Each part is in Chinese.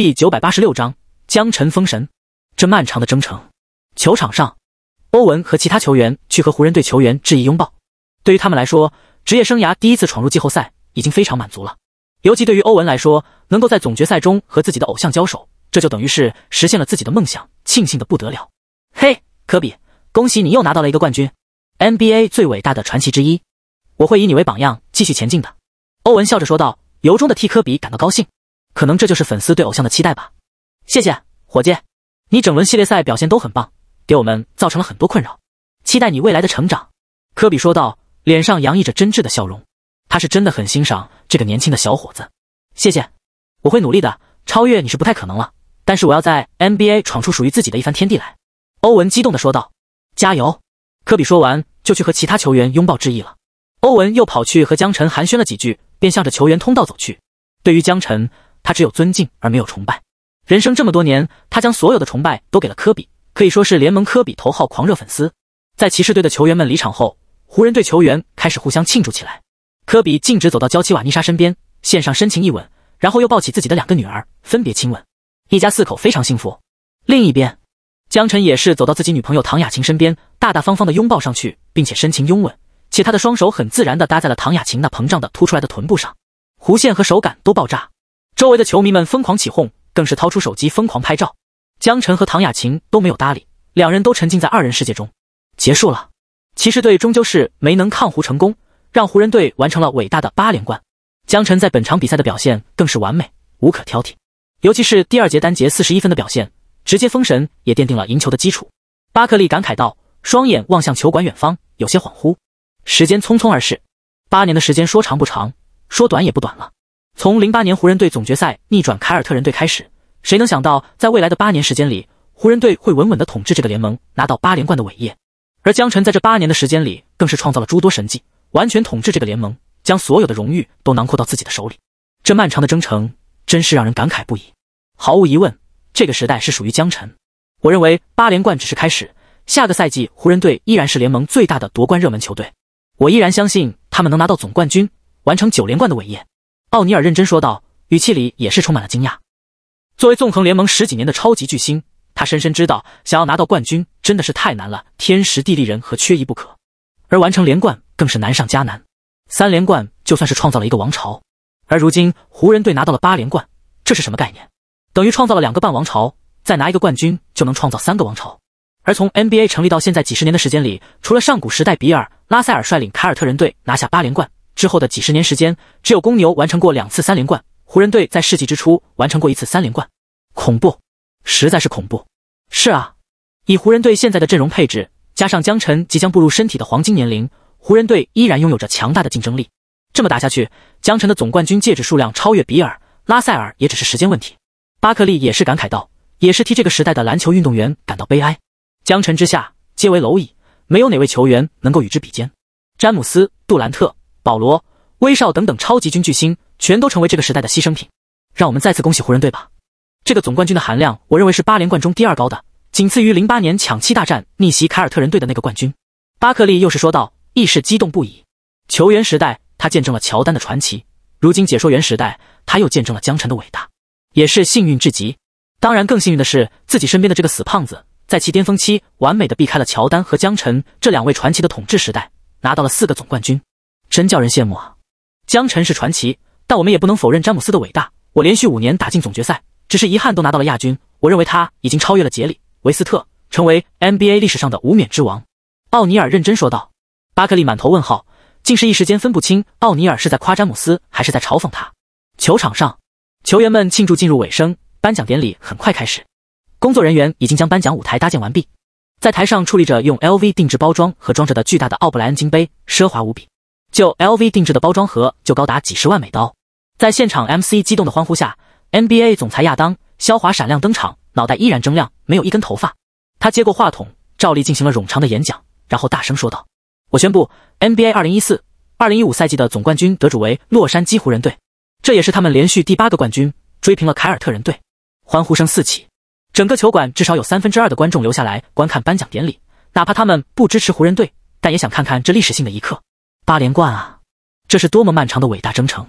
第九百八十六章江辰封神。这漫长的征程，球场上，欧文和其他球员去和湖人队球员致意拥抱。对于他们来说，职业生涯第一次闯入季后赛，已经非常满足了。尤其对于欧文来说，能够在总决赛中和自己的偶像交手，这就等于是实现了自己的梦想，庆幸的不得了。嘿，科比，恭喜你又拿到了一个冠军！NBA 最伟大的传奇之一，我会以你为榜样，继续前进的。欧文笑着说道，由衷的替科比感到高兴。可能这就是粉丝对偶像的期待吧。谢谢，伙计，你整轮系列赛表现都很棒，给我们造成了很多困扰。期待你未来的成长。”科比说道，脸上洋溢着真挚的笑容。他是真的很欣赏这个年轻的小伙子。谢谢，我会努力的。超越你是不太可能了，但是我要在 NBA 闯出属于自己的一番天地来。”欧文激动地说道。加油！”科比说完就去和其他球员拥抱致意了。欧文又跑去和江晨寒暄了几句，便向着球员通道走去。对于江晨。他只有尊敬而没有崇拜。人生这么多年，他将所有的崇拜都给了科比，可以说是联盟科比头号狂热粉丝。在骑士队的球员们离场后，湖人队球员开始互相庆祝起来。科比径直走到娇妻瓦妮莎身边，献上深情一吻，然后又抱起自己的两个女儿，分别亲吻。一家四口非常幸福。另一边，江晨也是走到自己女朋友唐雅琴身边，大大方方的拥抱上去，并且深情拥吻，且他的双手很自然的搭在了唐雅琴那膨胀的凸出来的臀部上，弧线和手感都爆炸。周围的球迷们疯狂起哄，更是掏出手机疯狂拍照。江晨和唐雅琴都没有搭理，两人都沉浸在二人世界中。结束了，骑士队终究是没能抗胡成功，让湖人队完成了伟大的八连冠。江晨在本场比赛的表现更是完美无可挑剔，尤其是第二节单节四十一分的表现，直接封神，也奠定了赢球的基础。巴克利感慨道，双眼望向球馆远方，有些恍惚。时间匆匆而逝，八年的时间说长不长，说短也不短了。从零八年湖人队总决赛逆转凯尔特人队开始，谁能想到在未来的八年时间里，湖人队会稳稳的统治这个联盟，拿到八连冠的伟业？而江晨在这八年的时间里，更是创造了诸多神迹，完全统治这个联盟，将所有的荣誉都囊括到自己的手里。这漫长的征程真是让人感慨不已。毫无疑问，这个时代是属于江晨。我认为八连冠只是开始，下个赛季湖人队依然是联盟最大的夺冠热门球队，我依然相信他们能拿到总冠军，完成九连冠的伟业。奥尼尔认真说道，语气里也是充满了惊讶。作为纵横联盟十几年的超级巨星，他深深知道，想要拿到冠军真的是太难了，天时地利人和缺一不可，而完成连冠更是难上加难。三连冠就算是创造了一个王朝，而如今湖人队拿到了八连冠，这是什么概念？等于创造了两个半王朝，再拿一个冠军就能创造三个王朝。而从 NBA 成立到现在几十年的时间里，除了上古时代比尔·拉塞尔率领凯尔特人队拿下八连冠，之后的几十年时间，只有公牛完成过两次三连冠，湖人队在世纪之初完成过一次三连冠，恐怖，实在是恐怖。是啊，以湖人队现在的阵容配置，加上江晨即将步入身体的黄金年龄，湖人队依然拥有着强大的竞争力。这么打下去，江晨的总冠军戒指数量超越比尔·拉塞尔也只是时间问题。巴克利也是感慨道，也是替这个时代的篮球运动员感到悲哀。江晨之下，皆为蝼蚁，没有哪位球员能够与之比肩。詹姆斯，杜兰特。保罗、威少等等超级军巨星，全都成为这个时代的牺牲品。让我们再次恭喜湖人队吧！这个总冠军的含量，我认为是八连冠中第二高的，仅次于零八年抢七大战逆袭凯尔特人队的那个冠军。巴克利又是说道，亦是激动不已。球员时代，他见证了乔丹的传奇；如今解说员时代，他又见证了江晨的伟大，也是幸运至极。当然，更幸运的是自己身边的这个死胖子，在其巅峰期完美的避开了乔丹和江晨这两位传奇的统治时代，拿到了四个总冠军。真叫人羡慕啊！江辰是传奇，但我们也不能否认詹姆斯的伟大。我连续五年打进总决赛，只是遗憾都拿到了亚军。我认为他已经超越了杰里·维斯特，成为 NBA 历史上的无冕之王。奥尼尔认真说道。巴克利满头问号，竟是一时间分不清奥尼尔是在夸詹姆斯还是在嘲讽他。球场上，球员们庆祝进入尾声，颁奖典礼很快开始。工作人员已经将颁奖舞台搭建完毕，在台上矗立着用 LV 定制包装和装着的巨大的奥布莱恩金杯，奢华无比。就 L V 定制的包装盒就高达几十万美刀。在现场 M C 激动的欢呼下，N B A 总裁亚当肖华闪亮登场，脑袋依然铮亮，没有一根头发。他接过话筒，照例进行了冗长的演讲，然后大声说道：“我宣布，N B A 二零一四二零一五赛季的总冠军得主为洛杉矶湖人队，这也是他们连续第八个冠军，追平了凯尔特人队。”欢呼声四起，整个球馆至少有三分之二的观众留下来观看颁奖典礼，哪怕他们不支持湖人队，但也想看看这历史性的一刻。八连冠啊！这是多么漫长的伟大征程。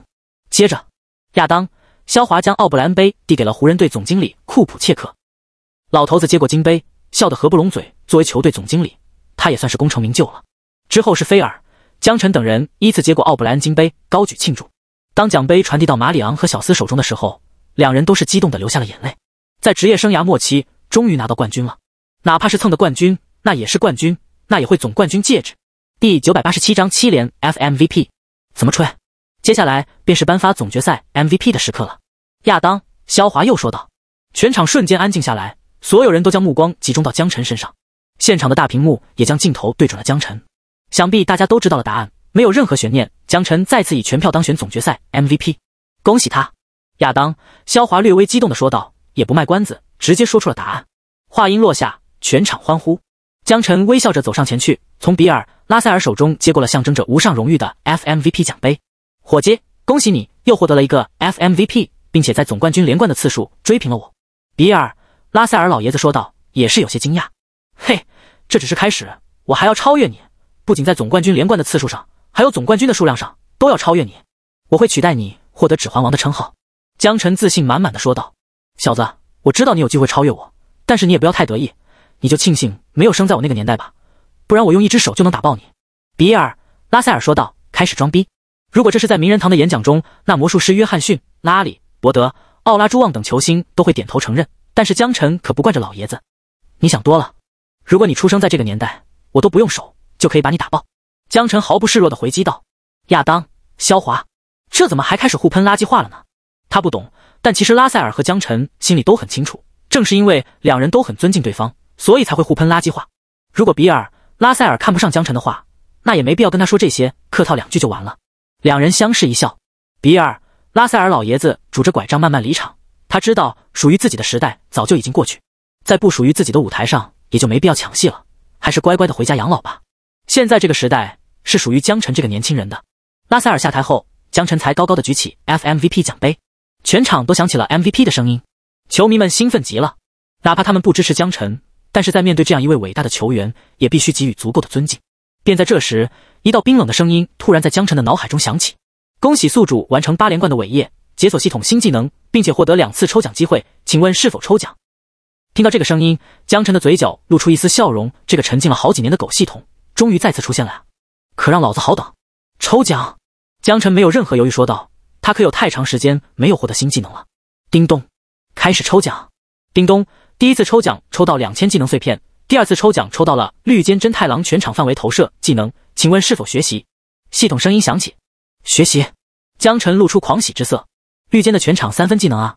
接着，亚当肖华将奥布莱恩杯递给了湖人队总经理库普切克，老头子接过金杯，笑得合不拢嘴。作为球队总经理，他也算是功成名就了。之后是菲尔江晨等人依次接过奥布莱恩金杯，高举庆祝。当奖杯传递到马里昂和小斯手中的时候，两人都是激动的流下了眼泪。在职业生涯末期，终于拿到冠军了，哪怕是蹭的冠军，那也是冠军，那也会总冠军戒指。第九百八十七章七连 FMVP 怎么吹？接下来便是颁发总决赛 MVP 的时刻了。亚当、肖华又说道。全场瞬间安静下来，所有人都将目光集中到江晨身上。现场的大屏幕也将镜头对准了江晨。想必大家都知道了答案，没有任何悬念，江晨再次以全票当选总决赛 MVP，恭喜他！亚当、肖华略微激动地说道，也不卖关子，直接说出了答案。话音落下，全场欢呼。江晨微笑着走上前去。从比尔拉塞尔手中接过了象征着无上荣誉的 FMVP 奖杯，伙计，恭喜你又获得了一个 FMVP，并且在总冠军连冠的次数追平了我。比尔拉塞尔老爷子说道，也是有些惊讶。嘿，这只是开始，我还要超越你，不仅在总冠军连冠的次数上，还有总冠军的数量上都要超越你，我会取代你获得指环王的称号。江晨自信满满的说道。小子，我知道你有机会超越我，但是你也不要太得意，你就庆幸没有生在我那个年代吧。不然我用一只手就能打爆你，比尔·拉塞尔说道。开始装逼。如果这是在名人堂的演讲中，那魔术师约翰逊、拉里·伯德、奥拉朱旺等球星都会点头承认。但是江晨可不惯着老爷子。你想多了。如果你出生在这个年代，我都不用手就可以把你打爆。江晨毫不示弱的回击道。亚当、肖华，这怎么还开始互喷垃圾话了呢？他不懂，但其实拉塞尔和江晨心里都很清楚，正是因为两人都很尊敬对方，所以才会互喷垃圾话。如果比尔。拉塞尔看不上江晨的话，那也没必要跟他说这些客套两句就完了。两人相视一笑。比尔·拉塞尔老爷子拄着拐杖慢慢离场，他知道属于自己的时代早就已经过去，在不属于自己的舞台上也就没必要抢戏了，还是乖乖的回家养老吧。现在这个时代是属于江晨这个年轻人的。拉塞尔下台后，江晨才高高的举起 FMVP 奖杯，全场都响起了 MVP 的声音，球迷们兴奋极了，哪怕他们不支持江晨。但是在面对这样一位伟大的球员，也必须给予足够的尊敬。便在这时，一道冰冷的声音突然在江晨的脑海中响起：“恭喜宿主完成八连冠的伟业，解锁系统新技能，并且获得两次抽奖机会，请问是否抽奖？”听到这个声音，江晨的嘴角露出一丝笑容。这个沉浸了好几年的狗系统，终于再次出现了，可让老子好等！抽奖！江晨没有任何犹豫说道：“他可有太长时间没有获得新技能了。”叮咚，开始抽奖！叮咚。第一次抽奖抽到两千技能碎片，第二次抽奖抽到了绿间真太郎全场范围投射技能，请问是否学习？系统声音响起，学习。江晨露出狂喜之色，绿间的全场三分技能啊，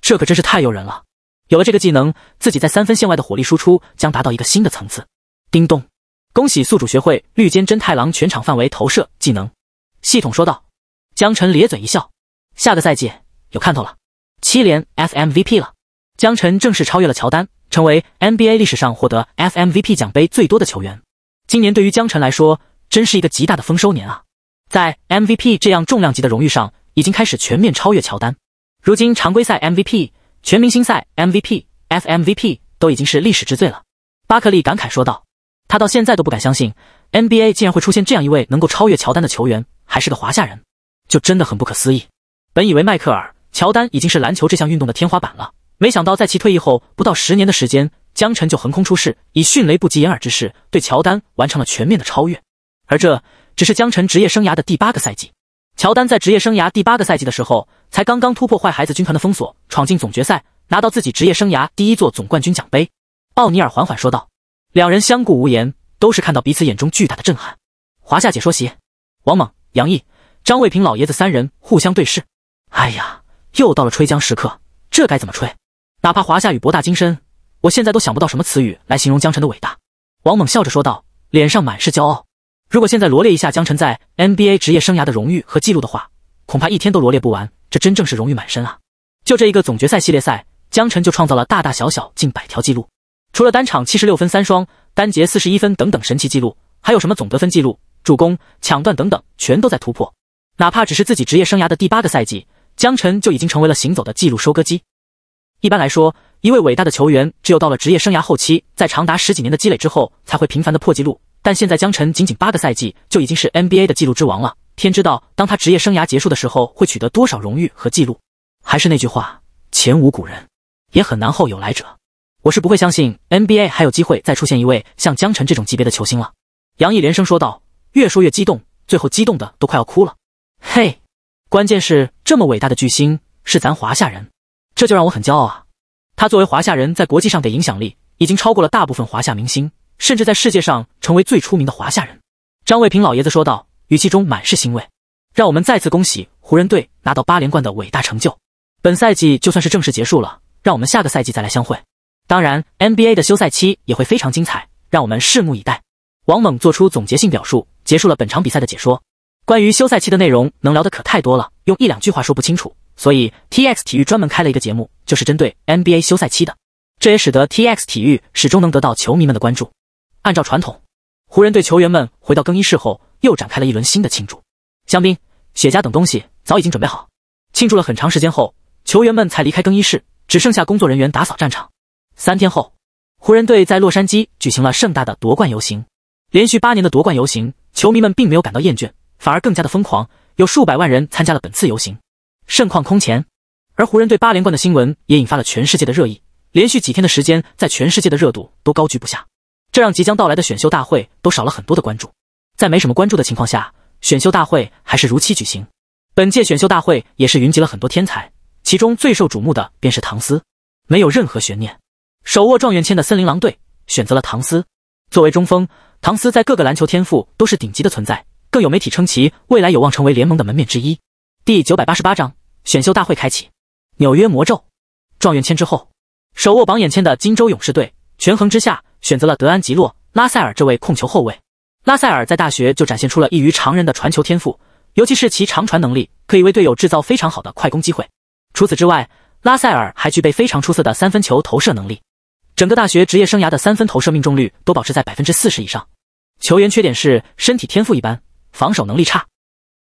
这可真是太诱人了！有了这个技能，自己在三分线外的火力输出将达到一个新的层次。叮咚，恭喜宿主学会绿间真太郎全场范围投射技能。系统说道。江晨咧嘴一笑，下个赛季有看头了，七连 FMVP 了。江辰正式超越了乔丹，成为 NBA 历史上获得 FMVP 奖杯最多的球员。今年对于江辰来说，真是一个极大的丰收年啊！在 MVP 这样重量级的荣誉上，已经开始全面超越乔丹。如今常规赛 MVP、全明星赛 MVP、FMVP 都已经是历史之最了。巴克利感慨说道：“他到现在都不敢相信，NBA 竟然会出现这样一位能够超越乔丹的球员，还是个华夏人，就真的很不可思议。本以为迈克尔、乔丹已经是篮球这项运动的天花板了。”没想到，在其退役后不到十年的时间，江晨就横空出世，以迅雷不及掩耳之势对乔丹完成了全面的超越。而这只是江晨职业生涯的第八个赛季。乔丹在职业生涯第八个赛季的时候，才刚刚突破坏孩子军团的封锁，闯进总决赛，拿到自己职业生涯第一座总冠军奖杯。奥尼尔缓缓说道。两人相顾无言，都是看到彼此眼中巨大的震撼。华夏解说席，王猛、杨毅、张卫平老爷子三人互相对视。哎呀，又到了吹江时刻，这该怎么吹？哪怕华夏语博大精深，我现在都想不到什么词语来形容江晨的伟大。王猛笑着说道，脸上满是骄傲。如果现在罗列一下江晨在 NBA 职业生涯的荣誉和记录的话，恐怕一天都罗列不完。这真正是荣誉满身啊！就这一个总决赛系列赛，江晨就创造了大大小小近百条记录，除了单场七十六分三双、单节四十一分等等神奇记录，还有什么总得分记录、助攻、抢断等等，全都在突破。哪怕只是自己职业生涯的第八个赛季，江晨就已经成为了行走的记录收割机。一般来说，一位伟大的球员只有到了职业生涯后期，在长达十几年的积累之后，才会频繁的破纪录。但现在江晨仅仅八个赛季就已经是 NBA 的纪录之王了。天知道，当他职业生涯结束的时候，会取得多少荣誉和纪录？还是那句话，前无古人，也很难后有来者。我是不会相信 NBA 还有机会再出现一位像江晨这种级别的球星了。”杨毅连声说道，越说越激动，最后激动的都快要哭了。嘿，关键是这么伟大的巨星是咱华夏人。这就让我很骄傲啊！他作为华夏人在国际上的影响力，已经超过了大部分华夏明星，甚至在世界上成为最出名的华夏人。张卫平老爷子说道，语气中满是欣慰。让我们再次恭喜湖人队拿到八连冠的伟大成就。本赛季就算是正式结束了，让我们下个赛季再来相会。当然，NBA 的休赛期也会非常精彩，让我们拭目以待。王猛做出总结性表述，结束了本场比赛的解说。关于休赛期的内容，能聊的可太多了，用一两句话说不清楚。所以，TX 体育专门开了一个节目，就是针对 NBA 休赛期的。这也使得 TX 体育始终能得到球迷们的关注。按照传统，湖人队球员们回到更衣室后，又展开了一轮新的庆祝，香槟、雪茄等东西早已经准备好。庆祝了很长时间后，球员们才离开更衣室，只剩下工作人员打扫战场。三天后，湖人队在洛杉矶举行了盛大的夺冠游行。连续八年的夺冠游行，球迷们并没有感到厌倦，反而更加的疯狂，有数百万人参加了本次游行。盛况空前，而湖人队八连冠的新闻也引发了全世界的热议。连续几天的时间，在全世界的热度都高居不下，这让即将到来的选秀大会都少了很多的关注。在没什么关注的情况下，选秀大会还是如期举行。本届选秀大会也是云集了很多天才，其中最受瞩目的便是唐斯。没有任何悬念，手握状元签的森林狼队选择了唐斯作为中锋。唐斯在各个篮球天赋都是顶级的存在，更有媒体称其未来有望成为联盟的门面之一。第九百八十八章。选秀大会开启，纽约魔咒状元签之后，手握榜眼签的金州勇士队权衡之下，选择了德安吉洛·拉塞尔这位控球后卫。拉塞尔在大学就展现出了异于常人的传球天赋，尤其是其长传能力，可以为队友制造非常好的快攻机会。除此之外，拉塞尔还具备非常出色的三分球投射能力，整个大学职业生涯的三分投射命中率都保持在百分之四十以上。球员缺点是身体天赋一般，防守能力差。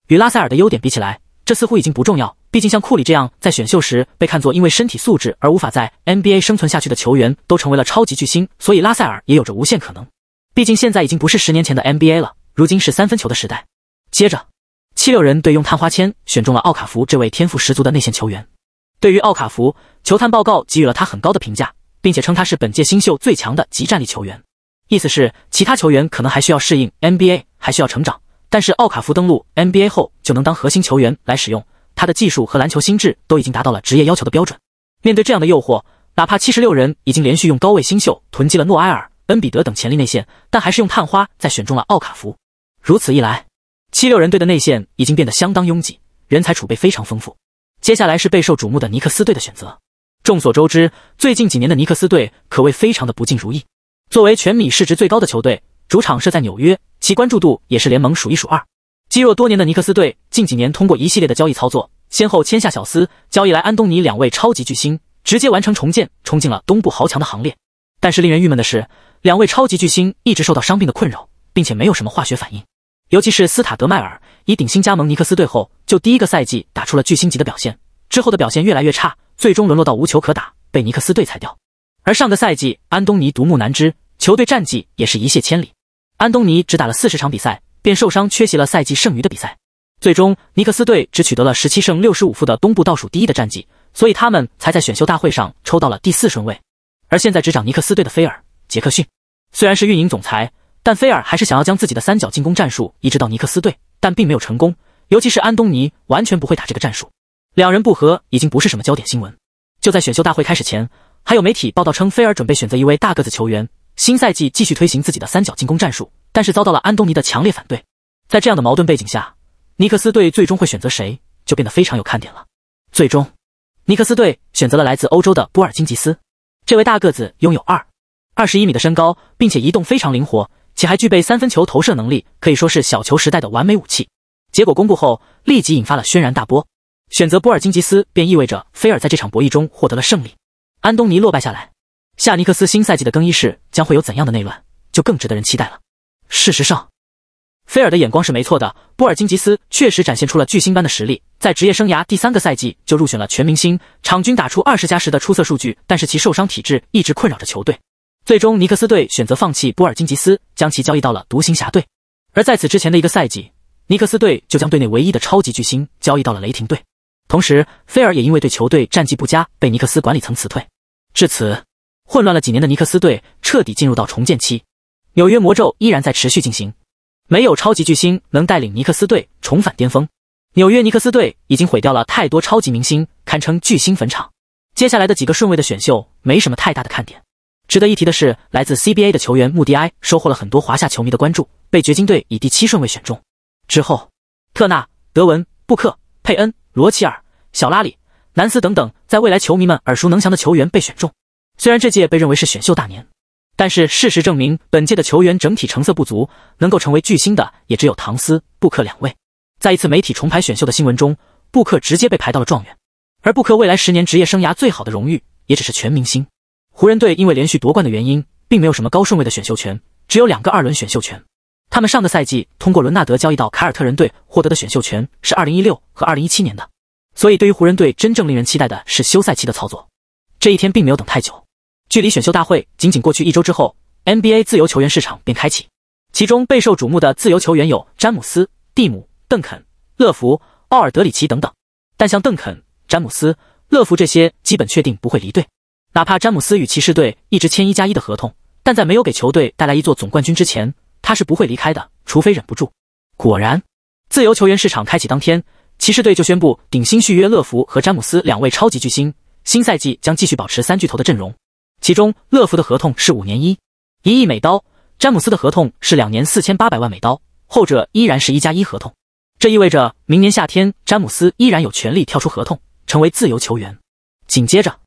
与拉塞尔的优点比起来，这似乎已经不重要，毕竟像库里这样在选秀时被看作因为身体素质而无法在 NBA 生存下去的球员，都成为了超级巨星，所以拉塞尔也有着无限可能。毕竟现在已经不是十年前的 NBA 了，如今是三分球的时代。接着，七六人队用探花签选中了奥卡福这位天赋十足的内线球员。对于奥卡福，球探报告给予了他很高的评价，并且称他是本届新秀最强的极战力球员，意思是其他球员可能还需要适应 NBA，还需要成长。但是奥卡福登陆 NBA 后就能当核心球员来使用，他的技术和篮球心智都已经达到了职业要求的标准。面对这样的诱惑，哪怕七十六人已经连续用高位新秀囤积了诺埃尔、恩比德等潜力内线，但还是用探花再选中了奥卡福。如此一来，七六人队的内线已经变得相当拥挤，人才储备非常丰富。接下来是备受瞩目的尼克斯队的选择。众所周知，最近几年的尼克斯队可谓非常的不尽如意。作为全米市值最高的球队。主场设在纽约，其关注度也是联盟数一数二。积弱多年的尼克斯队，近几年通过一系列的交易操作，先后签下小斯、交易来安东尼两位超级巨星，直接完成重建，冲进了东部豪强的行列。但是令人郁闷的是，两位超级巨星一直受到伤病的困扰，并且没有什么化学反应。尤其是斯塔德迈尔，以顶薪加盟尼克斯队后，就第一个赛季打出了巨星级的表现，之后的表现越来越差，最终沦落到无球可打，被尼克斯队裁掉。而上个赛季，安东尼独木难支，球队战绩也是一泻千里。安东尼只打了四十场比赛，便受伤缺席了赛季剩余的比赛。最终，尼克斯队只取得了十七胜六十五负的东部倒数第一的战绩，所以他们才在选秀大会上抽到了第四顺位。而现在执掌尼克斯队的菲尔·杰克逊虽然是运营总裁，但菲尔还是想要将自己的三角进攻战术移植到尼克斯队，但并没有成功。尤其是安东尼完全不会打这个战术，两人不和已经不是什么焦点新闻。就在选秀大会开始前，还有媒体报道称菲尔准备选择一位大个子球员。新赛季继续推行自己的三角进攻战术，但是遭到了安东尼的强烈反对。在这样的矛盾背景下，尼克斯队最终会选择谁，就变得非常有看点了。最终，尼克斯队选择了来自欧洲的波尔津吉斯。这位大个子拥有二二十一米的身高，并且移动非常灵活，且还具备三分球投射能力，可以说是小球时代的完美武器。结果公布后，立即引发了轩然大波。选择波尔津吉斯，便意味着菲尔在这场博弈中获得了胜利，安东尼落败下来。夏尼克斯新赛季的更衣室将会有怎样的内乱，就更值得人期待了。事实上，菲尔的眼光是没错的，波尔津吉斯确实展现出了巨星般的实力，在职业生涯第三个赛季就入选了全明星，场均打出二十加十的出色数据。但是其受伤体质一直困扰着球队，最终尼克斯队选择放弃波尔津吉斯，将其交易到了独行侠队。而在此之前的一个赛季，尼克斯队就将队内唯一的超级巨星交易到了雷霆队。同时，菲尔也因为对球队战绩不佳被尼克斯管理层辞退。至此。混乱了几年的尼克斯队彻底进入到重建期，纽约魔咒依然在持续进行。没有超级巨星能带领尼克斯队重返巅峰。纽约尼克斯队已经毁掉了太多超级明星，堪称巨星坟场。接下来的几个顺位的选秀没什么太大的看点。值得一提的是，来自 CBA 的球员穆迪埃收获了很多华夏球迷的关注，被掘金队以第七顺位选中。之后，特纳、德文、布克、佩恩、罗齐尔、小拉里、南斯等等，在未来球迷们耳熟能详的球员被选中。虽然这届被认为是选秀大年，但是事实证明，本届的球员整体成色不足，能够成为巨星的也只有唐斯、布克两位。在一次媒体重排选秀的新闻中，布克直接被排到了状元，而布克未来十年职业生涯最好的荣誉也只是全明星。湖人队因为连续夺冠的原因，并没有什么高顺位的选秀权，只有两个二轮选秀权。他们上个赛季通过伦纳德交易到凯尔特人队获得的选秀权是2016和2017年的，所以对于湖人队真正令人期待的是休赛期的操作。这一天并没有等太久。距离选秀大会仅仅过去一周之后，NBA 自由球员市场便开启。其中备受瞩目的自由球员有詹姆斯、蒂姆、邓肯、乐福、奥尔德里奇等等。但像邓肯、詹姆斯、乐福这些基本确定不会离队。哪怕詹姆斯与骑士队一直签一加一的合同，但在没有给球队带来一座总冠军之前，他是不会离开的，除非忍不住。果然，自由球员市场开启当天，骑士队就宣布顶薪续约乐福和詹姆斯两位超级巨星，新赛季将继续保持三巨头的阵容。其中，乐福的合同是五年一，一亿美刀；詹姆斯的合同是两年四千八百万美刀，后者依然是一加一合同。这意味着明年夏天，詹姆斯依然有权利跳出合同，成为自由球员。紧接着，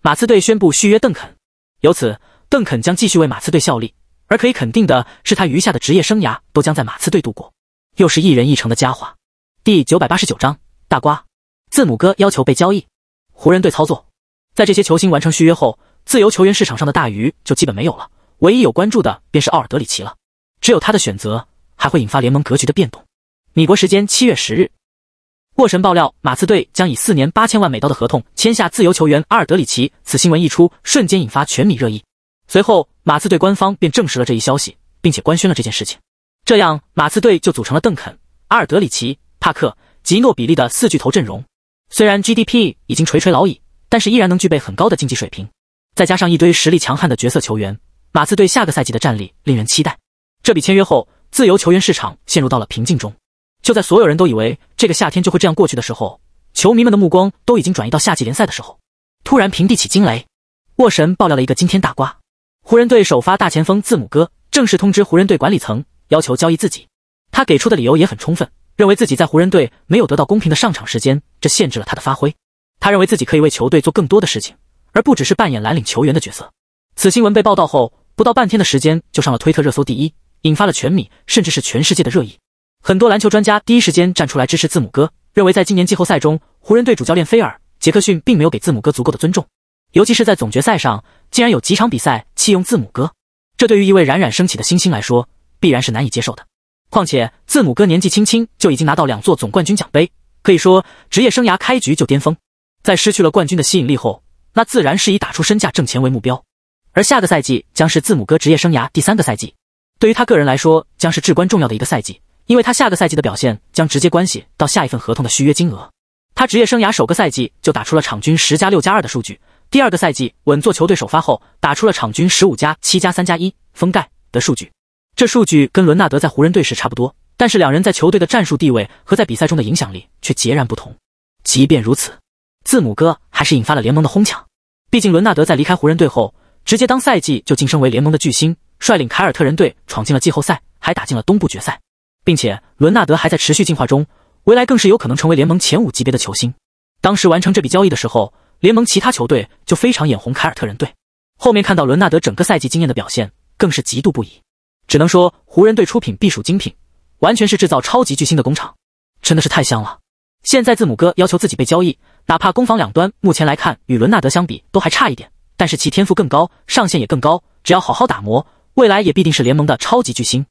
马刺队宣布续约邓肯，由此邓肯将继续为马刺队效力，而可以肯定的是，他余下的职业生涯都将在马刺队度过，又是一人一城的佳话。第九百八十九章大瓜，字母哥要求被交易，湖人队操作，在这些球星完成续约后。自由球员市场上的大鱼就基本没有了，唯一有关注的便是奥尔德里奇了。只有他的选择，还会引发联盟格局的变动。米国时间七月十日，沃神爆料，马刺队将以四年八千万美刀的合同签下自由球员阿尔德里奇。此新闻一出，瞬间引发全米热议。随后，马刺队官方便证实了这一消息，并且官宣了这件事情。这样，马刺队就组成了邓肯、阿尔德里奇、帕克、吉诺比利的四巨头阵容。虽然 GDP 已经垂垂老矣，但是依然能具备很高的竞技水平。再加上一堆实力强悍的角色球员，马刺队下个赛季的战力令人期待。这笔签约后，自由球员市场陷入到了平静中。就在所有人都以为这个夏天就会这样过去的时候，球迷们的目光都已经转移到夏季联赛的时候，突然平地起惊雷，沃神爆料了一个惊天大瓜：湖人队首发大前锋字母哥正式通知湖人队管理层，要求交易自己。他给出的理由也很充分，认为自己在湖人队没有得到公平的上场时间，这限制了他的发挥。他认为自己可以为球队做更多的事情。而不只是扮演蓝领球员的角色。此新闻被报道后，不到半天的时间就上了推特热搜第一，引发了全米甚至是全世界的热议。很多篮球专家第一时间站出来支持字母哥，认为在今年季后赛中，湖人队主教练菲尔·杰克逊并没有给字母哥足够的尊重，尤其是在总决赛上，竟然有几场比赛弃用字母哥，这对于一位冉冉升起的星星来说，必然是难以接受的。况且，字母哥年纪轻轻就已经拿到两座总冠军奖杯，可以说职业生涯开局就巅峰，在失去了冠军的吸引力后。那自然是以打出身价、挣钱为目标，而下个赛季将是字母哥职业生涯第三个赛季，对于他个人来说，将是至关重要的一个赛季，因为他下个赛季的表现将直接关系到下一份合同的续约金额。他职业生涯首个赛季就打出了场均十加六加二的数据，第二个赛季稳坐球队首发后，打出了场均十五加七加三加一封盖的数据。这数据跟伦纳德在湖人队时差不多，但是两人在球队的战术地位和在比赛中的影响力却截然不同。即便如此。字母哥还是引发了联盟的哄抢，毕竟伦纳德在离开湖人队后，直接当赛季就晋升为联盟的巨星，率领凯尔特人队闯进了季后赛，还打进了东部决赛，并且伦纳德还在持续进化中，未来更是有可能成为联盟前五级别的球星。当时完成这笔交易的时候，联盟其他球队就非常眼红凯尔特人队，后面看到伦纳德整个赛季经验的表现，更是嫉妒不已。只能说湖人队出品必属精品，完全是制造超级巨星的工厂，真的是太香了。现在字母哥要求自己被交易。哪怕攻防两端目前来看与伦纳德相比都还差一点，但是其天赋更高，上限也更高，只要好好打磨，未来也必定是联盟的超级巨星。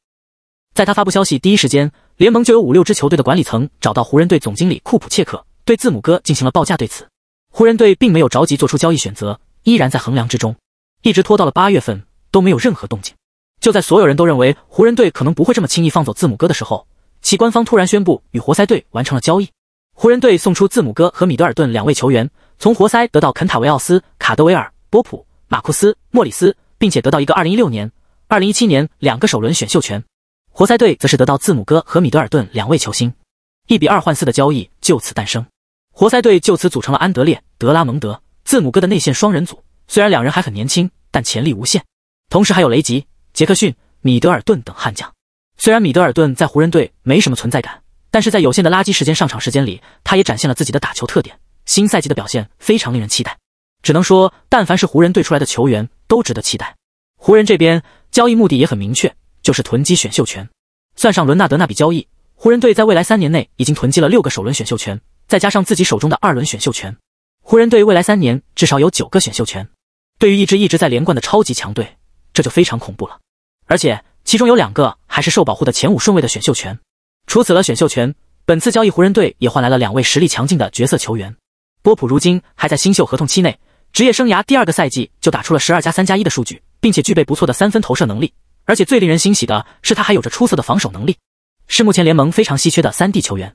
在他发布消息第一时间，联盟就有五六支球队的管理层找到湖人队总经理库普切克，对字母哥进行了报价。对此，湖人队并没有着急做出交易选择，依然在衡量之中，一直拖到了八月份都没有任何动静。就在所有人都认为湖人队可能不会这么轻易放走字母哥的时候，其官方突然宣布与活塞队完成了交易。湖人队送出字母哥和米德尔顿两位球员，从活塞得到肯塔维奥斯、卡德威尔、波普、马库斯、莫里斯，并且得到一个2016年、2017年两个首轮选秀权。活塞队则是得到字母哥和米德尔顿两位球星，一比二换四的交易就此诞生。活塞队就此组成了安德烈、德拉蒙德、字母哥的内线双人组，虽然两人还很年轻，但潜力无限。同时还有雷吉、杰克逊、米德尔顿等悍将。虽然米德尔顿在湖人队没什么存在感。但是在有限的垃圾时间上场时间里，他也展现了自己的打球特点。新赛季的表现非常令人期待。只能说，但凡是湖人队出来的球员，都值得期待。湖人这边交易目的也很明确，就是囤积选秀权。算上伦纳德那笔交易，湖人队在未来三年内已经囤积了六个首轮选秀权，再加上自己手中的二轮选秀权，湖人队未来三年至少有九个选秀权。对于一支一直在连冠的超级强队，这就非常恐怖了。而且其中有两个还是受保护的前五顺位的选秀权。除此了选秀权，本次交易湖人队也换来了两位实力强劲的角色球员。波普如今还在新秀合同期内，职业生涯第二个赛季就打出了十二加三加一的数据，并且具备不错的三分投射能力。而且最令人欣喜的是，他还有着出色的防守能力，是目前联盟非常稀缺的三 D 球员。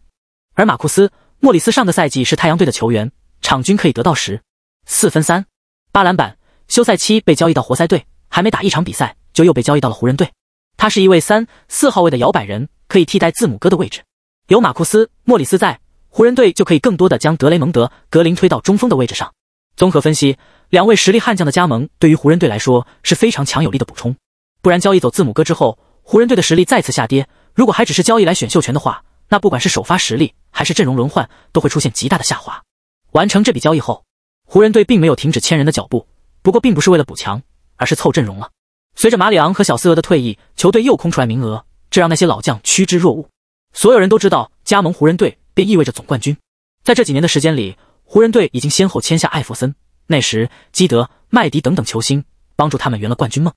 而马库斯·莫里斯上个赛季是太阳队的球员，场均可以得到十四分三八篮板。休赛期被交易到活塞队，还没打一场比赛就又被交易到了湖人队。他是一位三四号位的摇摆人。可以替代字母哥的位置，有马库斯·莫里斯在，湖人队就可以更多的将德雷蒙德·格林推到中锋的位置上。综合分析，两位实力悍将的加盟对于湖人队来说是非常强有力的补充。不然交易走字母哥之后，湖人队的实力再次下跌。如果还只是交易来选秀权的话，那不管是首发实力还是阵容轮换，都会出现极大的下滑。完成这笔交易后，湖人队并没有停止签人的脚步，不过并不是为了补强，而是凑阵容了。随着马里昂和小斯俄的退役，球队又空出来名额。这让那些老将趋之若鹜，所有人都知道加盟湖人队便意味着总冠军。在这几年的时间里，湖人队已经先后签下艾弗森、内什、基德、麦迪等等球星，帮助他们圆了冠军梦。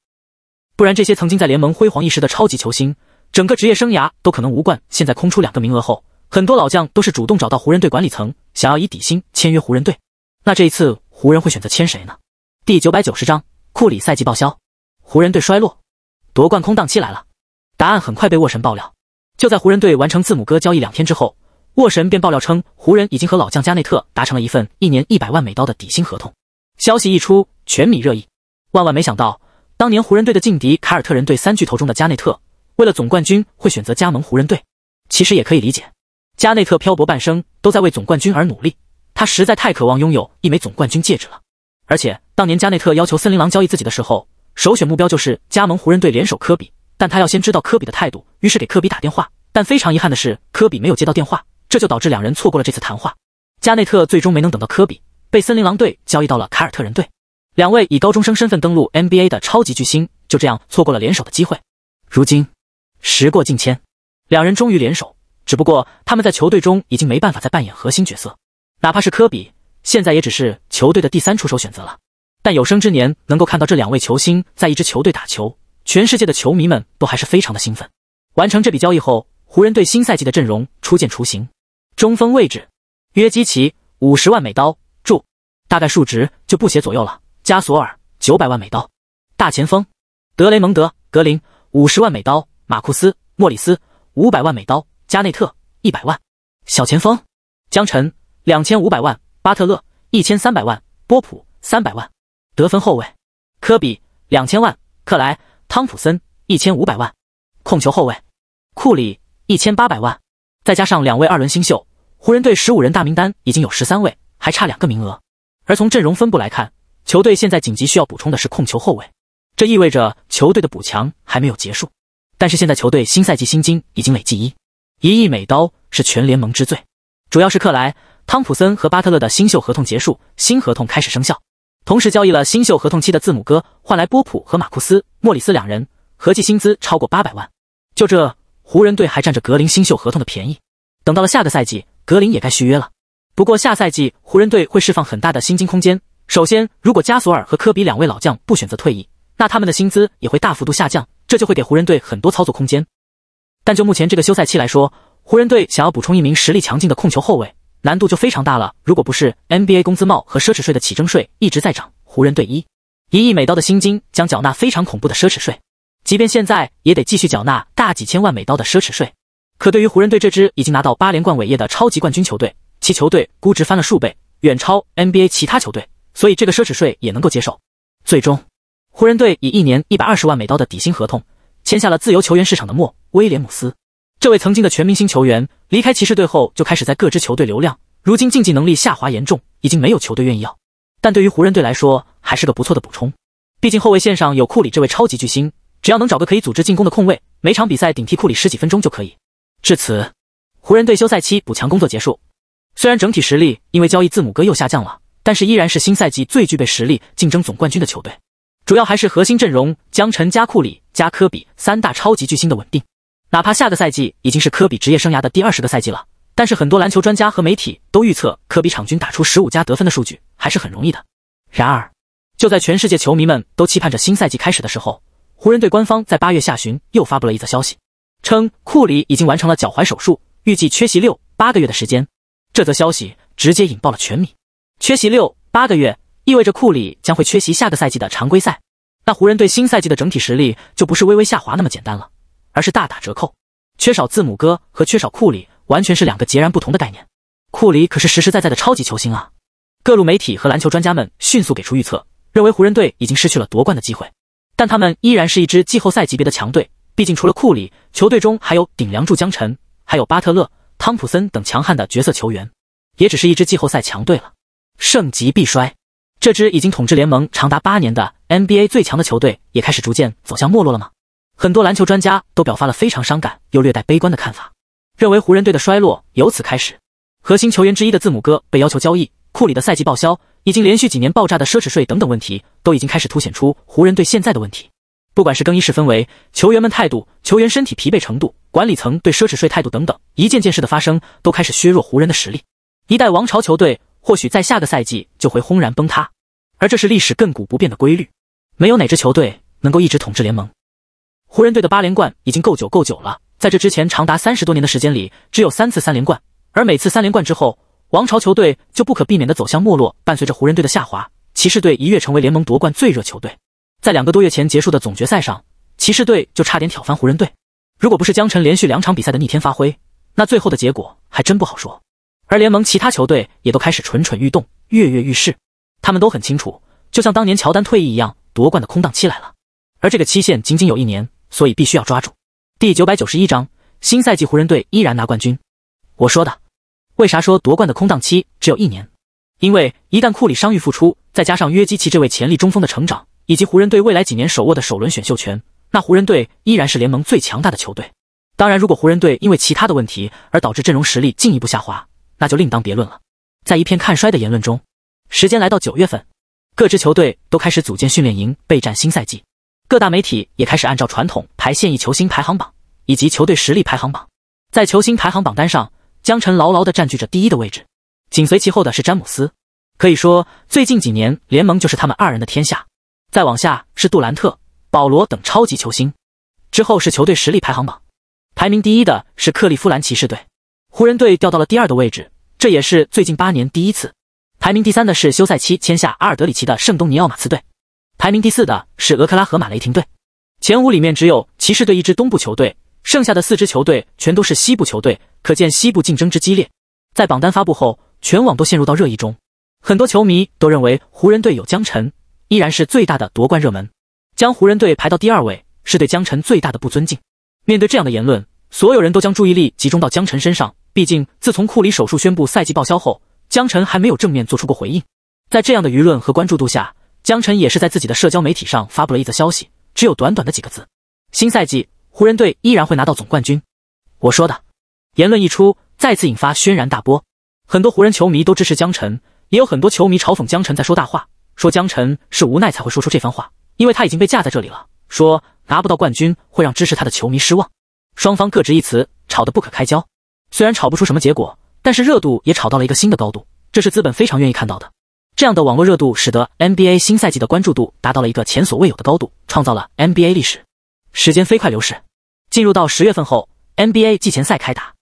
不然，这些曾经在联盟辉煌一时的超级球星，整个职业生涯都可能无冠。现在空出两个名额后，很多老将都是主动找到湖人队管理层，想要以底薪签约湖人队。那这一次湖人会选择签谁呢？第九百九十章：库里赛季报销，湖人队衰落，夺冠空档期来了。答案很快被沃神爆料。就在湖人队完成字母哥交易两天之后，沃神便爆料称，湖人已经和老将加内特达成了一份一年一百万美刀的底薪合同。消息一出，全米热议。万万没想到，当年湖人队的劲敌凯尔特人队三巨头中的加内特，为了总冠军会选择加盟湖人队。其实也可以理解，加内特漂泊半生都在为总冠军而努力，他实在太渴望拥有一枚总冠军戒指了。而且当年加内特要求森林狼交易自己的时候，首选目标就是加盟湖人队联手科比。但他要先知道科比的态度，于是给科比打电话。但非常遗憾的是，科比没有接到电话，这就导致两人错过了这次谈话。加内特最终没能等到科比，被森林狼队交易到了凯尔特人队。两位以高中生身份登陆 NBA 的超级巨星，就这样错过了联手的机会。如今，时过境迁，两人终于联手，只不过他们在球队中已经没办法再扮演核心角色，哪怕是科比，现在也只是球队的第三出手选择了。但有生之年能够看到这两位球星在一支球队打球。全世界的球迷们都还是非常的兴奋。完成这笔交易后，湖人队新赛季的阵容初见雏形。中锋位置，约基奇五十万美刀，注大概数值就不写左右了。加索尔九百万美刀。大前锋，德雷蒙德格林五十万美刀，马库斯莫里斯五百万美刀，加内特一百万。小前锋，江晨两千五百万，巴特勒一千三百万，波普三百万。得分后卫，科比两千万，克莱。汤普森一千五百万，控球后卫，库里一千八百万，再加上两位二轮新秀，湖人队十五人大名单已经有十三位，还差两个名额。而从阵容分布来看，球队现在紧急需要补充的是控球后卫，这意味着球队的补强还没有结束。但是现在球队新赛季薪金已经累计一，一亿美刀是全联盟之最，主要是克莱、汤普森和巴特勒的新秀合同结束，新合同开始生效。同时交易了新秀合同期的字母哥，换来波普和马库斯·莫里斯两人，合计薪资超过八百万。就这，湖人队还占着格林新秀合同的便宜。等到了下个赛季，格林也该续约了。不过下赛季湖人队会释放很大的薪金空间。首先，如果加索尔和科比两位老将不选择退役，那他们的薪资也会大幅度下降，这就会给湖人队很多操作空间。但就目前这个休赛期来说，湖人队想要补充一名实力强劲的控球后卫。难度就非常大了。如果不是 NBA 工资帽和奢侈税的起征税一直在涨，湖人队一一亿美刀的薪金将缴纳非常恐怖的奢侈税，即便现在也得继续缴纳大几千万美刀的奢侈税。可对于湖人队这支已经拿到八连冠伟业的超级冠军球队，其球队估值翻了数倍，远超 NBA 其他球队，所以这个奢侈税也能够接受。最终，湖人队以一年一百二十万美刀的底薪合同签下了自由球员市场的莫威廉姆斯，这位曾经的全明星球员。离开骑士队后，就开始在各支球队流浪。如今竞技能力下滑严重，已经没有球队愿意要。但对于湖人队来说，还是个不错的补充。毕竟后卫线上有库里这位超级巨星，只要能找个可以组织进攻的空位，每场比赛顶替库里十几分钟就可以。至此，湖人队休赛期补强工作结束。虽然整体实力因为交易字母哥又下降了，但是依然是新赛季最具备实力竞争总冠军的球队。主要还是核心阵容江辰加库里加科比三大超级巨星的稳定。哪怕下个赛季已经是科比职业生涯的第二十个赛季了，但是很多篮球专家和媒体都预测科比场均打出十五加得分的数据还是很容易的。然而，就在全世界球迷们都期盼着新赛季开始的时候，湖人队官方在八月下旬又发布了一则消息，称库里已经完成了脚踝手术，预计缺席六八个月的时间。这则消息直接引爆了全米。缺席六八个月意味着库里将会缺席下个赛季的常规赛，那湖人队新赛季的整体实力就不是微微下滑那么简单了。而是大打折扣，缺少字母哥和缺少库里完全是两个截然不同的概念。库里可是实实在在的超级球星啊！各路媒体和篮球专家们迅速给出预测，认为湖人队已经失去了夺冠的机会，但他们依然是一支季后赛级别的强队。毕竟除了库里，球队中还有顶梁柱江辰，还有巴特勒、汤普森等强悍的角色球员，也只是一支季后赛强队了。盛极必衰，这支已经统治联盟长达八年的 NBA 最强的球队，也开始逐渐走向没落了吗？很多篮球专家都表达了非常伤感又略带悲观的看法，认为湖人队的衰落由此开始。核心球员之一的字母哥被要求交易，库里的赛季报销，已经连续几年爆炸的奢侈税等等问题，都已经开始凸显出湖人队现在的问题。不管是更衣室氛围、球员们态度、球员身体疲惫程度、管理层对奢侈税态度等等，一件件事的发生都开始削弱湖人的实力。一代王朝球队或许在下个赛季就会轰然崩塌，而这是历史亘古不变的规律，没有哪支球队能够一直统治联盟。湖人队的八连冠已经够久够久了，在这之前长达三十多年的时间里，只有三次三连冠，而每次三连冠之后，王朝球队就不可避免的走向没落。伴随着湖人队的下滑，骑士队一跃成为联盟夺冠最热球队。在两个多月前结束的总决赛上，骑士队就差点挑翻湖人队，如果不是江晨连续两场比赛的逆天发挥，那最后的结果还真不好说。而联盟其他球队也都开始蠢蠢欲动，跃跃欲试。他们都很清楚，就像当年乔丹退役一样，夺冠的空档期来了，而这个期限仅仅有一年。所以必须要抓住。第九百九十一章：新赛季湖人队依然拿冠军。我说的，为啥说夺冠的空档期只有一年？因为一旦库里伤愈复出，再加上约基奇这位潜力中锋的成长，以及湖人队未来几年手握的首轮选秀权，那湖人队依然是联盟最强大的球队。当然，如果湖人队因为其他的问题而导致阵容实力进一步下滑，那就另当别论了。在一片看衰的言论中，时间来到九月份，各支球队都开始组建训练营备战新赛季。各大媒体也开始按照传统排现役球星排行榜以及球队实力排行榜。在球星排行榜单上，江晨牢牢地占据着第一的位置，紧随其后的是詹姆斯。可以说，最近几年联盟就是他们二人的天下。再往下是杜兰特、保罗等超级球星，之后是球队实力排行榜，排名第一的是克利夫兰骑士队，湖人队掉到了第二的位置，这也是最近八年第一次。排名第三的是休赛期签下阿尔德里奇的圣东尼奥马刺队。排名第四的是俄克拉荷马雷霆队，前五里面只有骑士队一支东部球队，剩下的四支球队全都是西部球队，可见西部竞争之激烈。在榜单发布后，全网都陷入到热议中，很多球迷都认为湖人队有江晨依然是最大的夺冠热门，将湖人队排到第二位是对江晨最大的不尊敬。面对这样的言论，所有人都将注意力集中到江晨身上，毕竟自从库里手术宣布赛季报销后，江晨还没有正面做出过回应。在这样的舆论和关注度下。江晨也是在自己的社交媒体上发布了一则消息，只有短短的几个字：“新赛季湖人队依然会拿到总冠军。”我说的言论一出，再次引发轩然大波。很多湖人球迷都支持江晨，也有很多球迷嘲讽江晨在说大话，说江晨是无奈才会说出这番话，因为他已经被架在这里了，说拿不到冠军会让支持他的球迷失望。双方各执一词，吵得不可开交。虽然吵不出什么结果，但是热度也炒到了一个新的高度，这是资本非常愿意看到的。这样的网络热度使得 NBA 新赛季的关注度达到了一个前所未有的高度，创造了 NBA 历史。时间飞快流逝，进入到十月份后，NBA 季前赛开打，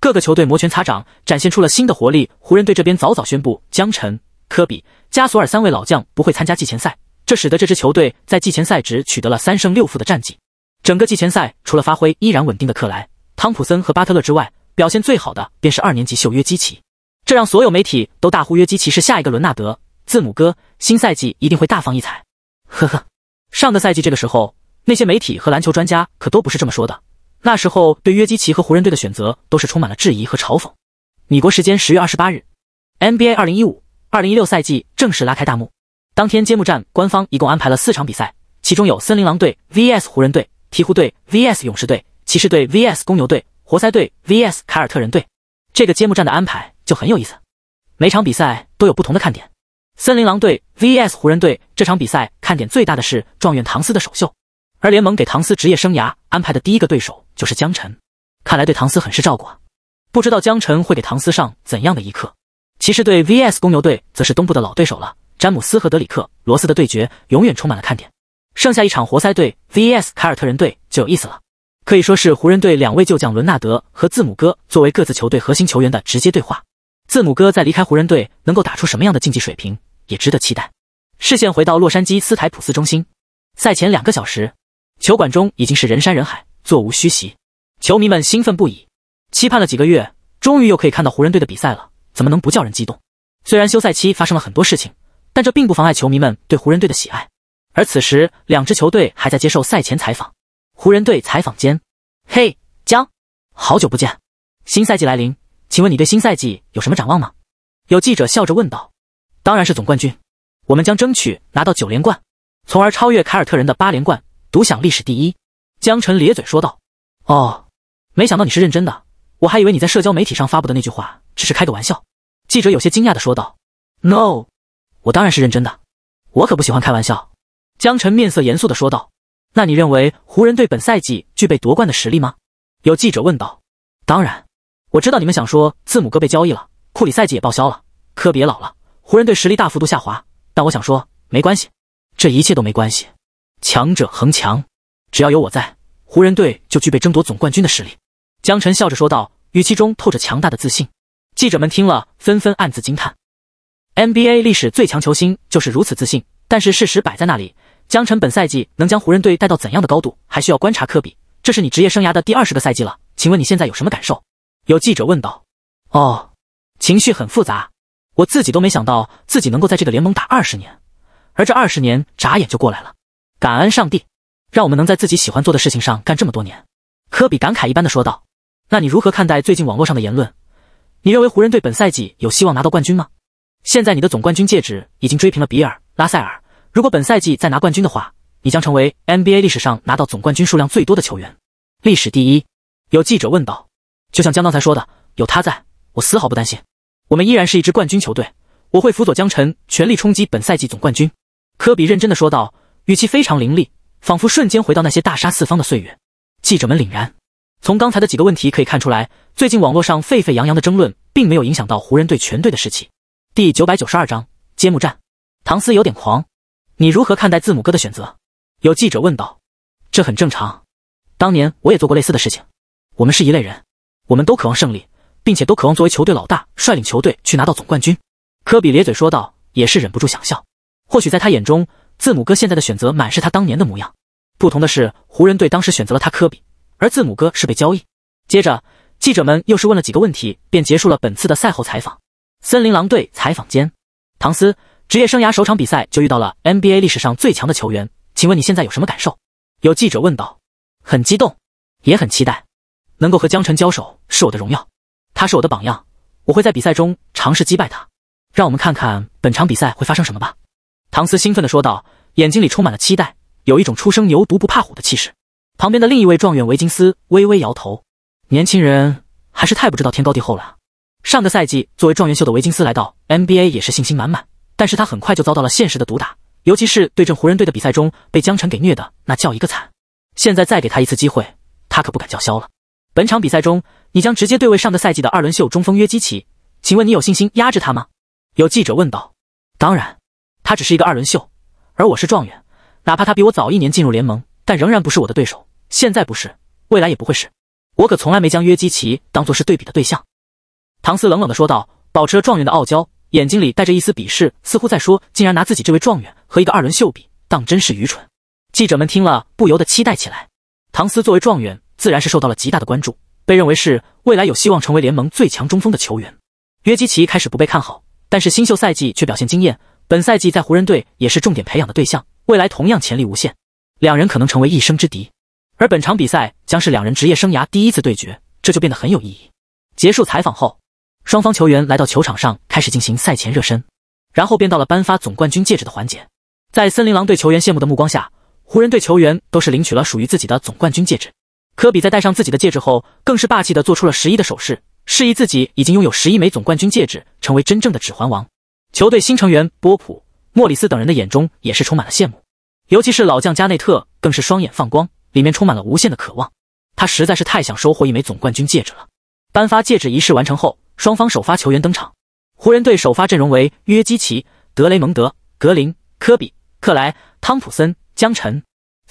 各个球队摩拳擦掌，展现出了新的活力。湖人队这边早早宣布，江晨、科比、加索尔三位老将不会参加季前赛，这使得这支球队在季前赛只取得了三胜六负的战绩。整个季前赛，除了发挥依然稳定的克莱、汤普森和巴特勒之外，表现最好的便是二年级秀约基奇。这让所有媒体都大呼约基奇是下一个伦纳德，字母哥，新赛季一定会大放异彩。呵呵，上个赛季这个时候，那些媒体和篮球专家可都不是这么说的。那时候对约基奇和湖人队的选择都是充满了质疑和嘲讽。米国时间十月二十八日，NBA 二零一五二零一六赛季正式拉开大幕。当天揭幕战官方一共安排了四场比赛，其中有森林狼队 vs 湖人队、鹈鹕队 vs 勇士队、骑士队 vs 公牛队、活塞队 vs 卡尔特人队。这个揭幕战的安排。就很有意思，每场比赛都有不同的看点。森林狼队 vs 湖人队这场比赛看点最大的是状元唐斯的首秀，而联盟给唐斯职业生涯安排的第一个对手就是江晨，看来对唐斯很是照顾啊。不知道江晨会给唐斯上怎样的一课。骑士队 vs 公牛队则是东部的老对手了，詹姆斯和德里克罗斯的对决永远充满了看点。剩下一场活塞队 vs 凯尔特人队就有意思了，可以说是湖人队两位旧将伦纳德和字母哥作为各自球队核心球员的直接对话。字母哥在离开湖人队，能够打出什么样的竞技水平，也值得期待。视线回到洛杉矶斯台普斯中心，赛前两个小时，球馆中已经是人山人海，座无虚席，球迷们兴奋不已，期盼了几个月，终于又可以看到湖人队的比赛了，怎么能不叫人激动？虽然休赛期发生了很多事情，但这并不妨碍球迷们对湖人队的喜爱。而此时，两支球队还在接受赛前采访。湖人队采访间，嘿，江，好久不见，新赛季来临。请问你对新赛季有什么展望吗？有记者笑着问道。当然是总冠军，我们将争取拿到九连冠，从而超越凯尔特人的八连冠，独享历史第一。江晨咧嘴说道。哦，没想到你是认真的，我还以为你在社交媒体上发布的那句话只是开个玩笑。记者有些惊讶的说道。No，我当然是认真的，我可不喜欢开玩笑。江晨面色严肃的说道。那你认为湖人队本赛季具备夺冠的实力吗？有记者问道。当然。我知道你们想说字母哥被交易了，库里赛季也报销了，科比也老了，湖人队实力大幅度下滑。但我想说，没关系，这一切都没关系。强者恒强，只要有我在，湖人队就具备争夺总冠军的实力。”江晨笑着说道，语气中透着强大的自信。记者们听了，纷纷暗自惊叹：“NBA 历史最强球星就是如此自信。”但是事实摆在那里，江晨本赛季能将湖人队带到怎样的高度，还需要观察科比。这是你职业生涯的第二十个赛季了，请问你现在有什么感受？有记者问道：“哦，情绪很复杂，我自己都没想到自己能够在这个联盟打二十年，而这二十年眨眼就过来了。感恩上帝，让我们能在自己喜欢做的事情上干这么多年。”科比感慨一般的说道：“那你如何看待最近网络上的言论？你认为湖人队本赛季有希望拿到冠军吗？现在你的总冠军戒指已经追平了比尔·拉塞尔，如果本赛季再拿冠军的话，你将成为 NBA 历史上拿到总冠军数量最多的球员，历史第一。”有记者问道。就像江刚才说的，有他在，我丝毫不担心，我们依然是一支冠军球队。我会辅佐江晨，全力冲击本赛季总冠军。科比认真的说道，语气非常凌厉，仿佛瞬间回到那些大杀四方的岁月。记者们凛然。从刚才的几个问题可以看出来，最近网络上沸沸扬扬的争论，并没有影响到湖人队全队的士气。第九百九十二章揭幕战。唐斯有点狂，你如何看待字母哥的选择？有记者问道。这很正常，当年我也做过类似的事情，我们是一类人。我们都渴望胜利，并且都渴望作为球队老大率领球队去拿到总冠军。科比咧嘴说道，也是忍不住想笑。或许在他眼中，字母哥现在的选择满是他当年的模样。不同的是，湖人队当时选择了他科比，而字母哥是被交易。接着，记者们又是问了几个问题，便结束了本次的赛后采访。森林狼队采访间，唐斯职业生涯首场比赛就遇到了 NBA 历史上最强的球员，请问你现在有什么感受？有记者问道。很激动，也很期待。能够和江晨交手是我的荣耀，他是我的榜样，我会在比赛中尝试击败他。让我们看看本场比赛会发生什么吧。”唐斯兴奋地说道，眼睛里充满了期待，有一种初生牛犊不怕虎的气势。旁边的另一位状元维金斯微微摇头：“年轻人还是太不知道天高地厚了。”上个赛季作为状元秀的维金斯来到 NBA 也是信心满满，但是他很快就遭到了现实的毒打，尤其是对阵湖人队的比赛中被江晨给虐的那叫一个惨。现在再给他一次机会，他可不敢叫嚣了。本场比赛中，你将直接对位上个赛季的二轮秀中锋约基奇，请问你有信心压制他吗？有记者问道。当然，他只是一个二轮秀，而我是状元，哪怕他比我早一年进入联盟，但仍然不是我的对手。现在不是，未来也不会是。我可从来没将约基奇当做是对比的对象。唐斯冷冷地说道，保持了状元的傲娇，眼睛里带着一丝鄙视，似乎在说，竟然拿自己这位状元和一个二轮秀比，当真是愚蠢。记者们听了不由得期待起来。唐斯作为状元。自然是受到了极大的关注，被认为是未来有希望成为联盟最强中锋的球员。约基奇开始不被看好，但是新秀赛季却表现惊艳。本赛季在湖人队也是重点培养的对象，未来同样潜力无限。两人可能成为一生之敌，而本场比赛将是两人职业生涯第一次对决，这就变得很有意义。结束采访后，双方球员来到球场上开始进行赛前热身，然后便到了颁发总冠军戒指的环节。在森林狼队球员羡慕的目光下，湖人队球员都是领取了属于自己的总冠军戒指。科比在戴上自己的戒指后，更是霸气的做出了十一的手势，示意自己已经拥有十一枚总冠军戒指，成为真正的指环王。球队新成员波普、莫里斯等人的眼中也是充满了羡慕，尤其是老将加内特，更是双眼放光，里面充满了无限的渴望。他实在是太想收获一枚总冠军戒指了。颁发戒指仪式完成后，双方首发球员登场。湖人队首发阵容为约基奇、德雷蒙德、格林、科比、克莱、汤普森、江晨。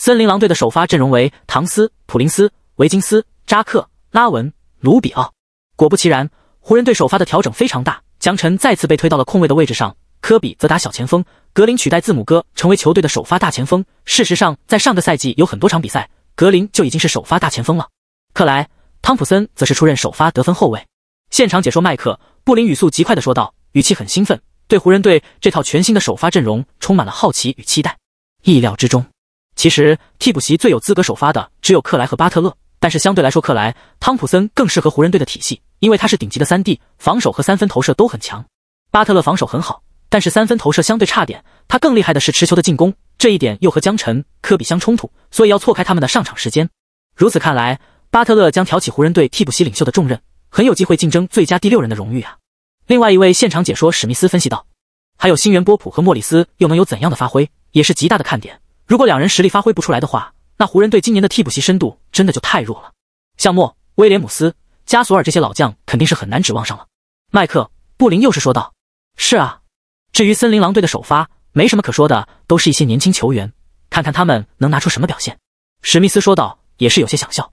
森林狼队的首发阵容为唐斯、普林斯、维金斯、扎克拉文、卢比奥。果不其然，湖人队首发的调整非常大，江辰再次被推到了控卫的位置上，科比则打小前锋，格林取代字母哥成为球队的首发大前锋。事实上，在上个赛季有很多场比赛，格林就已经是首发大前锋了。克莱、汤普森则是出任首发得分后卫。现场解说麦克布林语速极快的说道，语气很兴奋，对湖人队这套全新的首发阵容充满了好奇与期待。意料之中。其实替补席最有资格首发的只有克莱和巴特勒，但是相对来说，克莱汤普森更适合湖人队的体系，因为他是顶级的三 D，防守和三分投射都很强。巴特勒防守很好，但是三分投射相对差点。他更厉害的是持球的进攻，这一点又和江晨、科比相冲突，所以要错开他们的上场时间。如此看来，巴特勒将挑起湖人队替补席领袖的重任，很有机会竞争最佳第六人的荣誉啊！另外一位现场解说史密斯分析道：“还有新援波普和莫里斯又能有怎样的发挥，也是极大的看点。”如果两人实力发挥不出来的话，那湖人队今年的替补席深度真的就太弱了。像莫、威廉姆斯、加索尔这些老将肯定是很难指望上了。麦克布林又是说道：“是啊，至于森林狼队的首发，没什么可说的，都是一些年轻球员，看看他们能拿出什么表现。”史密斯说道，也是有些想笑。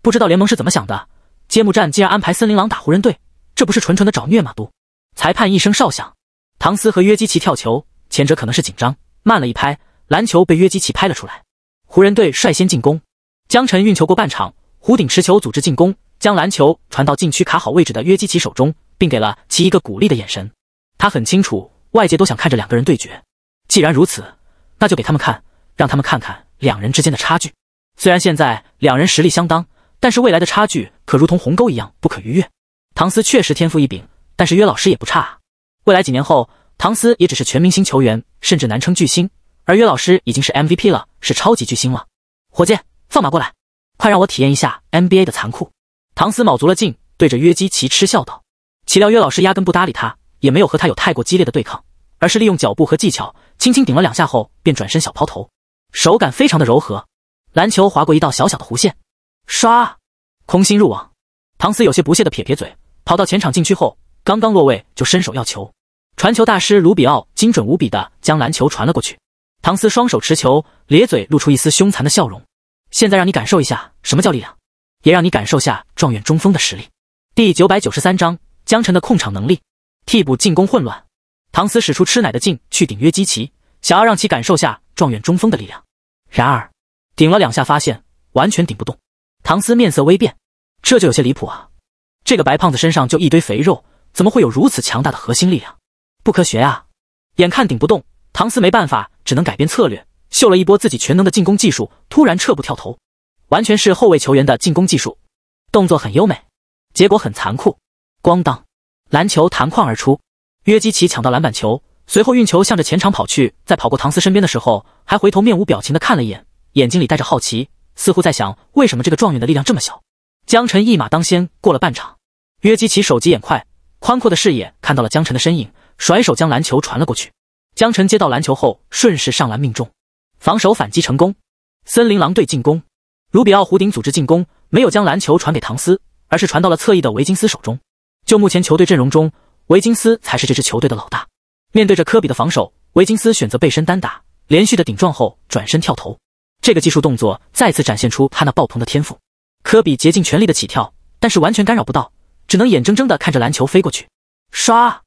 不知道联盟是怎么想的，揭幕战竟然安排森林狼打湖人队，这不是纯纯的找虐吗？都！裁判一声哨响，唐斯和约基奇跳球，前者可能是紧张，慢了一拍。篮球被约基奇拍了出来，湖人队率先进攻。江晨运球过半场，弧顶持球组织进攻，将篮球传到禁区卡好位置的约基奇手中，并给了其一个鼓励的眼神。他很清楚，外界都想看着两个人对决。既然如此，那就给他们看，让他们看看两人之间的差距。虽然现在两人实力相当，但是未来的差距可如同鸿沟一样不可逾越。唐斯确实天赋异禀，但是约老师也不差啊。未来几年后，唐斯也只是全明星球员，甚至难称巨星。而约老师已经是 MVP 了，是超级巨星了。火箭放马过来，快让我体验一下 NBA 的残酷！唐斯卯足了劲，对着约基奇嗤笑道。岂料约老师压根不搭理他，也没有和他有太过激烈的对抗，而是利用脚步和技巧，轻轻顶了两下后，便转身小抛投，手感非常的柔和。篮球划过一道小小的弧线，唰，空心入网。唐斯有些不屑的撇撇嘴，跑到前场禁区后，刚刚落位就伸手要球。传球大师卢比奥精准无比的将篮球传了过去。唐斯双手持球，咧嘴露出一丝凶残的笑容。现在让你感受一下什么叫力量，也让你感受下状元中锋的实力。第九百九十三章：江晨的控场能力，替补进攻混乱。唐斯使出吃奶的劲去顶约基奇，想要让其感受下状元中锋的力量。然而，顶了两下，发现完全顶不动。唐斯面色微变，这就有些离谱啊！这个白胖子身上就一堆肥肉，怎么会有如此强大的核心力量？不科学啊！眼看顶不动，唐斯没办法。只能改变策略，秀了一波自己全能的进攻技术，突然撤步跳投，完全是后卫球员的进攻技术，动作很优美，结果很残酷，咣当，篮球弹框而出，约基奇抢到篮板球，随后运球向着前场跑去，在跑过唐斯身边的时候，还回头面无表情的看了一眼，眼睛里带着好奇，似乎在想为什么这个状元的力量这么小。江晨一马当先，过了半场，约基奇手疾眼快，宽阔的视野看到了江晨的身影，甩手将篮球传了过去。江晨接到篮球后，顺势上篮命中，防守反击成功。森林狼队进攻，卢比奥弧顶组织进攻，没有将篮球传给唐斯，而是传到了侧翼的维金斯手中。就目前球队阵容中，维金斯才是这支球队的老大。面对着科比的防守，维金斯选择背身单打，连续的顶撞后转身跳投，这个技术动作再次展现出他那爆棚的天赋。科比竭尽全力的起跳，但是完全干扰不到，只能眼睁睁的看着篮球飞过去，唰，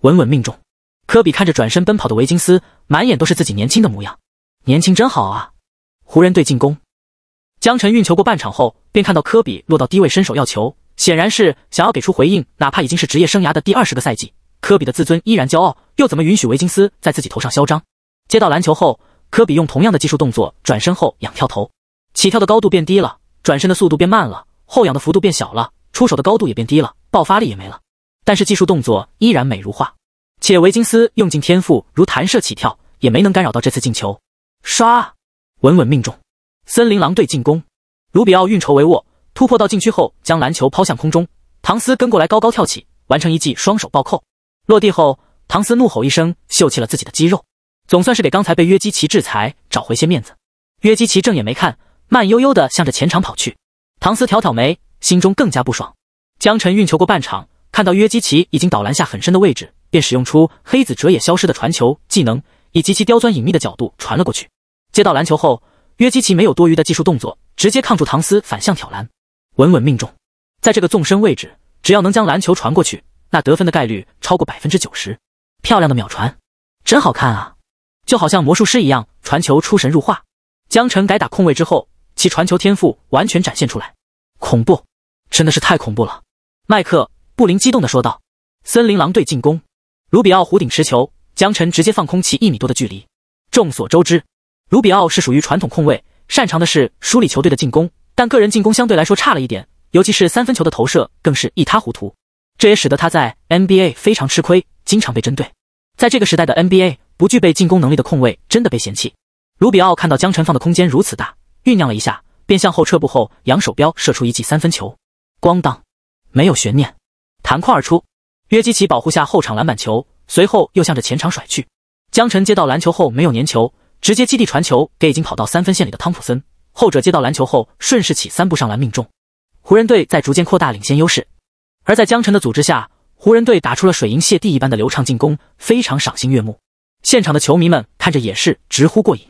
稳稳命中。科比看着转身奔跑的维金斯，满眼都是自己年轻的模样。年轻真好啊！湖人队进攻，江晨运球过半场后，便看到科比落到低位伸手要球，显然是想要给出回应。哪怕已经是职业生涯的第二十个赛季，科比的自尊依然骄傲，又怎么允许维金斯在自己头上嚣张？接到篮球后，科比用同样的技术动作转身后仰跳投，起跳的高度变低了，转身的速度变慢了，后仰的幅度变小了，出手的高度也变低了，爆发力也没了，但是技术动作依然美如画。且维金斯用尽天赋，如弹射起跳，也没能干扰到这次进球。刷，稳稳命中。森林狼队进攻，卢比奥运筹帷幄，突破到禁区后，将篮球抛向空中。唐斯跟过来，高高跳起，完成一记双手暴扣。落地后，唐斯怒吼一声，秀起了自己的肌肉，总算是给刚才被约基奇制裁找回些面子。约基奇正眼没看，慢悠悠地向着前场跑去。唐斯挑挑眉，心中更加不爽。江晨运球过半场，看到约基奇已经倒篮下很深的位置。便使用出黑子哲也消失的传球技能，以极其刁钻隐秘的角度传了过去。接到篮球后，约基奇没有多余的技术动作，直接抗住唐斯反向挑篮，稳稳命中。在这个纵深位置，只要能将篮球传过去，那得分的概率超过百分之九十。漂亮的秒传，真好看啊！就好像魔术师一样，传球出神入化。江城改打控位之后，其传球天赋完全展现出来，恐怖，真的是太恐怖了！麦克布林激动地说道：“森林狼队进攻。”卢比奥弧顶持球，江晨直接放空其一米多的距离。众所周知，卢比奥是属于传统控卫，擅长的是梳理球队的进攻，但个人进攻相对来说差了一点，尤其是三分球的投射更是一塌糊涂。这也使得他在 NBA 非常吃亏，经常被针对。在这个时代的 NBA，不具备进攻能力的控卫真的被嫌弃。卢比奥看到江晨放的空间如此大，酝酿了一下，便向后撤步后扬手标射出一记三分球，咣当，没有悬念，弹框而出。约基奇保护下后场篮板球，随后又向着前场甩去。江晨接到篮球后没有粘球，直接基地传球给已经跑到三分线里的汤普森，后者接到篮球后顺势起三步上篮命中。湖人队在逐渐扩大领先优势，而在江晨的组织下，湖人队打出了水银泻地一般的流畅进攻，非常赏心悦目。现场的球迷们看着也是直呼过瘾。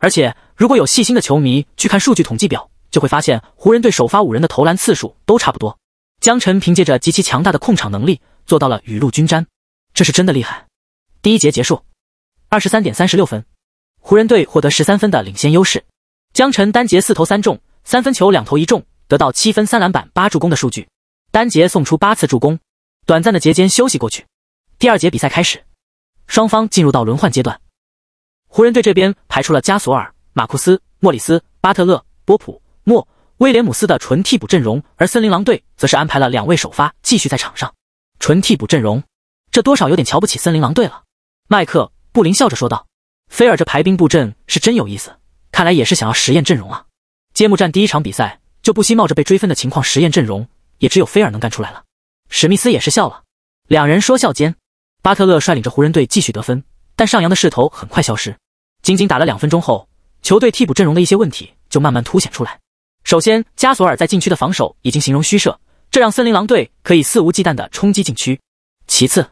而且，如果有细心的球迷去看数据统计表，就会发现湖人队首发五人的投篮次数都差不多。江晨凭借着极其强大的控场能力。做到了雨露均沾，这是真的厉害。第一节结束，二十三点三十六分，湖人队获得十三分的领先优势。江晨单节四投三中，三分球两投一中，得到七分、三篮板、八助攻的数据，单节送出八次助攻。短暂的节间休息过去，第二节比赛开始，双方进入到轮换阶段。湖人队这边排出了加索尔、马库斯、莫里斯、巴特勒、波普、莫威廉姆斯的纯替补阵容，而森林狼队则是安排了两位首发继续在场上。纯替补阵容，这多少有点瞧不起森林狼队了。麦克布林笑着说道：“菲尔这排兵布阵是真有意思，看来也是想要实验阵容啊。揭幕战第一场比赛就不惜冒着被追分的情况实验阵容，也只有菲尔能干出来了。”史密斯也是笑了。两人说笑间，巴特勒率领着湖人队继续得分，但上扬的势头很快消失。仅仅打了两分钟后，球队替补阵容的一些问题就慢慢凸显出来。首先，加索尔在禁区的防守已经形同虚设。这让森林狼队可以肆无忌惮地冲击禁区。其次，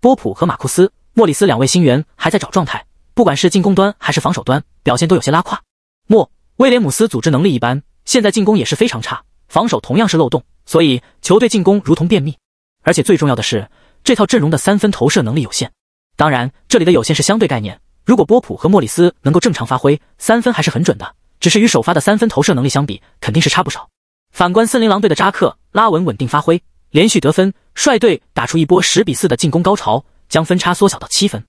波普和马库斯、莫里斯两位新援还在找状态，不管是进攻端还是防守端，表现都有些拉胯。莫威廉姆斯组织能力一般，现在进攻也是非常差，防守同样是漏洞，所以球队进攻如同便秘。而且最重要的是，这套阵容的三分投射能力有限。当然，这里的有限是相对概念，如果波普和莫里斯能够正常发挥，三分还是很准的，只是与首发的三分投射能力相比，肯定是差不少。反观森林狼队的扎克拉文稳定发挥，连续得分，率队打出一波十比四的进攻高潮，将分差缩小到七分。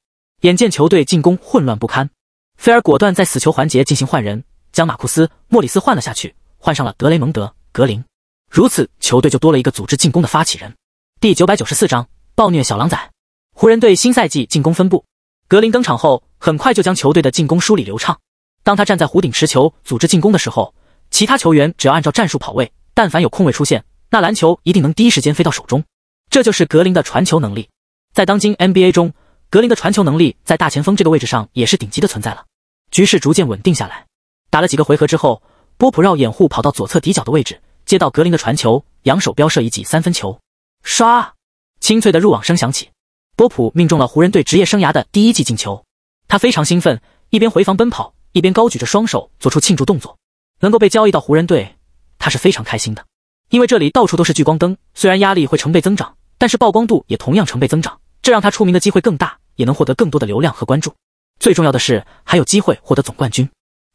眼见球队进攻混乱不堪，菲尔果断在死球环节进行换人，将马库斯·莫里斯换了下去，换上了德雷蒙德·格林。如此，球队就多了一个组织进攻的发起人。第九百九十四章暴虐小狼崽。湖人队新赛季进攻分布，格林登场后很快就将球队的进攻梳理流畅。当他站在湖顶持球组织进攻的时候。其他球员只要按照战术跑位，但凡有空位出现，那篮球一定能第一时间飞到手中。这就是格林的传球能力。在当今 NBA 中，格林的传球能力在大前锋这个位置上也是顶级的存在了。局势逐渐稳定下来，打了几个回合之后，波普绕掩护跑到左侧底角的位置，接到格林的传球，扬手飙射一记三分球，唰，清脆的入网声响起，波普命中了湖人队职业生涯的第一记进球。他非常兴奋，一边回防奔跑，一边高举着双手做出庆祝动作。能够被交易到湖人队，他是非常开心的，因为这里到处都是聚光灯，虽然压力会成倍增长，但是曝光度也同样成倍增长，这让他出名的机会更大，也能获得更多的流量和关注。最重要的是，还有机会获得总冠军，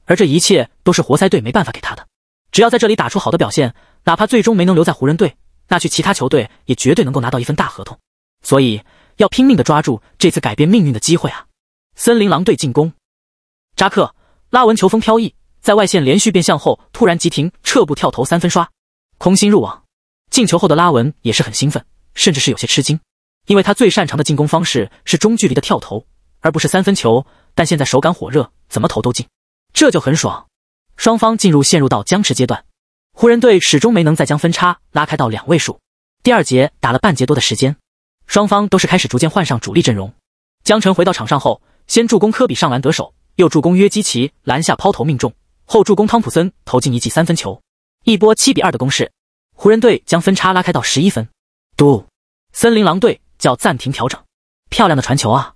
而这一切都是活塞队没办法给他的。只要在这里打出好的表现，哪怕最终没能留在湖人队，那去其他球队也绝对能够拿到一份大合同。所以，要拼命的抓住这次改变命运的机会啊！森林狼队进攻，扎克拉文球风飘逸。在外线连续变向后，突然急停撤步跳投三分刷空心入网，进球后的拉文也是很兴奋，甚至是有些吃惊，因为他最擅长的进攻方式是中距离的跳投，而不是三分球，但现在手感火热，怎么投都进，这就很爽。双方进入陷入到僵持阶段，湖人队始终没能再将分差拉开到两位数。第二节打了半节多的时间，双方都是开始逐渐换上主力阵容。江晨回到场上后，先助攻科比上篮得手，又助攻约基奇篮下抛投命中。后助攻汤普森投进一记三分球，一波七比二的攻势，湖人队将分差拉开到十一分。嘟，森林狼队叫暂停调整，漂亮的传球啊！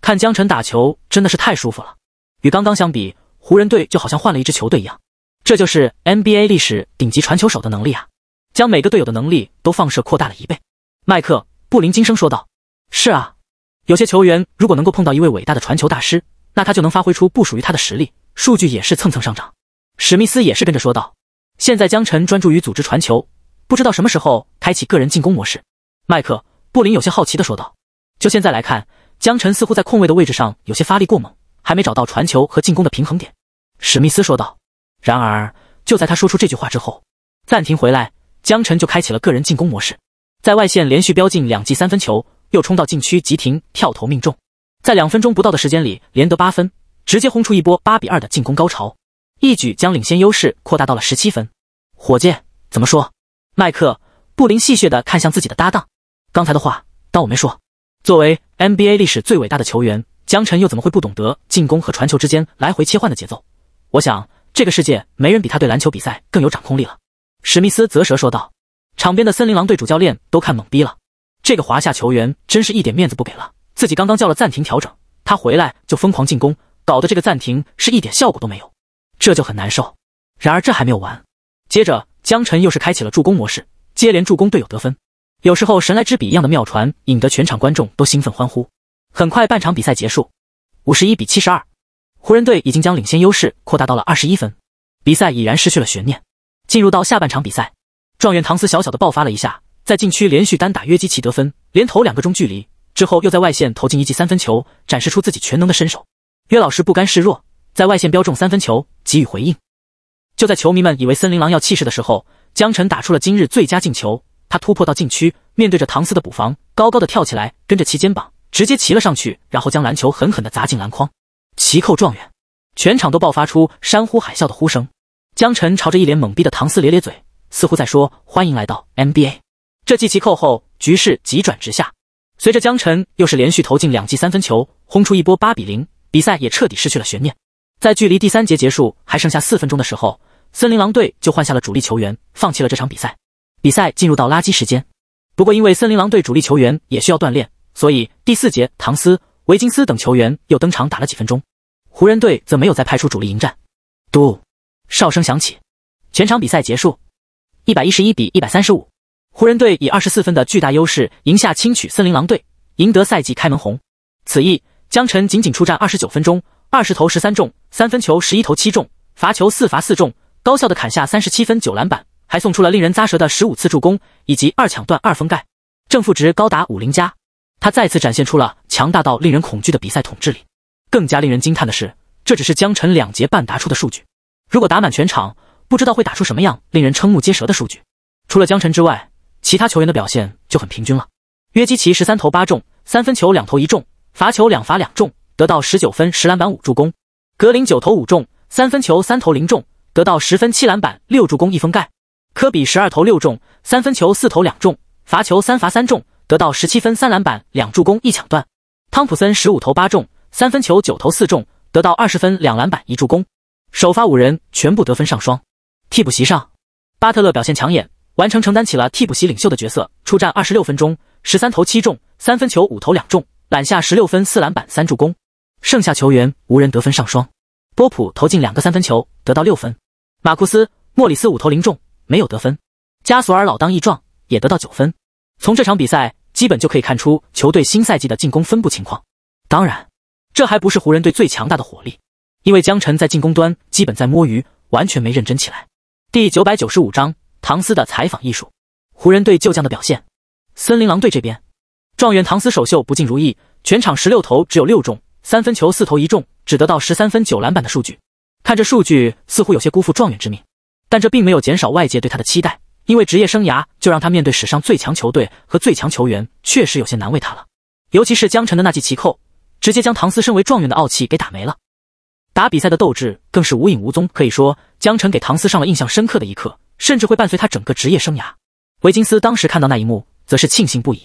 看江晨打球真的是太舒服了。与刚刚相比，湖人队就好像换了一支球队一样。这就是 NBA 历史顶级传球手的能力啊，将每个队友的能力都放射扩大了一倍。麦克布林金声说道：“是啊，有些球员如果能够碰到一位伟大的传球大师，那他就能发挥出不属于他的实力。”数据也是蹭蹭上涨，史密斯也是跟着说道。现在江晨专注于组织传球，不知道什么时候开启个人进攻模式。麦克布林有些好奇的说道：“就现在来看，江晨似乎在控卫的位置上有些发力过猛，还没找到传球和进攻的平衡点。”史密斯说道。然而就在他说出这句话之后，暂停回来，江晨就开启了个人进攻模式，在外线连续飙进两记三分球，又冲到禁区急停跳投命中，在两分钟不到的时间里连得八分。直接轰出一波八比二的进攻高潮，一举将领先优势扩大到了十七分。火箭怎么说？麦克布林戏谑的看向自己的搭档，刚才的话当我没说。作为 NBA 历史最伟大的球员，江晨又怎么会不懂得进攻和传球之间来回切换的节奏？我想这个世界没人比他对篮球比赛更有掌控力了。史密斯啧舌说道。场边的森林狼队主教练都看懵逼了，这个华夏球员真是一点面子不给了，自己刚刚叫了暂停调整，他回来就疯狂进攻。搞得这个暂停是一点效果都没有，这就很难受。然而这还没有完，接着江晨又是开启了助攻模式，接连助攻队友得分。有时候神来之笔一样的妙传，引得全场观众都兴奋欢呼。很快半场比赛结束，五十一比七十二，湖人队已经将领先优势扩大到了二十一分，比赛已然失去了悬念。进入到下半场比赛，状元唐斯小小的爆发了一下，在禁区连续单打约基奇得分，连投两个中距离之后，又在外线投进一记三分球，展示出自己全能的身手。约老师不甘示弱，在外线标中三分球给予回应。就在球迷们以为森林狼要气势的时候，江晨打出了今日最佳进球。他突破到禁区，面对着唐斯的补防，高高的跳起来，跟着其肩膀，直接骑了上去，然后将篮球狠狠的砸进篮筐，齐扣状元。全场都爆发出山呼海啸的呼声。江晨朝着一脸懵逼的唐斯咧咧嘴，似乎在说：“欢迎来到 NBA。”这记齐扣后，局势急转直下。随着江晨又是连续投进两记三分球，轰出一波八比零。比赛也彻底失去了悬念，在距离第三节结束还剩下四分钟的时候，森林狼队就换下了主力球员，放弃了这场比赛。比赛进入到垃圾时间，不过因为森林狼队主力球员也需要锻炼，所以第四节唐斯、维金斯等球员又登场打了几分钟。湖人队则没有再派出主力迎战。嘟，哨声响起，全场比赛结束，一百一十一比一百三十五，湖人队以二十四分的巨大优势赢下轻取森林狼队，赢得赛季开门红。此役。江晨仅仅出战二十九分钟，二十投十三中，三分球十一投七中，罚球四罚四中，高效的砍下三十七分九篮板，还送出了令人咂舌的十五次助攻以及二抢断二封盖，正负值高达五零加。他再次展现出了强大到令人恐惧的比赛统治力。更加令人惊叹的是，这只是江晨两节半打出的数据，如果打满全场，不知道会打出什么样令人瞠目结舌的数据。除了江晨之外，其他球员的表现就很平均了。约基奇十三投八中，三分球两投一中。罚球两罚两中，得到十九分十篮板五助攻。格林九投五中，三分球三投零中，得到十分七篮板六助攻一封盖。科比十二投六中，三分球四投两中，罚球三罚三中，得到十七分三篮板两助攻一抢断。汤普森十五投八中，三分球九投四中，得到二十分两篮板一助攻。首发五人全部得分上双。替补席上，巴特勒表现抢眼，完成承担起了替补席领袖的角色。出战二十六分钟，十三投七中，三分球五投两中。板下十六分四篮板三助攻，剩下球员无人得分上双。波普投进两个三分球，得到六分。马库斯·莫里斯五投零中，没有得分。加索尔老当益壮，也得到九分。从这场比赛基本就可以看出球队新赛季的进攻分布情况。当然，这还不是湖人队最强大的火力，因为江晨在进攻端基本在摸鱼，完全没认真起来。第九百九十五章唐斯的采访艺术，湖人队旧将的表现。森林狼队这边。状元唐斯首秀不尽如意，全场十六投只有六中，三分球四投一中，只得到十三分九篮板的数据。看这数据，似乎有些辜负状元之命，但这并没有减少外界对他的期待，因为职业生涯就让他面对史上最强球队和最强球员，确实有些难为他了。尤其是江晨的那记奇扣，直接将唐斯身为状元的傲气给打没了，打比赛的斗志更是无影无踪。可以说，江晨给唐斯上了印象深刻的一课，甚至会伴随他整个职业生涯。维金斯当时看到那一幕，则是庆幸不已。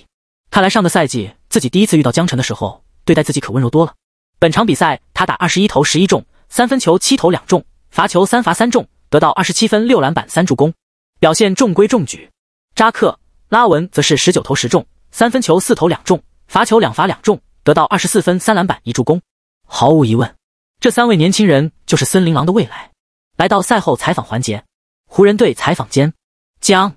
看来上个赛季自己第一次遇到江晨的时候，对待自己可温柔多了。本场比赛他打二十一投十一中，三分球七投两中，罚球三罚三中，得到二十七分六篮板三助攻，表现中规中矩。扎克拉文则是十九投十中，三分球四投两中，罚球两罚两中，得到二十四分三篮板一助攻。毫无疑问，这三位年轻人就是森林狼的未来。来到赛后采访环节，湖人队采访间，江，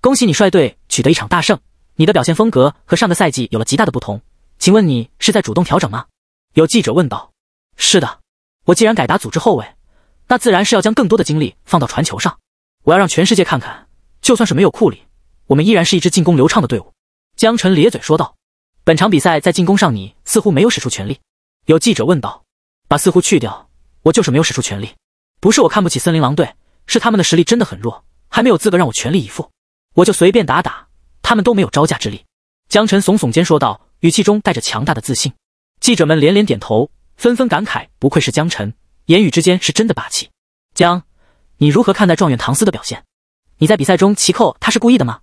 恭喜你率队取得一场大胜。你的表现风格和上个赛季有了极大的不同，请问你是在主动调整吗？有记者问道。是的，我既然改打组织后卫，那自然是要将更多的精力放到传球上。我要让全世界看看，就算是没有库里，我们依然是一支进攻流畅的队伍。江晨咧嘴说道。本场比赛在进攻上你似乎没有使出全力，有记者问道。把似乎去掉，我就是没有使出全力。不是我看不起森林狼队，是他们的实力真的很弱，还没有资格让我全力以赴，我就随便打打。他们都没有招架之力。江晨耸耸肩说道，语气中带着强大的自信。记者们连连点头，纷纷感慨：“不愧是江晨，言语之间是真的霸气。”江，你如何看待状元唐斯的表现？你在比赛中齐扣，他是故意的吗？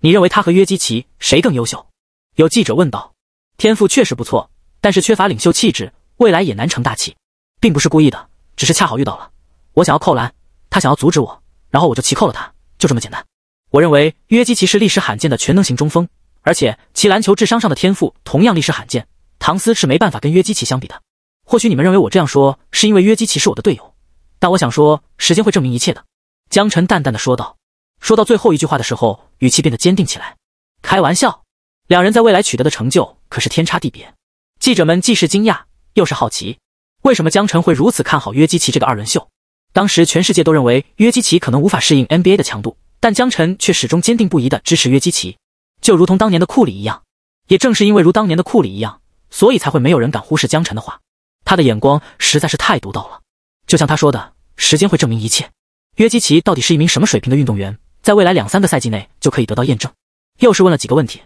你认为他和约基奇谁更优秀？有记者问道。天赋确实不错，但是缺乏领袖气质，未来也难成大器。并不是故意的，只是恰好遇到了。我想要扣篮，他想要阻止我，然后我就齐扣了他，就这么简单。我认为约基奇是历史罕见的全能型中锋，而且其篮球智商上的天赋同样历史罕见。唐斯是没办法跟约基奇相比的。或许你们认为我这样说是因为约基奇是我的队友，但我想说，时间会证明一切的。”江晨淡淡的说道。说到最后一句话的时候，语气变得坚定起来。“开玩笑，两人在未来取得的成就可是天差地别。”记者们既是惊讶又是好奇，为什么江晨会如此看好约基奇这个二轮秀？当时全世界都认为约基奇可能无法适应 NBA 的强度。但江晨却始终坚定不移的支持约基奇，就如同当年的库里一样。也正是因为如当年的库里一样，所以才会没有人敢忽视江晨的话。他的眼光实在是太独到了。就像他说的：“时间会证明一切。”约基奇到底是一名什么水平的运动员，在未来两三个赛季内就可以得到验证。又是问了几个问题，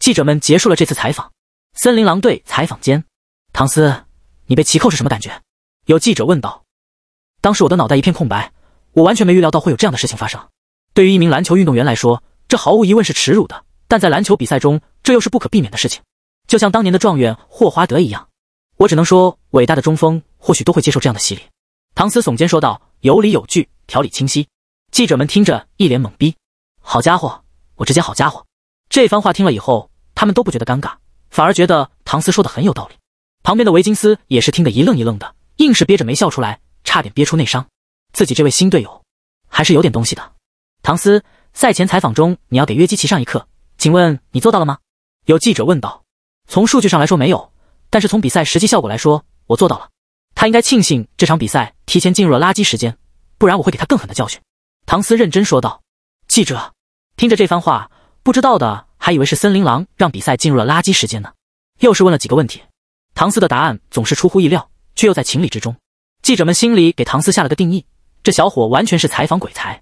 记者们结束了这次采访。森林狼队采访间，唐斯，你被骑扣是什么感觉？有记者问道。当时我的脑袋一片空白，我完全没预料到会有这样的事情发生。对于一名篮球运动员来说，这毫无疑问是耻辱的。但在篮球比赛中，这又是不可避免的事情，就像当年的状元霍华德一样。我只能说，伟大的中锋或许都会接受这样的洗礼。”唐斯耸肩说道，有理有据，条理清晰。记者们听着，一脸懵逼。好家伙，我直接好家伙！这番话听了以后，他们都不觉得尴尬，反而觉得唐斯说的很有道理。旁边的维金斯也是听得一愣一愣的，硬是憋着没笑出来，差点憋出内伤。自己这位新队友，还是有点东西的。唐斯赛前采访中，你要给约基奇上一课，请问你做到了吗？有记者问道。从数据上来说没有，但是从比赛实际效果来说，我做到了。他应该庆幸这场比赛提前进入了垃圾时间，不然我会给他更狠的教训。唐斯认真说道。记者听着这番话，不知道的还以为是森林狼让比赛进入了垃圾时间呢。又是问了几个问题，唐斯的答案总是出乎意料，却又在情理之中。记者们心里给唐斯下了个定义：这小伙完全是采访鬼才。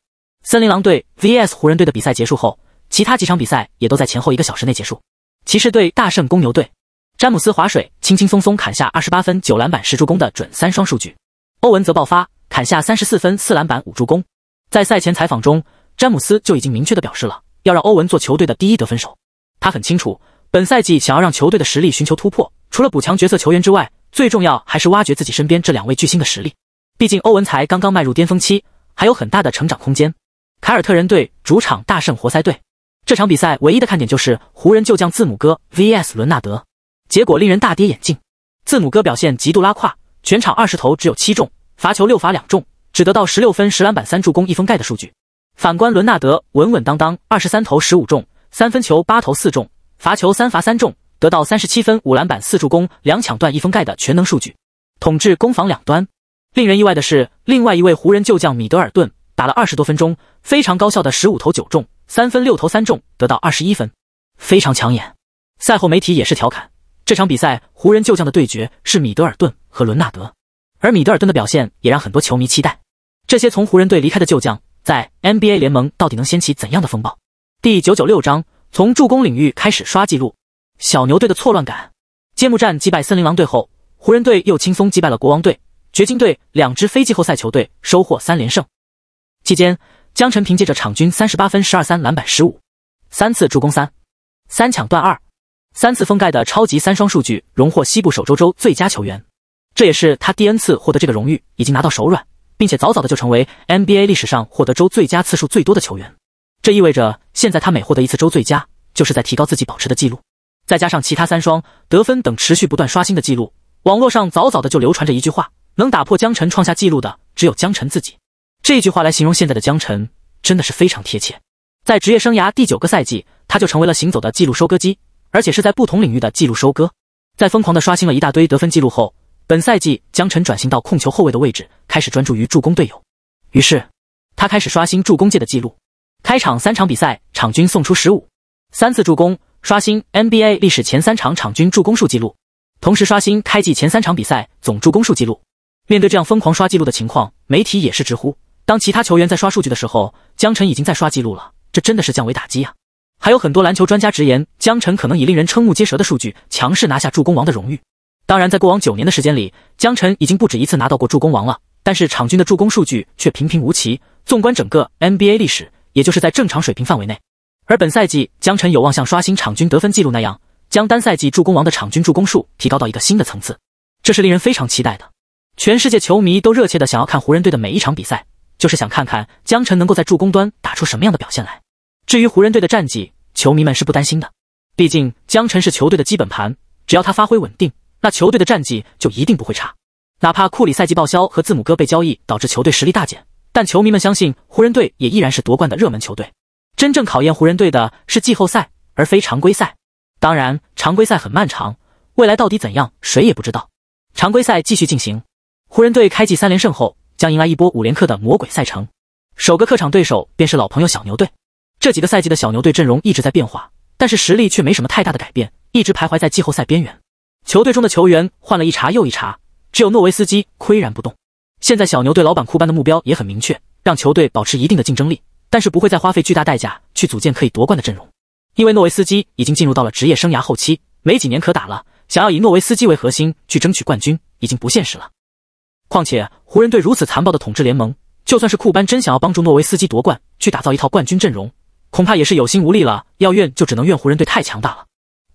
森林狼队 vs 湖人队的比赛结束后，其他几场比赛也都在前后一个小时内结束。骑士队大胜公牛队，詹姆斯划水，轻轻松松砍下二十八分、九篮板、十助攻的准三双数据。欧文则爆发，砍下三十四分、四篮板、五助攻。在赛前采访中，詹姆斯就已经明确的表示了要让欧文做球队的第一得分手。他很清楚，本赛季想要让球队的实力寻求突破，除了补强角色球员之外，最重要还是挖掘自己身边这两位巨星的实力。毕竟欧文才刚刚迈入巅峰期，还有很大的成长空间。凯尔特人队主场大胜活塞队，这场比赛唯一的看点就是湖人旧将字母哥 vs 伦纳德。结果令人大跌眼镜，字母哥表现极度拉胯，全场二十投只有七中，罚球六罚两中，只得到十六分十篮板三助攻一封盖的数据。反观伦纳德稳稳当当，二十三投十五中，三分球八投四中，罚球三罚三中，得到三十七分五篮板四助攻两抢断一封盖的全能数据，统治攻防两端。令人意外的是，另外一位湖人旧将米德尔顿。打了二十多分钟，非常高效的十五投九中，三分六投三中，得到二十一分，非常抢眼。赛后媒体也是调侃这场比赛，湖人旧将的对决是米德尔顿和伦纳德，而米德尔顿的表现也让很多球迷期待。这些从湖人队离开的旧将，在 NBA 联盟到底能掀起怎样的风暴？第九九六章从助攻领域开始刷记录。小牛队的错乱感，揭幕战击败森林狼队后，湖人队又轻松击败了国王队、掘金队，两支非季后赛球队收获三连胜。期间，江晨凭借着场均三十八分、十二三篮板、十五三次助攻、三三抢断、二三次封盖的超级三双数据，荣获西部首周周最佳球员。这也是他第 n 次获得这个荣誉，已经拿到手软，并且早早的就成为 NBA 历史上获得周最佳次数最多的球员。这意味着，现在他每获得一次周最佳，就是在提高自己保持的记录。再加上其他三双、得分等持续不断刷新的记录，网络上早早的就流传着一句话：能打破江晨创下记录的，只有江晨自己。这句话来形容现在的江晨真的是非常贴切。在职业生涯第九个赛季，他就成为了行走的记录收割机，而且是在不同领域的记录收割。在疯狂的刷新了一大堆得分记录后，本赛季江晨转型到控球后卫的位置，开始专注于助攻队友。于是，他开始刷新助攻界的记录。开场三场比赛，场均送出十五三次助攻，刷新 NBA 历史前三场场均助攻数记录，同时刷新开季前三场比赛总助攻数记录。面对这样疯狂刷记录的情况，媒体也是直呼。当其他球员在刷数据的时候，江晨已经在刷记录了。这真的是降维打击呀！还有很多篮球专家直言，江晨可能以令人瞠目结舌的数据强势拿下助攻王的荣誉。当然，在过往九年的时间里，江晨已经不止一次拿到过助攻王了，但是场均的助攻数据却平平无奇。纵观整个 NBA 历史，也就是在正常水平范围内。而本赛季，江晨有望像刷新场均得分记录那样，将单赛季助攻王的场均助攻数提高到一个新的层次，这是令人非常期待的。全世界球迷都热切的想要看湖人队的每一场比赛。就是想看看江晨能够在助攻端打出什么样的表现来。至于湖人队的战绩，球迷们是不担心的，毕竟江晨是球队的基本盘，只要他发挥稳定，那球队的战绩就一定不会差。哪怕库里赛季报销和字母哥被交易导致球队实力大减，但球迷们相信湖人队也依然是夺冠的热门球队。真正考验湖人队的是季后赛，而非常规赛。当然，常规赛很漫长，未来到底怎样，谁也不知道。常规赛继续进行，湖人队开季三连胜后。将迎来一波五连客的魔鬼赛程，首个客场对手便是老朋友小牛队。这几个赛季的小牛队阵容一直在变化，但是实力却没什么太大的改变，一直徘徊在季后赛边缘。球队中的球员换了一茬又一茬，只有诺维斯基岿然不动。现在小牛队老板库班的目标也很明确，让球队保持一定的竞争力，但是不会再花费巨大代价去组建可以夺冠的阵容，因为诺维斯基已经进入到了职业生涯后期，没几年可打了。想要以诺维斯基为核心去争取冠军，已经不现实了。况且。湖人队如此残暴的统治联盟，就算是库班真想要帮助诺维斯基夺冠，去打造一套冠军阵容，恐怕也是有心无力了。要怨就只能怨湖人队太强大了。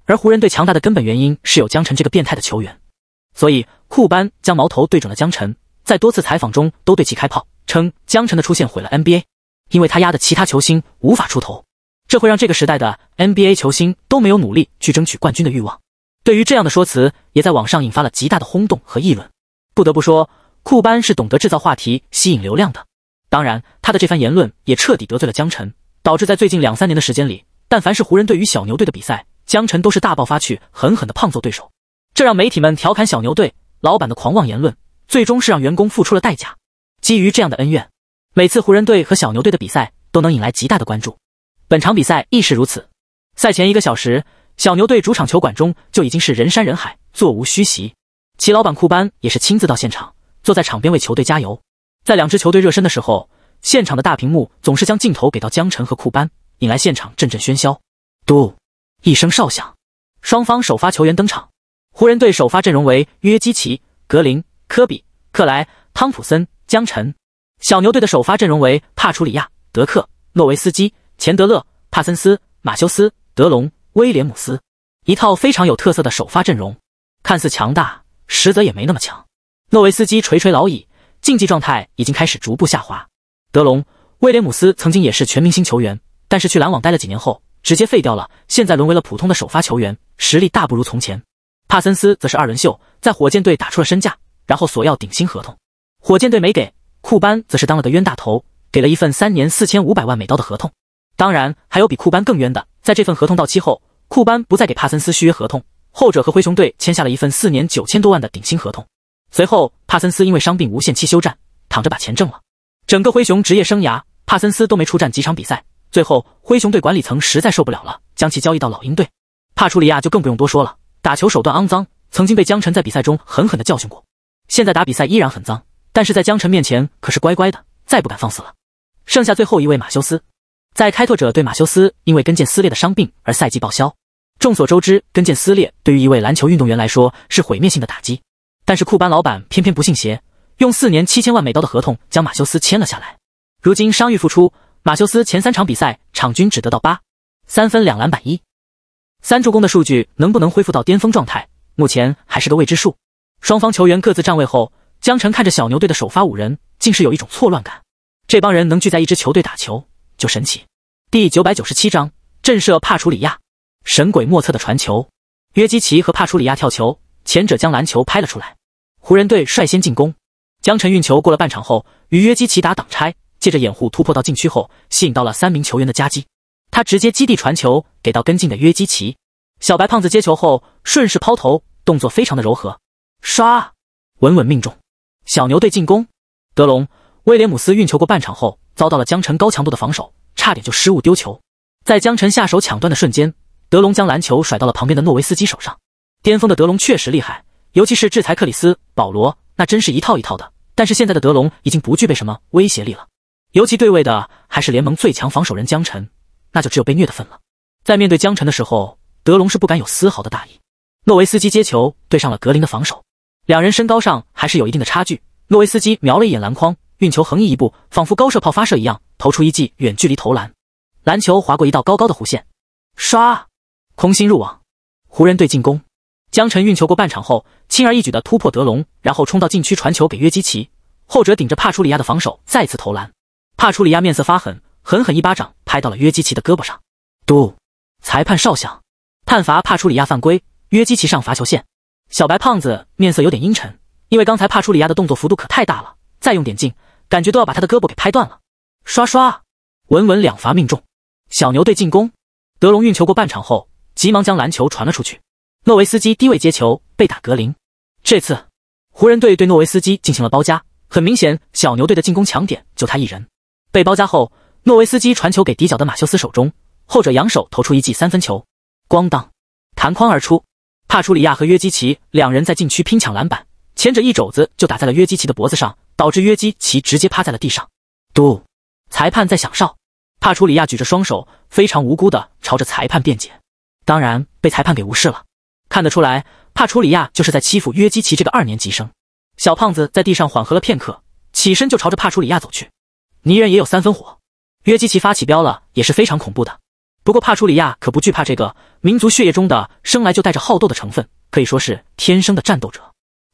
而湖人队强大的根本原因是有江晨这个变态的球员，所以库班将矛头对准了江晨，在多次采访中都对其开炮，称江晨的出现毁了 NBA，因为他压的其他球星无法出头，这会让这个时代的 NBA 球星都没有努力去争取冠军的欲望。对于这样的说辞，也在网上引发了极大的轰动和议论。不得不说。库班是懂得制造话题、吸引流量的。当然，他的这番言论也彻底得罪了江晨，导致在最近两三年的时间里，但凡是湖人队与小牛队的比赛，江晨都是大爆发去狠狠的胖揍对手，这让媒体们调侃小牛队老板的狂妄言论，最终是让员工付出了代价。基于这样的恩怨，每次湖人队和小牛队的比赛都能引来极大的关注，本场比赛亦是如此。赛前一个小时，小牛队主场球馆中就已经是人山人海，座无虚席。其老板库班也是亲自到现场。坐在场边为球队加油。在两支球队热身的时候，现场的大屏幕总是将镜头给到江晨和库班，引来现场阵阵喧嚣。嘟一声哨响，双方首发球员登场。湖人队首发阵容为约基奇、格林、科比、克莱、汤普森、江晨；小牛队的首发阵容为帕楚里亚、德克、诺维斯基、钱德勒、帕森斯、马修斯、德隆、威廉姆斯。一套非常有特色的首发阵容，看似强大，实则也没那么强。诺维斯基垂垂老矣，竞技状态已经开始逐步下滑。德隆·威廉姆斯曾经也是全明星球员，但是去篮网待了几年后直接废掉了，现在沦为了普通的首发球员，实力大不如从前。帕森斯则是二轮秀，在火箭队打出了身价，然后索要顶薪合同，火箭队没给。库班则是当了个冤大头，给了一份三年四千五百万美刀的合同。当然，还有比库班更冤的，在这份合同到期后，库班不再给帕森斯续约合同，后者和灰熊队签下了一份四年九千多万的顶薪合同。随后，帕森斯因为伤病无限期休战，躺着把钱挣了。整个灰熊职业生涯，帕森斯都没出战几场比赛。最后，灰熊队管理层实在受不了了，将其交易到老鹰队。帕楚里亚就更不用多说了，打球手段肮脏，曾经被江晨在比赛中狠狠的教训过。现在打比赛依然很脏，但是在江晨面前可是乖乖的，再不敢放肆了。剩下最后一位马修斯，在开拓者对马修斯因为跟腱撕裂的伤病而赛季报销。众所周知，跟腱撕裂对于一位篮球运动员来说是毁灭性的打击。但是库班老板偏偏不信邪，用四年七千万美刀的合同将马修斯签了下来。如今伤愈复出，马修斯前三场比赛场均只得到八三分、两篮板、一三助攻的数据，能不能恢复到巅峰状态，目前还是个未知数。双方球员各自站位后，江晨看着小牛队的首发五人，竟是有一种错乱感。这帮人能聚在一支球队打球，就神奇。第九百九十七章：震慑帕楚里亚，神鬼莫测的传球。约基奇和帕楚里亚跳球，前者将篮球拍了出来。湖人队率先进攻，江晨运球过了半场后，与约基奇打挡拆，借着掩护突破到禁区后，吸引到了三名球员的夹击，他直接基地传球给到跟进的约基奇，小白胖子接球后顺势抛投，动作非常的柔和，刷，稳稳命中。小牛队进攻，德隆威廉姆斯运球过半场后，遭到了江晨高强度的防守，差点就失误丢球，在江晨下手抢断的瞬间，德隆将篮球甩到了旁边的诺维斯基手上，巅峰的德隆确实厉害。尤其是制裁克里斯·保罗，那真是一套一套的。但是现在的德隆已经不具备什么威胁力了，尤其对位的还是联盟最强防守人江晨，那就只有被虐的份了。在面对江晨的时候，德隆是不敢有丝毫的大意。诺维斯基接球，对上了格林的防守，两人身高上还是有一定的差距。诺维斯基瞄了一眼篮筐，运球横移一步，仿佛高射炮发射一样，投出一记远距离投篮。篮球划过一道高高的弧线，唰，空心入网。湖人队进攻。江晨运球过半场后，轻而易举的突破德隆，然后冲到禁区传球给约基奇，后者顶着帕楚里亚的防守再次投篮。帕楚里亚面色发狠，狠狠一巴掌拍到了约基奇的胳膊上。嘟，裁判哨响，判罚帕楚里亚犯规，约基奇上罚球线。小白胖子面色有点阴沉，因为刚才帕楚里亚的动作幅度可太大了，再用点劲，感觉都要把他的胳膊给拍断了。刷刷，稳稳两罚命中。小牛队进攻，德隆运球过半场后，急忙将篮球传了出去。诺维斯基低位接球被打格林，这次湖人队对诺维斯基进行了包夹，很明显，小牛队的进攻强点就他一人。被包夹后，诺维斯基传球给底角的马修斯手中，后者扬手投出一记三分球，咣当，弹框而出。帕楚里亚和约基奇两人在禁区拼抢篮板，前者一肘子就打在了约基奇的脖子上，导致约基奇直接趴在了地上。嘟，裁判在响哨。帕楚里亚举着双手，非常无辜的朝着裁判辩解，当然被裁判给无视了。看得出来，帕楚里亚就是在欺负约基奇这个二年级生。小胖子在地上缓和了片刻，起身就朝着帕楚里亚走去。泥人也有三分火，约基奇发起飙了也是非常恐怖的。不过帕楚里亚可不惧怕这个，民族血液中的生来就带着好斗的成分，可以说是天生的战斗者。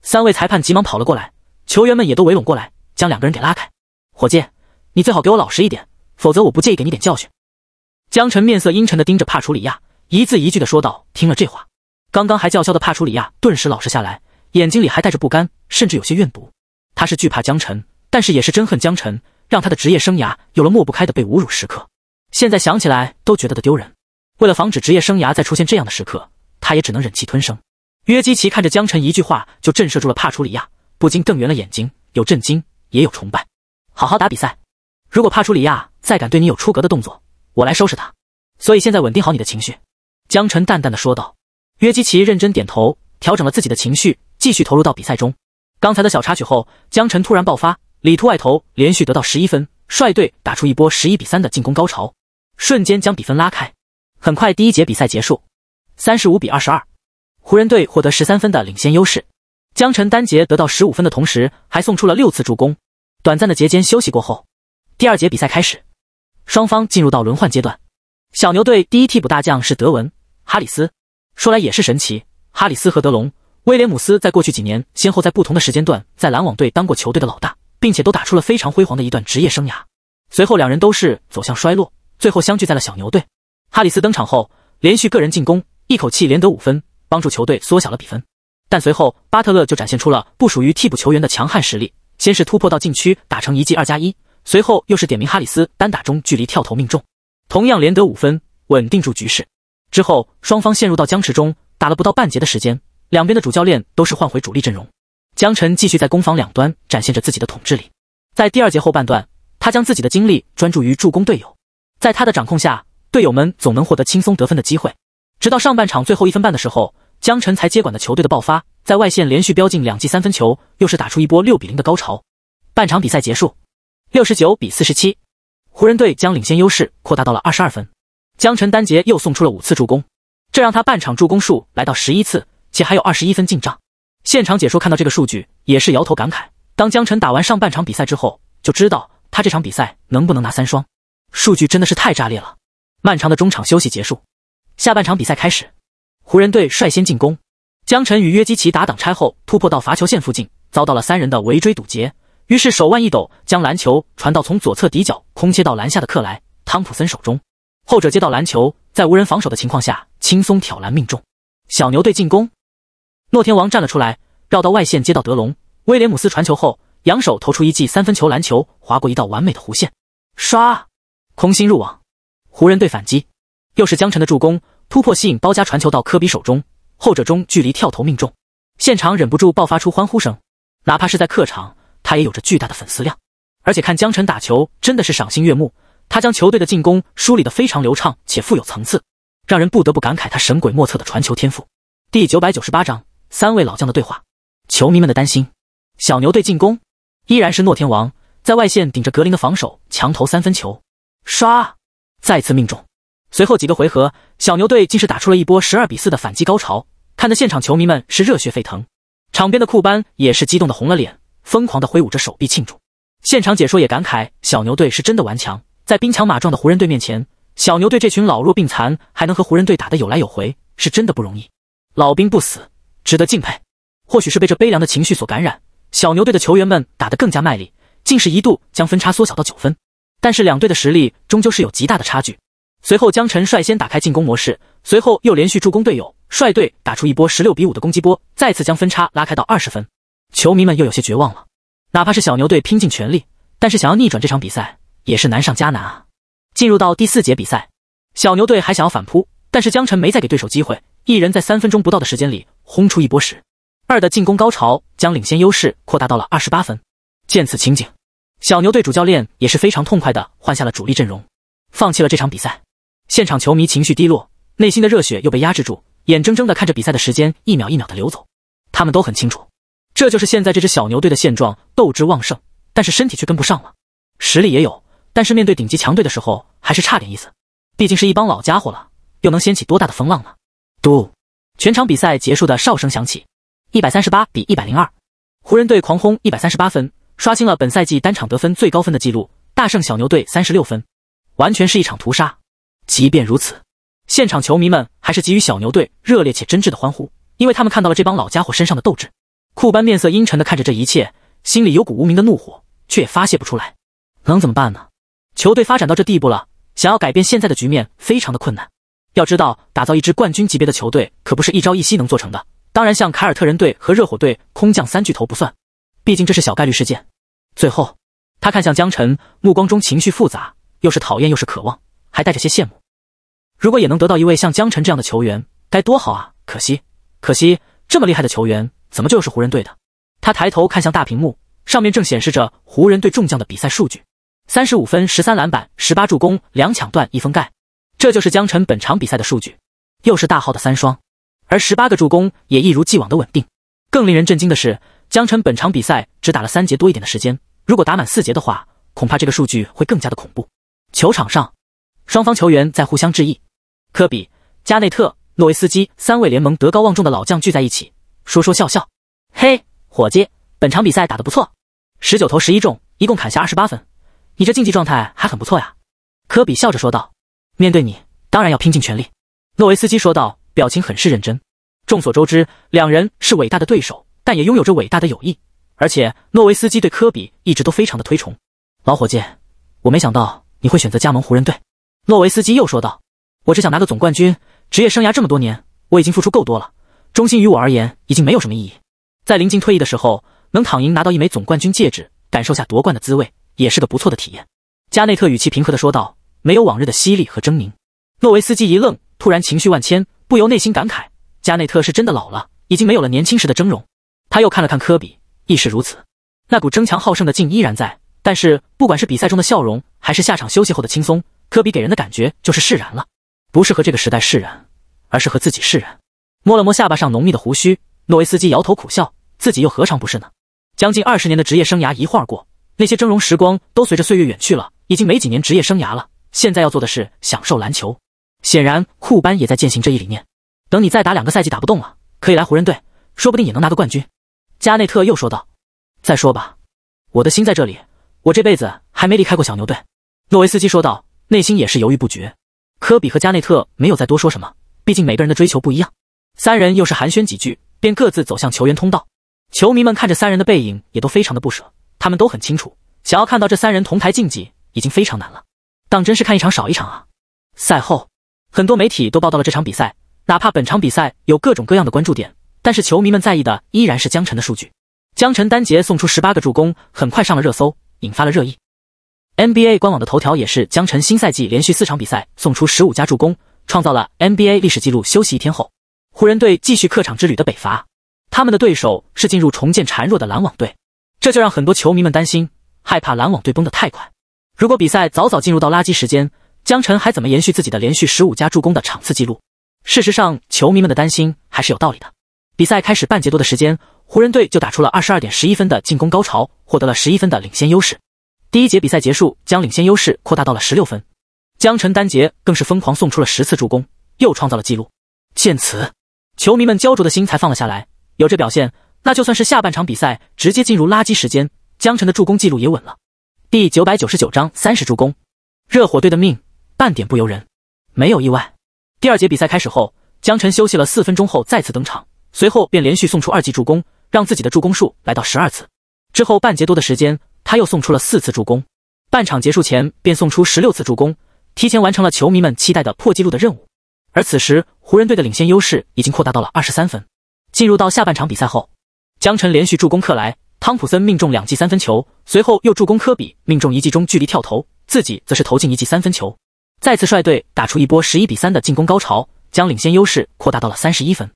三位裁判急忙跑了过来，球员们也都围拢过来，将两个人给拉开。伙计，你最好给我老实一点，否则我不介意给你点教训。江晨面色阴沉的盯着帕楚里亚，一字一句的说道：“听了这话。”刚刚还叫嚣的帕楚里亚顿时老实下来，眼睛里还带着不甘，甚至有些怨毒。他是惧怕江晨，但是也是真恨江晨，让他的职业生涯有了抹不开的被侮辱时刻。现在想起来都觉得的丢人。为了防止职业生涯再出现这样的时刻，他也只能忍气吞声。约基奇看着江晨，一句话就震慑住了帕楚里亚，不禁瞪圆了眼睛，有震惊，也有崇拜。好好打比赛，如果帕楚里亚再敢对你有出格的动作，我来收拾他。所以现在稳定好你的情绪，江晨淡淡的说道。约基奇认真点头，调整了自己的情绪，继续投入到比赛中。刚才的小插曲后，江晨突然爆发，里突外投，连续得到十一分，率队打出一波十一比三的进攻高潮，瞬间将比分拉开。很快，第一节比赛结束，三十五比二十二，湖人队获得十三分的领先优势。江晨单节得到十五分的同时，还送出了六次助攻。短暂的节间休息过后，第二节比赛开始，双方进入到轮换阶段。小牛队第一替补大将是德文·哈里斯。说来也是神奇，哈里斯和德隆威廉姆斯在过去几年先后在不同的时间段在篮网队当过球队的老大，并且都打出了非常辉煌的一段职业生涯。随后两人都是走向衰落，最后相聚在了小牛队。哈里斯登场后，连续个人进攻，一口气连得五分，帮助球队缩小了比分。但随后巴特勒就展现出了不属于替补球员的强悍实力，先是突破到禁区打成一记二加一，随后又是点名哈里斯单打中距离跳投命中，同样连得五分，稳定住局势。之后，双方陷入到僵持中，打了不到半节的时间，两边的主教练都是换回主力阵容。江晨继续在攻防两端展现着自己的统治力。在第二节后半段，他将自己的精力专注于助攻队友，在他的掌控下，队友们总能获得轻松得分的机会。直到上半场最后一分半的时候，江晨才接管了球队的爆发，在外线连续飙进两记三分球，又是打出一波六比零的高潮。半场比赛结束，六十九比四十七，湖人队将领先优势扩大到了二十二分。江晨单节又送出了五次助攻，这让他半场助攻数来到十一次，且还有二十一分进账。现场解说看到这个数据也是摇头感慨：当江晨打完上半场比赛之后，就知道他这场比赛能不能拿三双，数据真的是太炸裂了。漫长的中场休息结束，下半场比赛开始，湖人队率先进攻。江晨与约基奇打挡拆后突破到罚球线附近，遭到了三人的围追堵截，于是手腕一抖，将篮球传到从左侧底角空切到篮下的克莱·汤普森手中。后者接到篮球，在无人防守的情况下轻松挑篮命中。小牛队进攻，诺天王站了出来，绕到外线接到德隆威廉姆斯传球后，扬手投出一记三分球，篮球划过一道完美的弧线，唰，空心入网。湖人队反击，又是江晨的助攻，突破吸引包夹传球到科比手中，后者中距离跳投命中，现场忍不住爆发出欢呼声。哪怕是在客场，他也有着巨大的粉丝量，而且看江晨打球真的是赏心悦目。他将球队的进攻梳理得非常流畅且富有层次，让人不得不感慨他神鬼莫测的传球天赋。第九百九十八章：三位老将的对话。球迷们的担心。小牛队进攻依然是诺天王在外线顶着格林的防守强投三分球，唰，再次命中。随后几个回合，小牛队竟是打出了一波十二比四的反击高潮，看得现场球迷们是热血沸腾。场边的库班也是激动的红了脸，疯狂的挥舞着手臂庆祝。现场解说也感慨：小牛队是真的顽强。在兵强马壮的湖人队面前，小牛队这群老弱病残还能和湖人队打得有来有回，是真的不容易。老兵不死，值得敬佩。或许是被这悲凉的情绪所感染，小牛队的球员们打得更加卖力，竟是一度将分差缩小到九分。但是两队的实力终究是有极大的差距。随后，江晨率先打开进攻模式，随后又连续助攻队友，率队打出一波十六比五的攻击波，再次将分差拉开到二十分。球迷们又有些绝望了，哪怕是小牛队拼尽全力，但是想要逆转这场比赛。也是难上加难啊！进入到第四节比赛，小牛队还想要反扑，但是江晨没再给对手机会，一人在三分钟不到的时间里轰出一波时，二的进攻高潮，将领先优势扩大到了二十八分。见此情景，小牛队主教练也是非常痛快的换下了主力阵容，放弃了这场比赛。现场球迷情绪低落，内心的热血又被压制住，眼睁睁的看着比赛的时间一秒一秒的流走。他们都很清楚，这就是现在这支小牛队的现状：斗志旺盛，但是身体却跟不上了，实力也有。但是面对顶级强队的时候，还是差点意思。毕竟是一帮老家伙了，又能掀起多大的风浪呢？嘟，全场比赛结束的哨声响起，一百三十八比一百零二，湖人队狂轰一百三十八分，刷新了本赛季单场得分最高分的记录，大胜小牛队三十六分，完全是一场屠杀。即便如此，现场球迷们还是给予小牛队热烈且真挚的欢呼，因为他们看到了这帮老家伙身上的斗志。库班面色阴沉的看着这一切，心里有股无名的怒火，却也发泄不出来。能怎么办呢？球队发展到这地步了，想要改变现在的局面非常的困难。要知道，打造一支冠军级别的球队可不是一朝一夕能做成的。当然，像凯尔特人队和热火队空降三巨头不算，毕竟这是小概率事件。最后，他看向江晨，目光中情绪复杂，又是讨厌又是渴望，还带着些羡慕。如果也能得到一位像江晨这样的球员，该多好啊！可惜，可惜，这么厉害的球员怎么就又是湖人队的？他抬头看向大屏幕，上面正显示着湖人队众将的比赛数据。三十五分、十三篮板、十八助攻、两抢断、一封盖，这就是江晨本场比赛的数据，又是大号的三双，而十八个助攻也一如既往的稳定。更令人震惊的是，江晨本场比赛只打了三节多一点的时间，如果打满四节的话，恐怕这个数据会更加的恐怖。球场上，双方球员在互相致意，科比、加内特、诺维斯基三位联盟德高望重的老将聚在一起，说说笑笑。嘿，伙计，本场比赛打得不错，十九投十一中，一共砍下二十八分。你这竞技状态还很不错呀，科比笑着说道。面对你，当然要拼尽全力。”诺维斯基说道，表情很是认真。众所周知，两人是伟大的对手，但也拥有着伟大的友谊。而且，诺维斯基对科比一直都非常的推崇。老伙计，我没想到你会选择加盟湖人队。”诺维斯基又说道，“我只想拿个总冠军。职业生涯这么多年，我已经付出够多了，忠心于我而言已经没有什么意义。在临近退役的时候，能躺赢拿到一枚总冠军戒指，感受下夺冠的滋味。”也是个不错的体验，加内特语气平和地说道，没有往日的犀利和狰狞。诺维斯基一愣，突然情绪万千，不由内心感慨：加内特是真的老了，已经没有了年轻时的峥嵘。他又看了看科比，亦是如此。那股争强好胜的劲依然在，但是不管是比赛中的笑容，还是下场休息后的轻松，科比给人的感觉就是释然了，不是和这个时代释然，而是和自己释然。摸了摸下巴上浓密的胡须，诺维斯基摇头苦笑：自己又何尝不是呢？将近二十年的职业生涯一晃而过。那些峥嵘时光都随着岁月远去了，已经没几年职业生涯了。现在要做的是享受篮球。显然，库班也在践行这一理念。等你再打两个赛季打不动了，可以来湖人队，说不定也能拿个冠军。加内特又说道：“再说吧，我的心在这里，我这辈子还没离开过小牛队。”诺维斯基说道，内心也是犹豫不决。科比和加内特没有再多说什么，毕竟每个人的追求不一样。三人又是寒暄几句，便各自走向球员通道。球迷们看着三人的背影，也都非常的不舍。他们都很清楚，想要看到这三人同台竞技已经非常难了，当真是看一场少一场啊！赛后，很多媒体都报道了这场比赛，哪怕本场比赛有各种各样的关注点，但是球迷们在意的依然是江晨的数据。江晨单节送出十八个助攻，很快上了热搜，引发了热议。NBA 官网的头条也是江晨新赛季连续四场比赛送出十五加助攻，创造了 NBA 历史纪录。休息一天后，湖人队继续客场之旅的北伐，他们的对手是进入重建孱弱的篮网队。这就让很多球迷们担心，害怕篮网队崩得太快。如果比赛早早进入到垃圾时间，江晨还怎么延续自己的连续十五加助攻的场次记录？事实上，球迷们的担心还是有道理的。比赛开始半节多的时间，湖人队就打出了二十二点十一分的进攻高潮，获得了十一分的领先优势。第一节比赛结束，将领先优势扩大到了十六分。江晨单节更是疯狂送出了十次助攻，又创造了记录。见此，球迷们焦灼的心才放了下来。有这表现。那就算是下半场比赛直接进入垃圾时间，江晨的助攻记录也稳了。第九百九十九章三十助攻，热火队的命半点不由人，没有意外。第二节比赛开始后，江晨休息了四分钟后再次登场，随后便连续送出二记助攻，让自己的助攻数来到十二次。之后半节多的时间，他又送出了四次助攻，半场结束前便送出十六次助攻，提前完成了球迷们期待的破纪录的任务。而此时，湖人队的领先优势已经扩大到了二十三分。进入到下半场比赛后。江晨连续助攻克莱、汤普森命中两记三分球，随后又助攻科比命中一记中距离跳投，自己则是投进一记三分球，再次率队打出一波十一比三的进攻高潮，将领先优势扩大到了三十一分。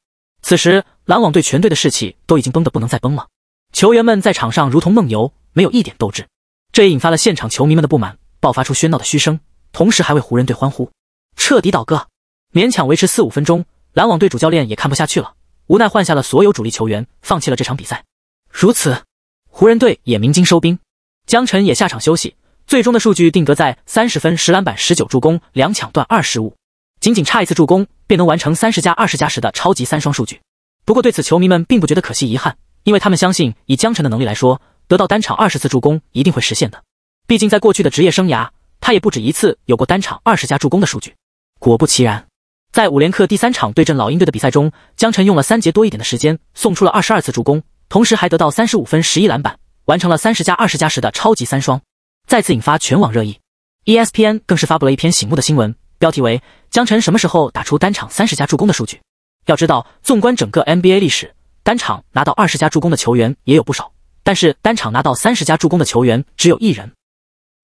此时，篮网队全队的士气都已经崩得不能再崩了，球员们在场上如同梦游，没有一点斗志。这也引发了现场球迷们的不满，爆发出喧闹的嘘声，同时还为湖人队欢呼。彻底倒戈，勉强维持四五分钟，篮网队主教练也看不下去了。无奈换下了所有主力球员，放弃了这场比赛。如此，湖人队也鸣金收兵，江晨也下场休息。最终的数据定格在三十分、十篮板、十九助攻、两抢断、二失误，仅仅差一次助攻便能完成三十加二十加十的超级三双数据。不过对此球迷们并不觉得可惜遗憾，因为他们相信以江晨的能力来说，得到单场二十次助攻一定会实现的。毕竟在过去的职业生涯，他也不止一次有过单场二十加助攻的数据。果不其然。在五连客第三场对阵老鹰队的比赛中，江晨用了三节多一点的时间，送出了二十二次助攻，同时还得到三十五分十一篮板，完成了三十加二十加十的超级三双，再次引发全网热议。ESPN 更是发布了一篇醒目的新闻，标题为“江晨什么时候打出单场三十加助攻的数据？”要知道，纵观整个 NBA 历史，单场拿到二十加助攻的球员也有不少，但是单场拿到三十加助攻的球员只有一人，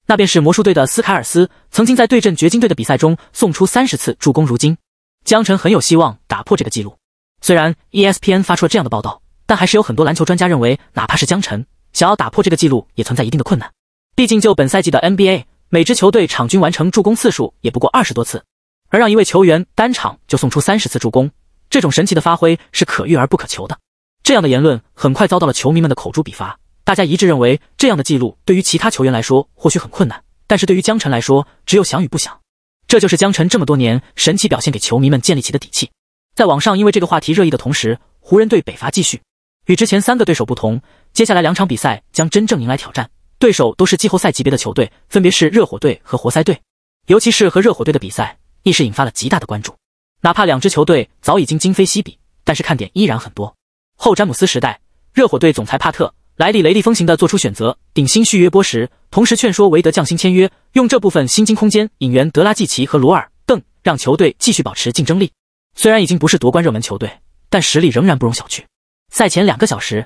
那便是魔术队的斯凯尔斯，曾经在对阵掘金队的比赛中送出三十次助攻，如今。江晨很有希望打破这个记录，虽然 ESPN 发出了这样的报道，但还是有很多篮球专家认为，哪怕是江晨想要打破这个记录，也存在一定的困难。毕竟就本赛季的 NBA，每支球队场均完成助攻次数也不过二十多次，而让一位球员单场就送出三十次助攻，这种神奇的发挥是可遇而不可求的。这样的言论很快遭到了球迷们的口诛笔伐，大家一致认为，这样的记录对于其他球员来说或许很困难，但是对于江晨来说，只有想与不想。这就是江晨这么多年神奇表现给球迷们建立起的底气。在网上因为这个话题热议的同时，湖人队北伐继续。与之前三个对手不同，接下来两场比赛将真正迎来挑战，对手都是季后赛级别的球队，分别是热火队和活塞队。尤其是和热火队的比赛，亦是引发了极大的关注。哪怕两支球队早已经今非昔比，但是看点依然很多。后詹姆斯时代，热火队总裁帕特。莱利雷厉风行地做出选择，顶薪续约波什，同时劝说韦德降薪签约，用这部分薪金空间引援德拉季奇和罗尔邓，让球队继续保持竞争力。虽然已经不是夺冠热门球队，但实力仍然不容小觑。赛前两个小时，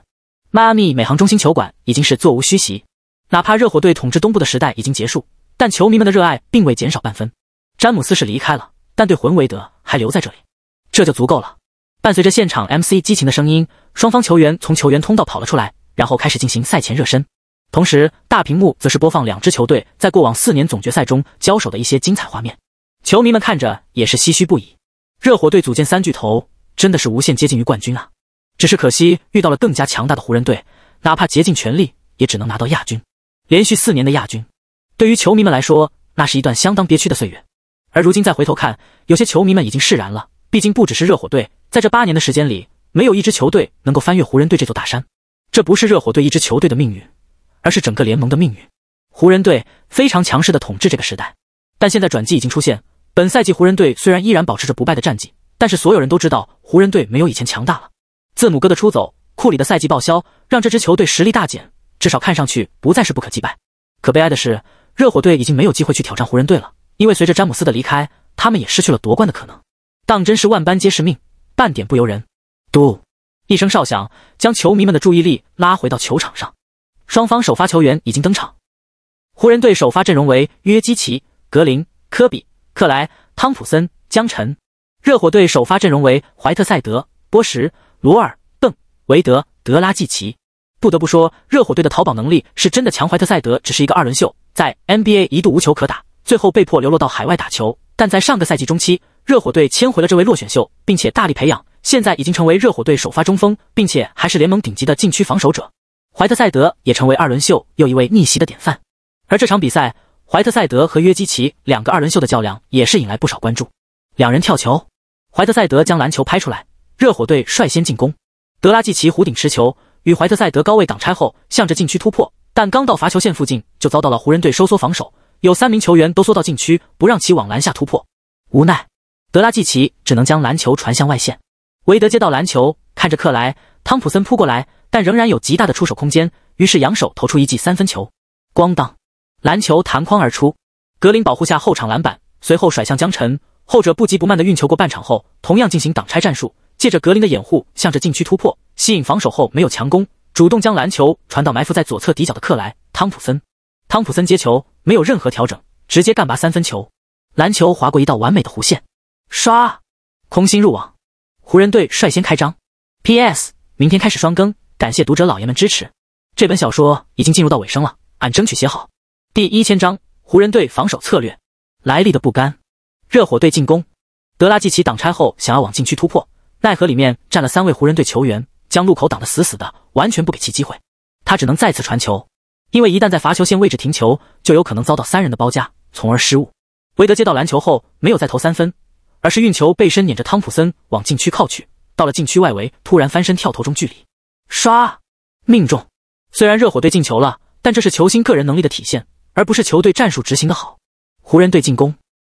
迈阿密美航中心球馆已经是座无虚席。哪怕热火队统治东部的时代已经结束，但球迷们的热爱并未减少半分。詹姆斯是离开了，但对魂韦德还留在这里，这就足够了。伴随着现场 MC 激情的声音，双方球员从球员通道跑了出来。然后开始进行赛前热身，同时大屏幕则是播放两支球队在过往四年总决赛中交手的一些精彩画面，球迷们看着也是唏嘘不已。热火队组建三巨头真的是无限接近于冠军啊，只是可惜遇到了更加强大的湖人队，哪怕竭尽全力也只能拿到亚军。连续四年的亚军，对于球迷们来说那是一段相当憋屈的岁月。而如今再回头看，有些球迷们已经释然了，毕竟不只是热火队，在这八年的时间里，没有一支球队能够翻越湖人队这座大山。这不是热火队一支球队的命运，而是整个联盟的命运。湖人队非常强势的统治这个时代，但现在转机已经出现。本赛季湖人队虽然依然保持着不败的战绩，但是所有人都知道湖人队没有以前强大了。字母哥的出走，库里的赛季报销，让这支球队实力大减，至少看上去不再是不可击败。可悲哀的是，热火队已经没有机会去挑战湖人队了，因为随着詹姆斯的离开，他们也失去了夺冠的可能。当真是万般皆是命，半点不由人。嘟。一声哨响，将球迷们的注意力拉回到球场上。双方首发球员已经登场。湖人队首发阵容为约基奇、格林、科比、克莱、汤普森、江晨；热火队首发阵容为怀特塞德、波什、罗尔、邓、韦德、德拉季奇。不得不说，热火队的淘宝能力是真的强。怀特塞德只是一个二轮秀，在 NBA 一度无球可打，最后被迫流落到海外打球。但在上个赛季中期，热火队签回了这位落选秀，并且大力培养。现在已经成为热火队首发中锋，并且还是联盟顶级的禁区防守者。怀特塞德也成为二轮秀又一位逆袭的典范。而这场比赛，怀特塞德和约基奇两个二轮秀的较量也是引来不少关注。两人跳球，怀特塞德将篮球拍出来，热火队率先进攻。德拉季奇弧顶持球，与怀特塞德高位挡拆后，向着禁区突破，但刚到罚球线附近就遭到了湖人队收缩防守，有三名球员都缩到禁区，不让其往篮下突破。无奈，德拉季奇只能将篮球传向外线。韦德接到篮球，看着克莱、汤普森扑过来，但仍然有极大的出手空间，于是扬手投出一记三分球。咣当，篮球弹框而出。格林保护下后场篮板，随后甩向江晨，后者不急不慢的运球过半场后，同样进行挡拆战术，借着格林的掩护，向着禁区突破，吸引防守后没有强攻，主动将篮球传到埋伏在左侧底角的克莱、汤普森。汤普森接球没有任何调整，直接干拔三分球，篮球划过一道完美的弧线，刷，空心入网。湖人队率先开张。PS：明天开始双更，感谢读者老爷们支持。这本小说已经进入到尾声了，俺争取写好。第一千章：湖人队防守策略。莱利的不甘。热火队进攻，德拉季奇挡拆后想要往禁区突破，奈何里面站了三位湖人队球员，将路口挡得死死的，完全不给其机会。他只能再次传球，因为一旦在罚球线位置停球，就有可能遭到三人的包夹，从而失误。韦德接到篮球后，没有再投三分。而是运球背身撵着汤普森往禁区靠去，到了禁区外围，突然翻身跳投中距离，刷，命中。虽然热火队进球了，但这是球星个人能力的体现，而不是球队战术执行的好。湖人队进攻，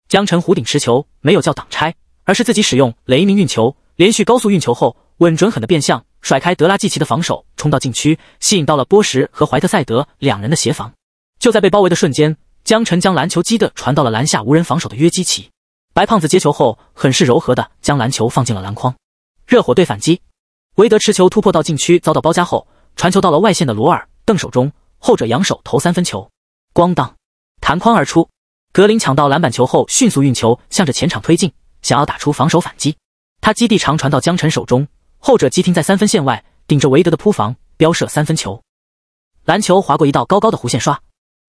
江晨弧顶持球，没有叫挡拆，而是自己使用雷鸣运球，连续高速运球后，稳准狠的变向甩开德拉季奇的防守，冲到禁区，吸引到了波什和怀特塞德两人的协防。就在被包围的瞬间，江晨将篮球击的传到了篮下无人防守的约基奇。白胖子接球后，很是柔和地将篮球放进了篮筐。热火队反击，韦德持球突破到禁区，遭到包夹后，传球到了外线的罗尔邓手中，后者扬手投三分球，咣当，弹框而出。格林抢到篮板球后，迅速运球向着前场推进，想要打出防守反击。他基地长传到江晨手中，后者急停在三分线外，顶着韦德的扑防，飙射三分球。篮球划过一道高高的弧线刷，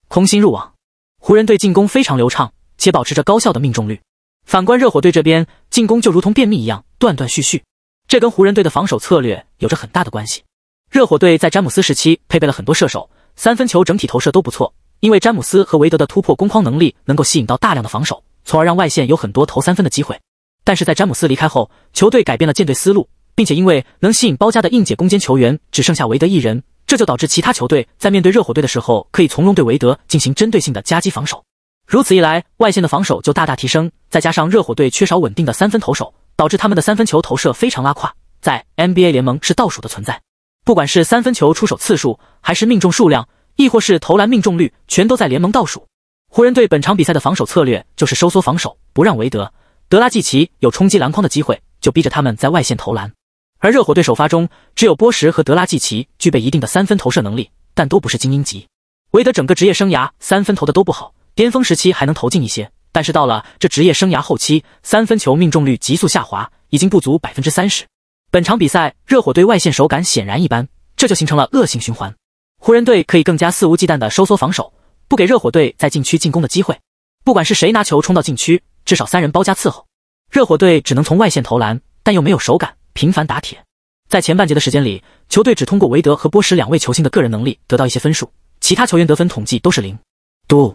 空心入网。湖人队进攻非常流畅，且保持着高效的命中率。反观热火队这边，进攻就如同便秘一样断断续续，这跟湖人队的防守策略有着很大的关系。热火队在詹姆斯时期配备了很多射手，三分球整体投射都不错，因为詹姆斯和韦德的突破攻框能力能够吸引到大量的防守，从而让外线有很多投三分的机会。但是在詹姆斯离开后，球队改变了建队思路，并且因为能吸引包夹的硬解攻坚球员只剩下韦德一人，这就导致其他球队在面对热火队的时候，可以从容对韦德进行针对性的夹击防守。如此一来，外线的防守就大大提升。再加上热火队缺少稳定的三分投手，导致他们的三分球投射非常拉胯，在 NBA 联盟是倒数的存在。不管是三分球出手次数，还是命中数量，亦或是投篮命中率，全都在联盟倒数。湖人队本场比赛的防守策略就是收缩防守，不让韦德、德拉季奇有冲击篮筐的机会，就逼着他们在外线投篮。而热火队首发中，只有波什和德拉季奇具备一定的三分投射能力，但都不是精英级。韦德整个职业生涯三分投的都不好。巅峰时期还能投进一些，但是到了这职业生涯后期，三分球命中率急速下滑，已经不足百分之三十。本场比赛热火队外线手感显然一般，这就形成了恶性循环。湖人队可以更加肆无忌惮的收缩防守，不给热火队在禁区进攻的机会。不管是谁拿球冲到禁区，至少三人包夹伺候。热火队只能从外线投篮，但又没有手感，频繁打铁。在前半节的时间里，球队只通过韦德和波什两位球星的个人能力得到一些分数，其他球员得分统计都是零。嘟。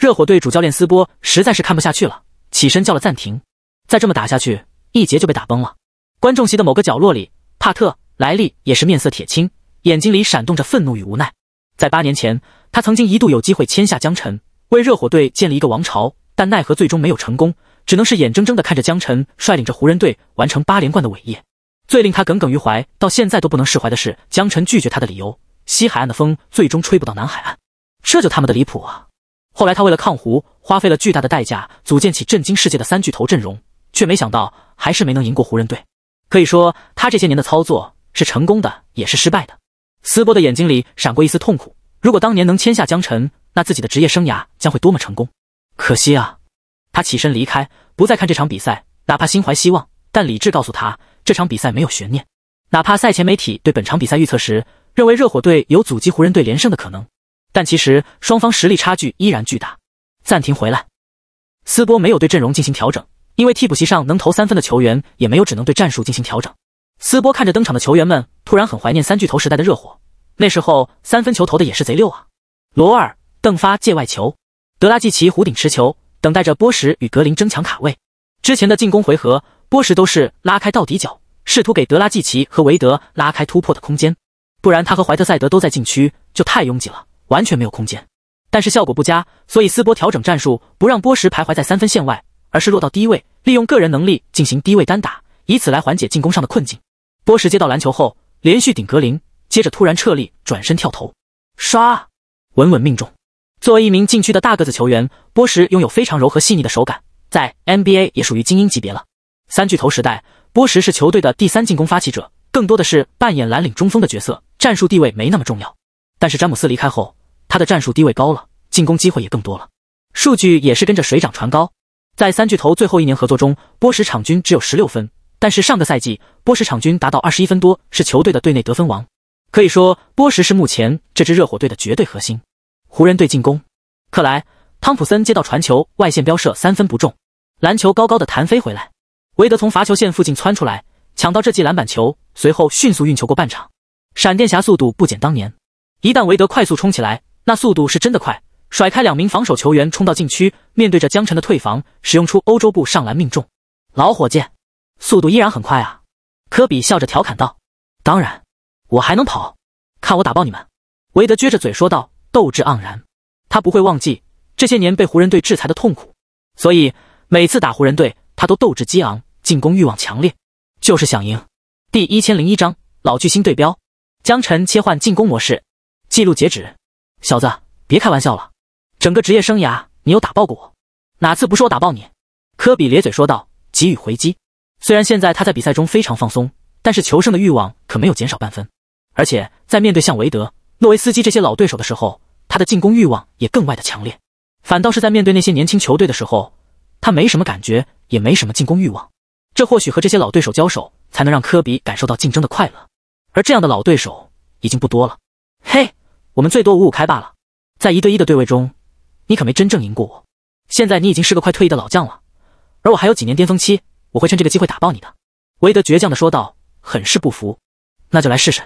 热火队主教练斯波实在是看不下去了，起身叫了暂停。再这么打下去，一节就被打崩了。观众席的某个角落里，帕特·莱利也是面色铁青，眼睛里闪动着愤怒与无奈。在八年前，他曾经一度有机会签下江晨，为热火队建立一个王朝，但奈何最终没有成功，只能是眼睁睁地看着江晨率领着湖人队完成八连冠的伟业。最令他耿耿于怀，到现在都不能释怀的是，江晨拒绝他的理由：西海岸的风最终吹不到南海岸，这就他妈的离谱啊！后来，他为了抗胡，花费了巨大的代价，组建起震惊世界的三巨头阵容，却没想到还是没能赢过湖人队。可以说，他这些年的操作是成功的，也是失败的。斯波的眼睛里闪过一丝痛苦。如果当年能签下江晨，那自己的职业生涯将会多么成功！可惜啊，他起身离开，不再看这场比赛。哪怕心怀希望，但理智告诉他，这场比赛没有悬念。哪怕赛前媒体对本场比赛预测时认为热火队有阻击湖人队连胜的可能。但其实双方实力差距依然巨大。暂停回来，斯波没有对阵容进行调整，因为替补席上能投三分的球员也没有，只能对战术进行调整。斯波看着登场的球员们，突然很怀念三巨头时代的热火，那时候三分球投的也是贼溜啊。罗尔邓发界外球，德拉季奇弧顶持球，等待着波什与格林争抢卡位。之前的进攻回合，波什都是拉开到底角，试图给德拉季奇和韦德拉开突破的空间，不然他和怀特塞德都在禁区就太拥挤了。完全没有空间，但是效果不佳，所以斯波调整战术，不让波什徘徊在三分线外，而是落到低位，利用个人能力进行低位单打，以此来缓解进攻上的困境。波什接到篮球后，连续顶格林，接着突然撤力，转身跳投，刷，稳稳命中。作为一名禁区的大个子球员，波什拥有非常柔和细腻的手感，在 NBA 也属于精英级别了。三巨头时代，波什是球队的第三进攻发起者，更多的是扮演蓝领中锋的角色，战术地位没那么重要。但是詹姆斯离开后，他的战术低位高了，进攻机会也更多了，数据也是跟着水涨船高。在三巨头最后一年合作中，波什场均只有十六分，但是上个赛季波什场均达到二十一分多，是球队的队内得分王。可以说，波什是目前这支热火队的绝对核心。湖人队进攻，克莱、汤普森接到传球，外线飙射三分不中，篮球高高的弹飞回来。韦德从罚球线附近窜出来，抢到这记篮板球，随后迅速运球过半场，闪电侠速度不减当年。一旦韦德快速冲起来。那速度是真的快，甩开两名防守球员冲到禁区，面对着江晨的退防，使用出欧洲步上篮命中。老伙计，速度依然很快啊！科比笑着调侃道：“当然，我还能跑，看我打爆你们！”韦德撅着嘴说道，斗志盎然。他不会忘记这些年被湖人队制裁的痛苦，所以每次打湖人队，他都斗志激昂，进攻欲望强烈，就是想赢。第一千零一章老巨星对标。江晨切换进攻模式，记录截止。小子，别开玩笑了！整个职业生涯，你有打爆过我？哪次不是我打爆你？科比咧嘴说道，给予回击。虽然现在他在比赛中非常放松，但是求胜的欲望可没有减少半分。而且在面对像韦德、诺维斯基这些老对手的时候，他的进攻欲望也更外的强烈。反倒是在面对那些年轻球队的时候，他没什么感觉，也没什么进攻欲望。这或许和这些老对手交手才能让科比感受到竞争的快乐。而这样的老对手已经不多了。嘿。我们最多五五开罢了，在一对一的对位中，你可没真正赢过我。现在你已经是个快退役的老将了，而我还有几年巅峰期，我会趁这个机会打爆你的。”韦德倔强地说道，很是不服。“那就来试试。”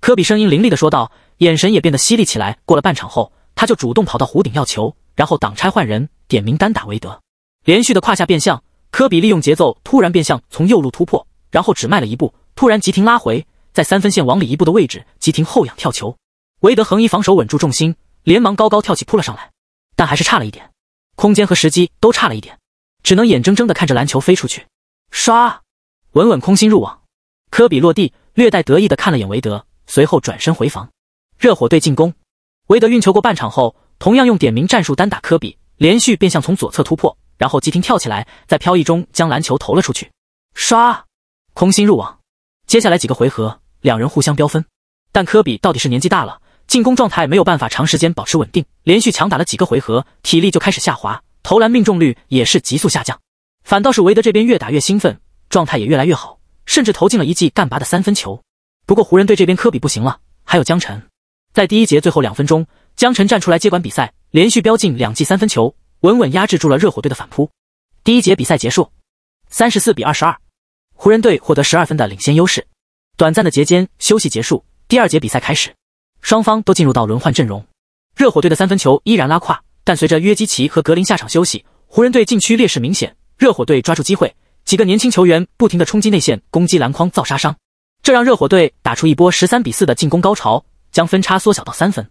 科比声音凌厉地说道，眼神也变得犀利起来。过了半场后，他就主动跑到弧顶要球，然后挡拆换人，点名单打韦德。连续的胯下变向，科比利用节奏突然变向从右路突破，然后只迈了一步，突然急停拉回，在三分线往里一步的位置急停后仰跳球。韦德横移防守稳住重心，连忙高高跳起扑了上来，但还是差了一点，空间和时机都差了一点，只能眼睁睁地看着篮球飞出去。刷，稳稳空心入网。科比落地，略带得意的看了眼韦德，随后转身回防。热火队进攻，韦德运球过半场后，同样用点名战术单打科比，连续变向从左侧突破，然后急停跳起来，在飘逸中将篮球投了出去。刷，空心入网。接下来几个回合，两人互相飙分，但科比到底是年纪大了。进攻状态没有办法长时间保持稳定，连续强打了几个回合，体力就开始下滑，投篮命中率也是急速下降。反倒是韦德这边越打越兴奋，状态也越来越好，甚至投进了一记干拔的三分球。不过湖人队这边科比不行了，还有江晨，在第一节最后两分钟，江晨站出来接管比赛，连续飙进两记三分球，稳稳压制住了热火队的反扑。第一节比赛结束，三十四比二十二，湖人队获得十二分的领先优势。短暂的节间休息结束，第二节比赛开始。双方都进入到轮换阵容，热火队的三分球依然拉胯，但随着约基奇和格林下场休息，湖人队禁区劣势明显。热火队抓住机会，几个年轻球员不停的冲击内线，攻击篮筐造杀伤，这让热火队打出一波十三比四的进攻高潮，将分差缩小到三分。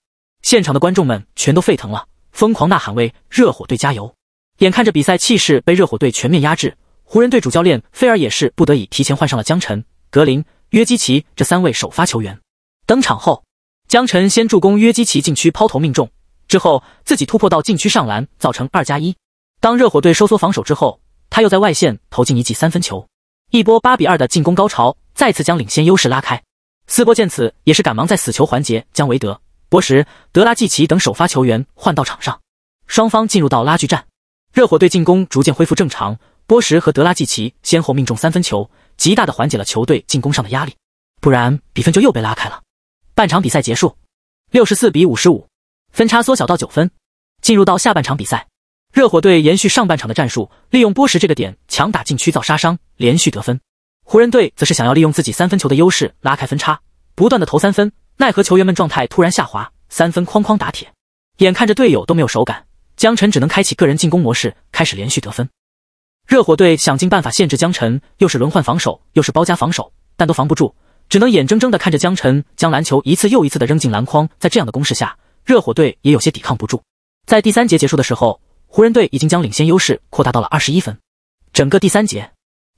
现场的观众们全都沸腾了，疯狂呐喊为热火队加油。眼看着比赛气势被热火队全面压制，湖人队主教练菲尔也是不得已提前换上了江晨、格林、约基奇这三位首发球员登场后。江晨先助攻约基奇禁区抛投命中，之后自己突破到禁区上篮，造成二加一。当热火队收缩防守之后，他又在外线投进一记三分球，一波八比二的进攻高潮再次将领先优势拉开。斯波见此也是赶忙在死球环节将韦德、波什、德拉季奇等首发球员换到场上，双方进入到拉锯战。热火队进攻逐渐恢复正常，波什和德拉季奇先后命中三分球，极大的缓解了球队进攻上的压力，不然比分就又被拉开了。半场比赛结束，六十四比五十五，分差缩小到九分，进入到下半场比赛。热火队延续上半场的战术，利用波什这个点强打禁区造杀伤，连续得分。湖人队则是想要利用自己三分球的优势拉开分差，不断的投三分，奈何球员们状态突然下滑，三分哐哐打铁。眼看着队友都没有手感，江晨只能开启个人进攻模式，开始连续得分。热火队想尽办法限制江晨，又是轮换防守，又是包夹防守，但都防不住。只能眼睁睁地看着江晨将篮球一次又一次的扔进篮筐，在这样的攻势下，热火队也有些抵抗不住。在第三节结束的时候，湖人队已经将领先优势扩大到了二十一分。整个第三节，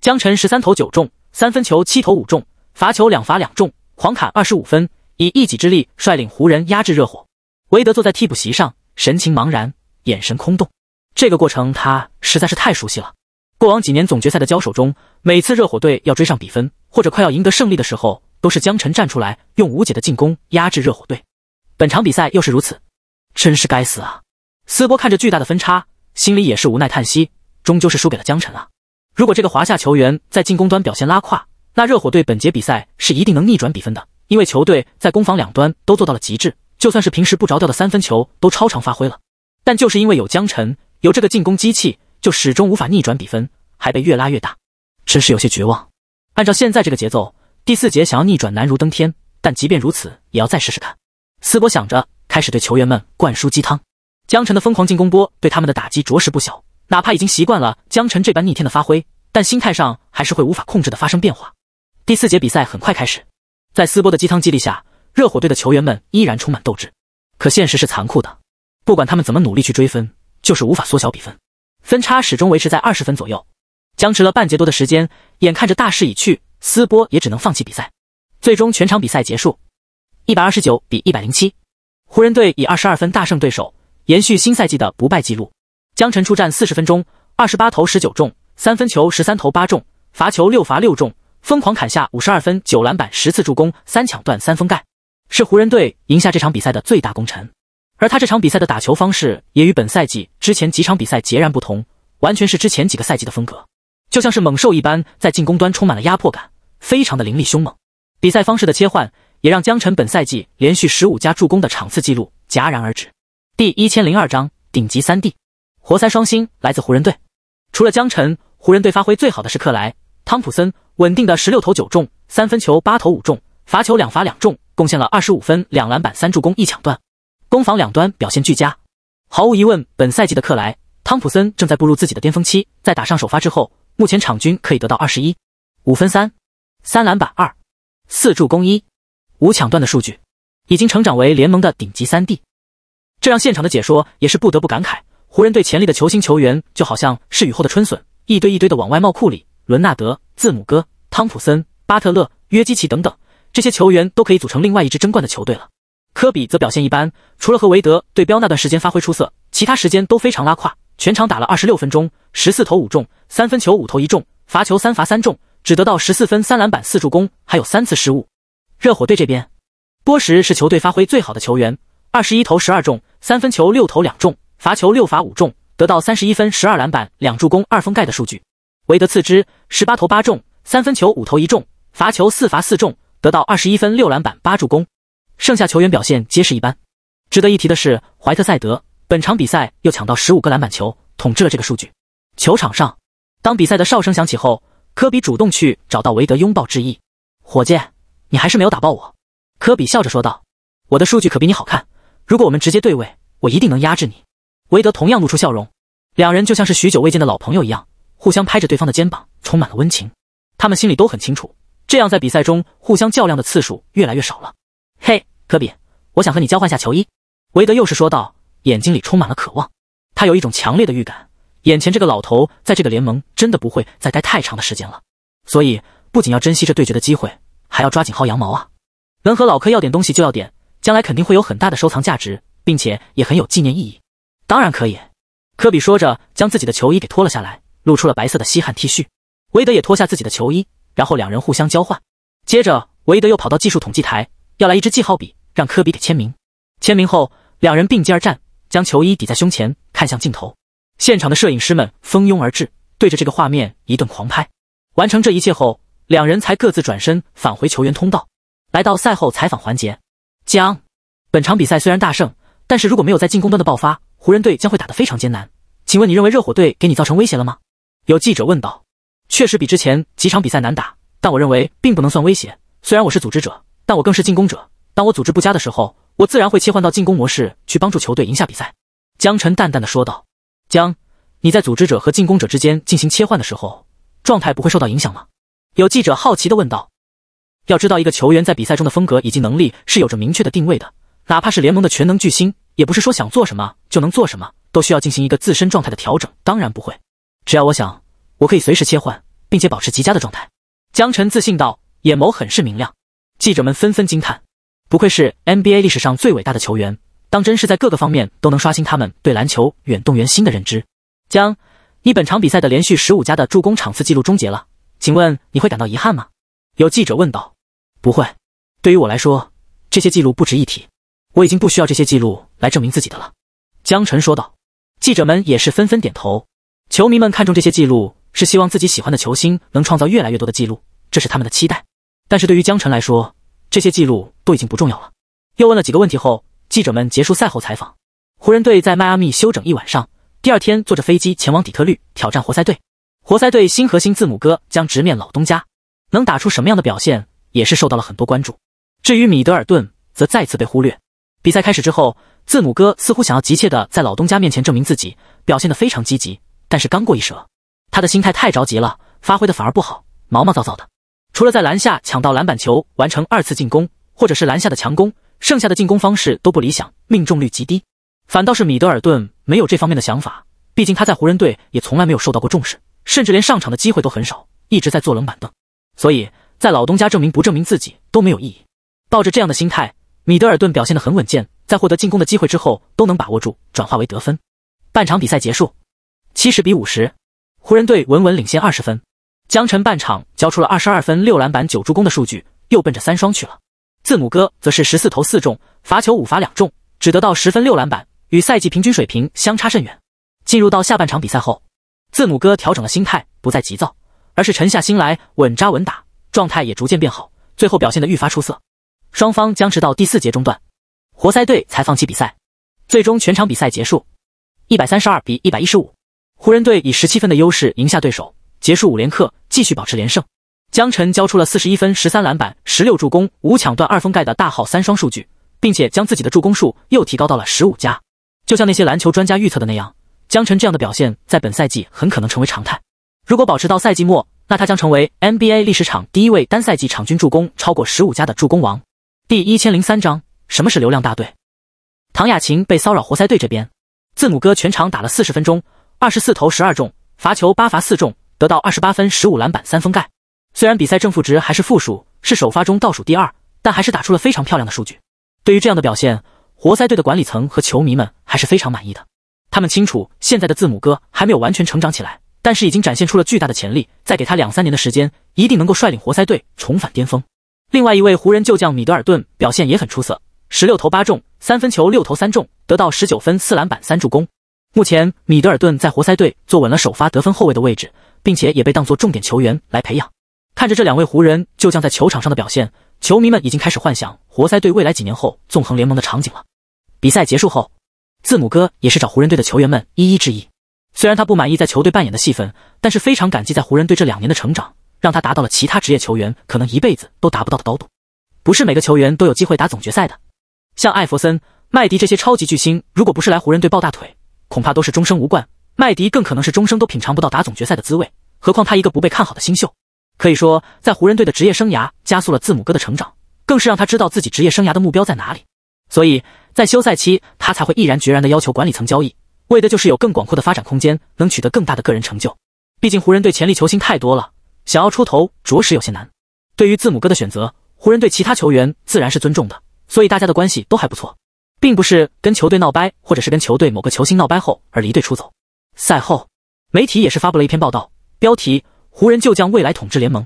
江晨十三投九中，三分球七投五中，罚球两罚两中，狂砍二十五分，以一己之力率领湖人压制热火。韦德坐在替补席上，神情茫然，眼神空洞。这个过程他实在是太熟悉了。过往几年总决赛的交手中，每次热火队要追上比分。或者快要赢得胜利的时候，都是江晨站出来用无解的进攻压制热火队。本场比赛又是如此，真是该死啊！斯波看着巨大的分差，心里也是无奈叹息，终究是输给了江晨啊。如果这个华夏球员在进攻端表现拉胯，那热火队本节比赛是一定能逆转比分的，因为球队在攻防两端都做到了极致，就算是平时不着调的三分球都超常发挥了。但就是因为有江晨，有这个进攻机器，就始终无法逆转比分，还被越拉越大，真是有些绝望。按照现在这个节奏，第四节想要逆转难如登天。但即便如此，也要再试试看。斯波想着，开始对球员们灌输鸡汤。江晨的疯狂进攻波对他们的打击着实不小。哪怕已经习惯了江晨这般逆天的发挥，但心态上还是会无法控制的发生变化。第四节比赛很快开始，在斯波的鸡汤激励下，热火队的球员们依然充满斗志。可现实是残酷的，不管他们怎么努力去追分，就是无法缩小比分，分差始终维持在二十分左右。僵持了半节多的时间，眼看着大势已去，斯波也只能放弃比赛。最终全场比赛结束，一百二十九比一百零七，湖人队以二十二分大胜对手，延续新赛季的不败记录。江晨出战四十分钟，二十八投十九中，三分球十三投八中，罚球六罚六中，疯狂砍下五十二分、九篮板、十次助攻、三抢断、三封盖，是湖人队赢下这场比赛的最大功臣。而他这场比赛的打球方式也与本赛季之前几场比赛截然不同，完全是之前几个赛季的风格。就像是猛兽一般，在进攻端充满了压迫感，非常的凌厉凶猛。比赛方式的切换，也让江晨本赛季连续十五加助攻的场次记录戛然而止。第一千零二章顶级三 D，活塞双星来自湖人队。除了江晨，湖人队发挥最好的是克莱·汤普森，稳定的十六投九中，三分球八投五中，罚球两罚两中，贡献了二十五分、两篮板、三助攻、一抢断，攻防两端表现俱佳。毫无疑问，本赛季的克莱·汤普森正在步入自己的巅峰期，在打上首发之后。目前场均可以得到二十一五分三三篮板二四助攻一五抢断的数据，已经成长为联盟的顶级三 D。这让现场的解说也是不得不感慨，湖人队潜力的球星球员就好像是雨后的春笋，一堆一堆的往外冒。库里、伦纳德、字母哥、汤普森、巴特勒、约基奇等等这些球员都可以组成另外一支争冠的球队了。科比则表现一般，除了和韦德对标那段时间发挥出色，其他时间都非常拉胯。全场打了二十六分钟，十四投五中，三分球五投一中，罚球三罚三中，只得到十四分、三篮板、四助攻，还有三次失误。热火队这边，波什是球队发挥最好的球员，二十一投十二中，三分球六投两中，罚球六罚五中，得到三十一分、十二篮板、两助攻、二封盖的数据。韦德次之，十八投八中，三分球五投一中，罚球四罚四中，得到二十一分、六篮板、八助攻。剩下球员表现皆是一般。值得一提的是，怀特塞德。本场比赛又抢到十五个篮板球，统治了这个数据。球场上，当比赛的哨声响起后，科比主动去找到韦德拥抱致意。伙计，你还是没有打爆我，科比笑着说道。我的数据可比你好看，如果我们直接对位，我一定能压制你。韦德同样露出笑容，两人就像是许久未见的老朋友一样，互相拍着对方的肩膀，充满了温情。他们心里都很清楚，这样在比赛中互相较量的次数越来越少了。嘿，科比，我想和你交换下球衣，韦德又是说道。眼睛里充满了渴望，他有一种强烈的预感，眼前这个老头在这个联盟真的不会再待太长的时间了，所以不仅要珍惜这对决的机会，还要抓紧薅羊毛啊！能和老科要点东西就要点，将来肯定会有很大的收藏价值，并且也很有纪念意义。当然可以，科比说着将自己的球衣给脱了下来，露出了白色的吸汗 T 恤。韦德也脱下自己的球衣，然后两人互相交换。接着，韦德又跑到技术统计台，要来一支记号笔，让科比给签名。签名后，两人并肩而站。将球衣抵在胸前，看向镜头。现场的摄影师们蜂拥而至，对着这个画面一顿狂拍。完成这一切后，两人才各自转身返回球员通道，来到赛后采访环节。将本场比赛虽然大胜，但是如果没有在进攻端的爆发，湖人队将会打得非常艰难。请问你认为热火队给你造成威胁了吗？有记者问道。确实比之前几场比赛难打，但我认为并不能算威胁。虽然我是组织者，但我更是进攻者。当我组织不佳的时候。我自然会切换到进攻模式去帮助球队赢下比赛。”江晨淡淡的说道。“江，你在组织者和进攻者之间进行切换的时候，状态不会受到影响吗？”有记者好奇的问道。“要知道，一个球员在比赛中的风格以及能力是有着明确的定位的，哪怕是联盟的全能巨星，也不是说想做什么就能做什么，都需要进行一个自身状态的调整。”“当然不会，只要我想，我可以随时切换，并且保持极佳的状态。”江晨自信道，眼眸很是明亮。记者们纷纷惊叹。不愧是 NBA 历史上最伟大的球员，当真是在各个方面都能刷新他们对篮球远动员新的认知。江，你本场比赛的连续十五加的助攻场次记录终结了，请问你会感到遗憾吗？有记者问道。不会，对于我来说，这些记录不值一提，我已经不需要这些记录来证明自己的了。江晨说道。记者们也是纷纷点头。球迷们看重这些记录，是希望自己喜欢的球星能创造越来越多的记录，这是他们的期待。但是对于江晨来说，这些记录都已经不重要了。又问了几个问题后，记者们结束赛后采访。湖人队在迈阿密休整一晚上，第二天坐着飞机前往底特律挑战活塞队。活塞队新核心字母哥将直面老东家，能打出什么样的表现，也是受到了很多关注。至于米德尔顿，则再次被忽略。比赛开始之后，字母哥似乎想要急切的在老东家面前证明自己，表现的非常积极。但是刚过一折，他的心态太着急了，发挥的反而不好，毛毛躁躁的。除了在篮下抢到篮板球，完成二次进攻，或者是篮下的强攻，剩下的进攻方式都不理想，命中率极低。反倒是米德尔顿没有这方面的想法，毕竟他在湖人队也从来没有受到过重视，甚至连上场的机会都很少，一直在坐冷板凳。所以在老东家证明不证明自己都没有意义。抱着这样的心态，米德尔顿表现的很稳健，在获得进攻的机会之后都能把握住，转化为得分。半场比赛结束，七十比五十，湖人队稳稳领先二十分。江晨半场交出了二十二分、六篮板、九助攻的数据，又奔着三双去了。字母哥则是十四投四中，罚球五罚两中，只得到十分六篮板，与赛季平均水平相差甚远。进入到下半场比赛后，字母哥调整了心态，不再急躁，而是沉下心来稳扎稳打，状态也逐渐变好，最后表现得愈发出色。双方僵持到第四节中段，活塞队才放弃比赛。最终全场比赛结束，一百三十二比一百一十五，湖人队以十七分的优势赢下对手。结束五连客，继续保持连胜。江晨交出了四十一分、十三篮板、十六助攻、五抢断、二封盖的大号三双数据，并且将自己的助攻数又提高到了十五加。就像那些篮球专家预测的那样，江晨这样的表现在本赛季很可能成为常态。如果保持到赛季末，那他将成为 NBA 历史场第一位单赛季场均助攻超过十五加的助攻王。第一千零三章：什么是流量大队？唐雅琴被骚扰。活塞队这边，字母哥全场打了四十分钟，二十四投十二中，罚球八罚四中。得到二十八分、十五篮板、三封盖。虽然比赛正负值还是负数，是首发中倒数第二，但还是打出了非常漂亮的数据。对于这样的表现，活塞队的管理层和球迷们还是非常满意的。他们清楚，现在的字母哥还没有完全成长起来，但是已经展现出了巨大的潜力。再给他两三年的时间，一定能够率领活塞队重返巅峰。另外一位湖人旧将米德尔顿表现也很出色，十六投八中，三分球六投三中，得到十九分、四篮板、三助攻。目前，米德尔顿在活塞队坐稳了首发得分后卫的位置。并且也被当作重点球员来培养。看着这两位湖人就将在球场上的表现，球迷们已经开始幻想活塞队未来几年后纵横联盟的场景了。比赛结束后，字母哥也是找湖人队的球员们一一致意。虽然他不满意在球队扮演的戏份，但是非常感激在湖人队这两年的成长，让他达到了其他职业球员可能一辈子都达不到的高度。不是每个球员都有机会打总决赛的，像艾弗森、麦迪这些超级巨星，如果不是来湖人队抱大腿，恐怕都是终生无冠。麦迪更可能是终生都品尝不到打总决赛的滋味，何况他一个不被看好的新秀。可以说，在湖人队的职业生涯加速了字母哥的成长，更是让他知道自己职业生涯的目标在哪里。所以，在休赛期，他才会毅然决然的要求管理层交易，为的就是有更广阔的发展空间，能取得更大的个人成就。毕竟，湖人队潜力球星太多了，想要出头着实有些难。对于字母哥的选择，湖人队其他球员自然是尊重的，所以大家的关系都还不错，并不是跟球队闹掰，或者是跟球队某个球星闹掰后而离队出走。赛后，媒体也是发布了一篇报道，标题《湖人就将未来统治联盟》，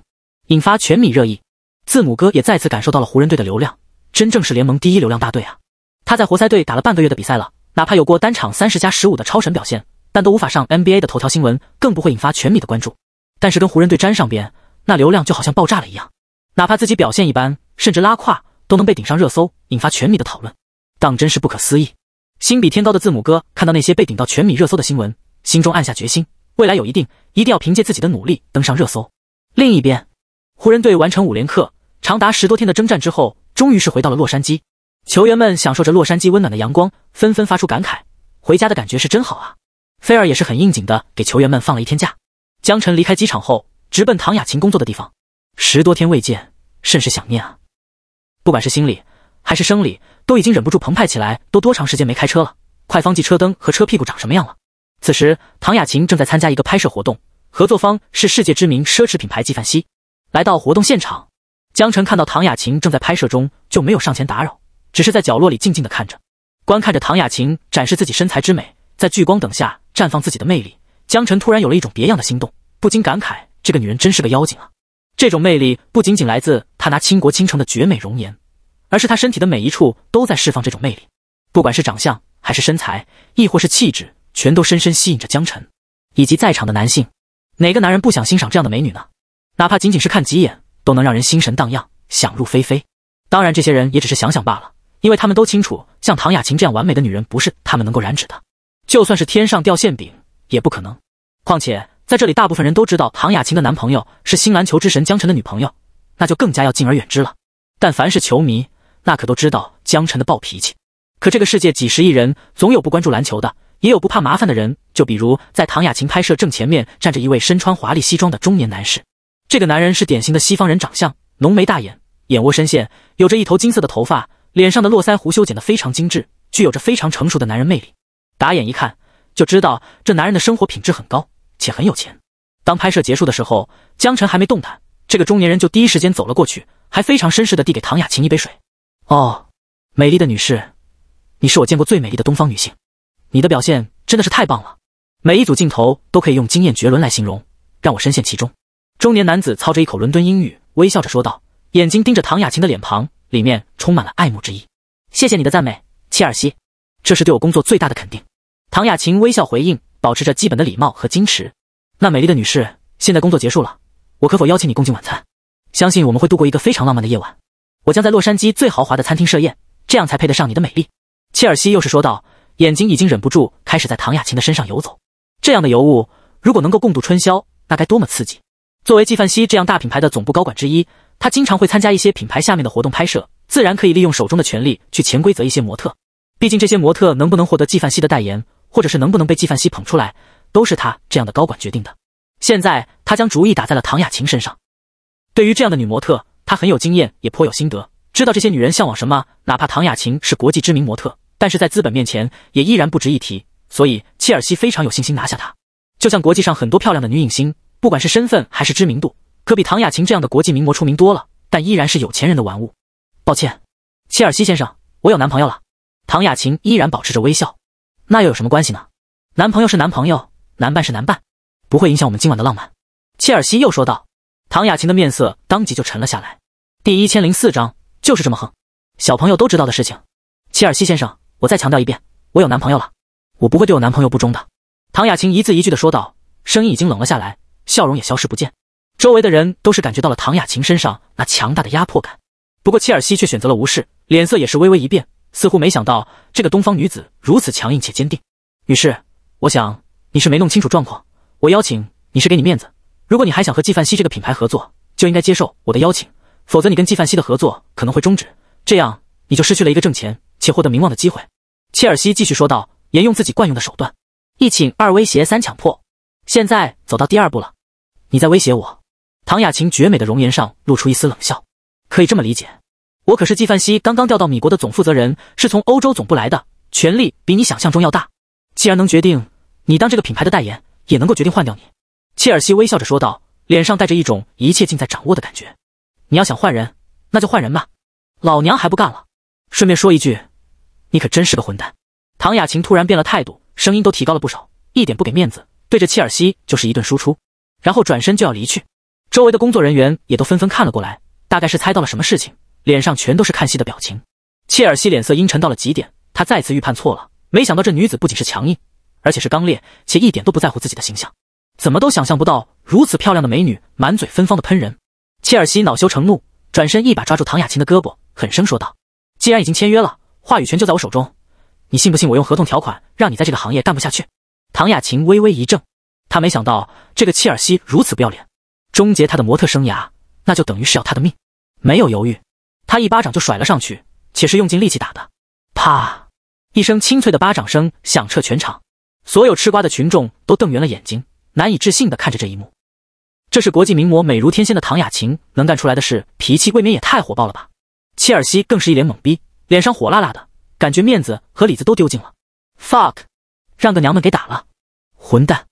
引发全米热议。字母哥也再次感受到了湖人队的流量，真正是联盟第一流量大队啊！他在活塞队打了半个月的比赛了，哪怕有过单场三十加十五的超神表现，但都无法上 NBA 的头条新闻，更不会引发全米的关注。但是跟湖人队沾上边，那流量就好像爆炸了一样，哪怕自己表现一般，甚至拉胯，都能被顶上热搜，引发全米的讨论，当真是不可思议。心比天高的字母哥看到那些被顶到全米热搜的新闻。心中暗下决心，未来有一定一定要凭借自己的努力登上热搜。另一边，湖人队完成五连客，长达十多天的征战之后，终于是回到了洛杉矶。球员们享受着洛杉矶温暖的阳光，纷纷发出感慨：“回家的感觉是真好啊！”菲尔也是很应景的给球员们放了一天假。江晨离开机场后，直奔唐雅琴工作的地方。十多天未见，甚是想念啊！不管是心理还是生理，都已经忍不住澎湃起来。都多长时间没开车了？快放记车灯和车屁股长什么样了？此时，唐雅琴正在参加一个拍摄活动，合作方是世界知名奢侈品牌纪梵希。来到活动现场，江晨看到唐雅琴正在拍摄中，就没有上前打扰，只是在角落里静静的看着，观看着唐雅琴展示自己身材之美，在聚光灯下绽放自己的魅力。江晨突然有了一种别样的心动，不禁感慨：这个女人真是个妖精啊！这种魅力不仅仅来自她那倾国倾城的绝美容颜，而是她身体的每一处都在释放这种魅力，不管是长相，还是身材，亦或是气质。全都深深吸引着江晨，以及在场的男性。哪个男人不想欣赏这样的美女呢？哪怕仅仅是看几眼，都能让人心神荡漾，想入非非。当然，这些人也只是想想罢了，因为他们都清楚，像唐雅琴这样完美的女人不是他们能够染指的。就算是天上掉馅饼也不可能。况且，在这里大部分人都知道唐雅琴的男朋友是新篮球之神江晨的女朋友，那就更加要敬而远之了。但凡是球迷，那可都知道江晨的暴脾气。可这个世界几十亿人，总有不关注篮球的。也有不怕麻烦的人，就比如在唐雅琴拍摄正前面站着一位身穿华丽西装的中年男士。这个男人是典型的西方人长相，浓眉大眼，眼窝深陷，有着一头金色的头发，脸上的络腮胡修剪得非常精致，具有着非常成熟的男人魅力。打眼一看就知道这男人的生活品质很高，且很有钱。当拍摄结束的时候，江晨还没动弹，这个中年人就第一时间走了过去，还非常绅士的递给唐雅琴一杯水。哦，美丽的女士，你是我见过最美丽的东方女性。你的表现真的是太棒了，每一组镜头都可以用惊艳绝伦来形容，让我深陷其中。中年男子操着一口伦敦英语，微笑着说道，眼睛盯着唐雅琴的脸庞，里面充满了爱慕之意。谢谢你的赞美，切尔西，这是对我工作最大的肯定。唐雅琴微笑回应，保持着基本的礼貌和矜持。那美丽的女士，现在工作结束了，我可否邀请你共进晚餐？相信我们会度过一个非常浪漫的夜晚。我将在洛杉矶最豪华的餐厅设宴，这样才配得上你的美丽。切尔西又是说道。眼睛已经忍不住开始在唐雅琴的身上游走，这样的尤物，如果能够共度春宵，那该多么刺激！作为纪梵希这样大品牌的总部高管之一，他经常会参加一些品牌下面的活动拍摄，自然可以利用手中的权力去潜规则一些模特。毕竟这些模特能不能获得纪梵希的代言，或者是能不能被纪梵希捧出来，都是他这样的高管决定的。现在他将主意打在了唐雅琴身上。对于这样的女模特，他很有经验，也颇有心得，知道这些女人向往什么。哪怕唐雅琴是国际知名模特。但是在资本面前也依然不值一提，所以切尔西非常有信心拿下他。就像国际上很多漂亮的女影星，不管是身份还是知名度，可比唐雅琴这样的国际名模出名多了，但依然是有钱人的玩物。抱歉，切尔西先生，我有男朋友了。唐雅琴依然保持着微笑。那又有什么关系呢？男朋友是男朋友，男伴是男伴，不会影响我们今晚的浪漫。切尔西又说道。唐雅琴的面色当即就沉了下来。第一千零四章就是这么横，小朋友都知道的事情。切尔西先生。我再强调一遍，我有男朋友了，我不会对我男朋友不忠的。”唐雅琴一字一句地说道，声音已经冷了下来，笑容也消失不见。周围的人都是感觉到了唐雅琴身上那强大的压迫感。不过切尔西却选择了无视，脸色也是微微一变，似乎没想到这个东方女子如此强硬且坚定。女士，我想你是没弄清楚状况。我邀请你是给你面子，如果你还想和纪梵希这个品牌合作，就应该接受我的邀请，否则你跟纪梵希的合作可能会终止，这样你就失去了一个挣钱且获得名望的机会。切尔西继续说道：“沿用自己惯用的手段，一请二威胁三强迫，现在走到第二步了。你在威胁我。”唐雅琴绝美的容颜上露出一丝冷笑，可以这么理解，我可是纪梵希刚刚调到米国的总负责人，是从欧洲总部来的，权力比你想象中要大。既然能决定你当这个品牌的代言，也能够决定换掉你。”切尔西微笑着说道，脸上带着一种一切尽在掌握的感觉。“你要想换人，那就换人吧，老娘还不干了。顺便说一句。”你可真是个混蛋！唐雅琴突然变了态度，声音都提高了不少，一点不给面子，对着切尔西就是一顿输出，然后转身就要离去。周围的工作人员也都纷纷看了过来，大概是猜到了什么事情，脸上全都是看戏的表情。切尔西脸色阴沉到了极点，他再次预判错了，没想到这女子不仅是强硬，而且是刚烈，且一点都不在乎自己的形象，怎么都想象不到如此漂亮的美女满嘴芬芳的喷人。切尔西恼羞成怒，转身一把抓住唐雅琴的胳膊，狠声说道：“既然已经签约了。”话语权就在我手中，你信不信我用合同条款让你在这个行业干不下去？唐雅琴微微一怔，她没想到这个切尔西如此不要脸，终结她的模特生涯，那就等于是要她的命。没有犹豫，她一巴掌就甩了上去，且是用尽力气打的。啪！一声清脆的巴掌声响彻全场，所有吃瓜的群众都瞪圆了眼睛，难以置信地看着这一幕。这是国际名模美如天仙的唐雅琴能干出来的事？脾气未免也太火爆了吧！切尔西更是一脸懵逼。脸上火辣辣的感觉，面子和里子都丢尽了。fuck，让个娘们给打了，混蛋，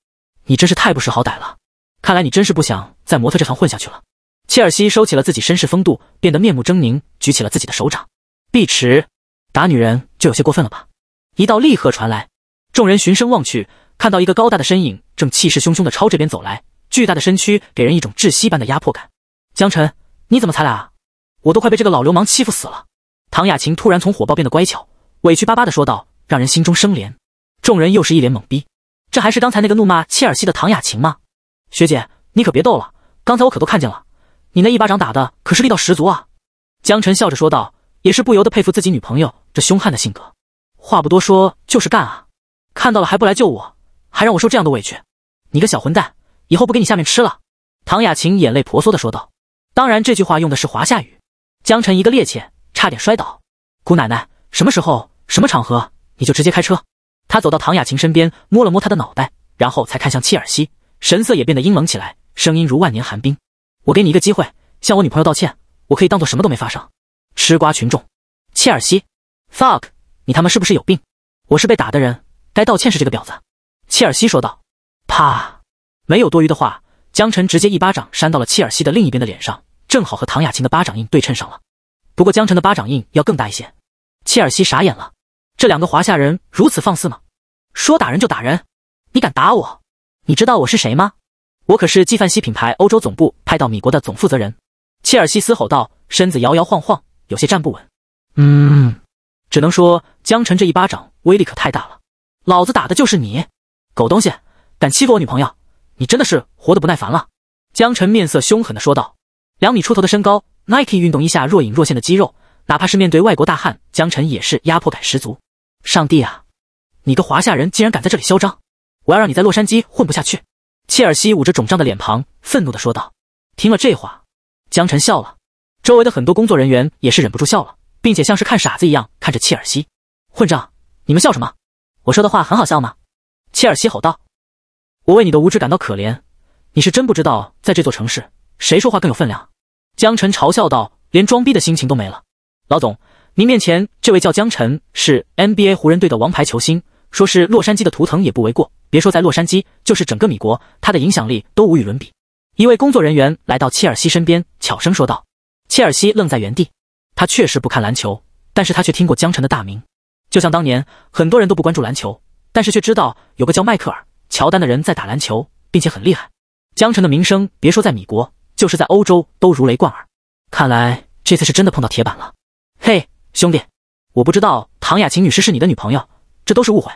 你真是太不识好歹了！看来你真是不想在模特这行混下去了。切尔西收起了自己绅士风度，变得面目狰狞，举起了自己的手掌。碧池，打女人就有些过分了吧？一道厉喝传来，众人循声望去，看到一个高大的身影正气势汹汹地朝这边走来，巨大的身躯给人一种窒息般的压迫感。江晨，你怎么才来啊？我都快被这个老流氓欺负死了。唐雅琴突然从火爆变得乖巧，委屈巴巴的说道，让人心中生怜。众人又是一脸懵逼，这还是刚才那个怒骂切尔西的唐雅琴吗？学姐，你可别逗了，刚才我可都看见了，你那一巴掌打的可是力道十足啊！江晨笑着说道，也是不由得佩服自己女朋友这凶悍的性格。话不多说，就是干啊！看到了还不来救我，还让我受这样的委屈，你个小混蛋，以后不给你下面吃了！唐雅琴眼泪婆娑的说道，当然这句话用的是华夏语。江晨一个趔趄。差点摔倒，姑奶奶，什么时候、什么场合，你就直接开车？他走到唐雅琴身边，摸了摸她的脑袋，然后才看向切尔西，神色也变得阴冷起来，声音如万年寒冰：“我给你一个机会，向我女朋友道歉，我可以当做什么都没发生。”吃瓜群众，切尔西，fuck，你他妈是不是有病？我是被打的人，该道歉是这个婊子。”切尔西说道。啪！没有多余的话，江晨直接一巴掌扇到了切尔西的另一边的脸上，正好和唐雅琴的巴掌印对称上了。不过江辰的巴掌印要更大一些，切尔西傻眼了，这两个华夏人如此放肆吗？说打人就打人，你敢打我？你知道我是谁吗？我可是纪梵希品牌欧洲总部派到米国的总负责人！切尔西嘶吼道，身子摇摇晃晃，有些站不稳。嗯，只能说江晨这一巴掌威力可太大了，老子打的就是你，狗东西，敢欺负我女朋友，你真的是活得不耐烦了！江晨面色凶狠的说道，两米出头的身高。Nike 运动一下若隐若现的肌肉，哪怕是面对外国大汉江晨也是压迫感十足。上帝啊，你个华夏人竟然敢在这里嚣张！我要让你在洛杉矶混不下去！切尔西捂着肿胀的脸庞，愤怒地说道。听了这话，江晨笑了，周围的很多工作人员也是忍不住笑了，并且像是看傻子一样看着切尔西。混账，你们笑什么？我说的话很好笑吗？切尔西吼道。我为你的无知感到可怜，你是真不知道在这座城市谁说话更有分量。江晨嘲笑道：“连装逼的心情都没了。”老总，您面前这位叫江晨，是 NBA 湖人队的王牌球星，说是洛杉矶的图腾也不为过。别说在洛杉矶，就是整个米国，他的影响力都无与伦比。一位工作人员来到切尔西身边，悄声说道：“切尔西愣在原地。他确实不看篮球，但是他却听过江晨的大名。就像当年很多人都不关注篮球，但是却知道有个叫迈克尔·乔丹的人在打篮球，并且很厉害。江晨的名声，别说在米国。”就是在欧洲都如雷贯耳，看来这次是真的碰到铁板了。嘿，兄弟，我不知道唐雅琴女士是你的女朋友，这都是误会。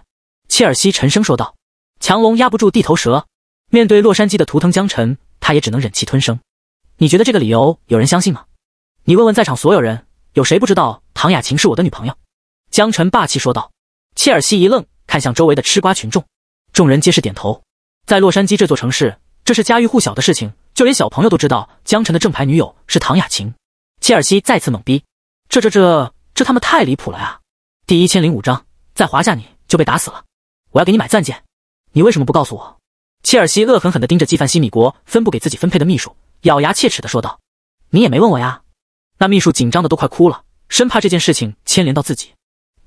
切尔西沉声说道：“强龙压不住地头蛇，面对洛杉矶的图腾江晨，他也只能忍气吞声。你觉得这个理由有人相信吗？你问问在场所有人，有谁不知道唐雅琴是我的女朋友？”江晨霸气说道。切尔西一愣，看向周围的吃瓜群众，众人皆是点头。在洛杉矶这座城市，这是家喻户晓的事情。就连小朋友都知道江晨的正牌女友是唐雅琴。切尔西再次懵逼，这这这这他妈太离谱了呀！第一千零五章，在华夏你就被打死了，我要给你买钻戒，你为什么不告诉我？切尔西恶狠狠地盯着纪梵希米国分部给自己分配的秘书，咬牙切齿地说道：“你也没问我呀！”那秘书紧张的都快哭了，生怕这件事情牵连到自己。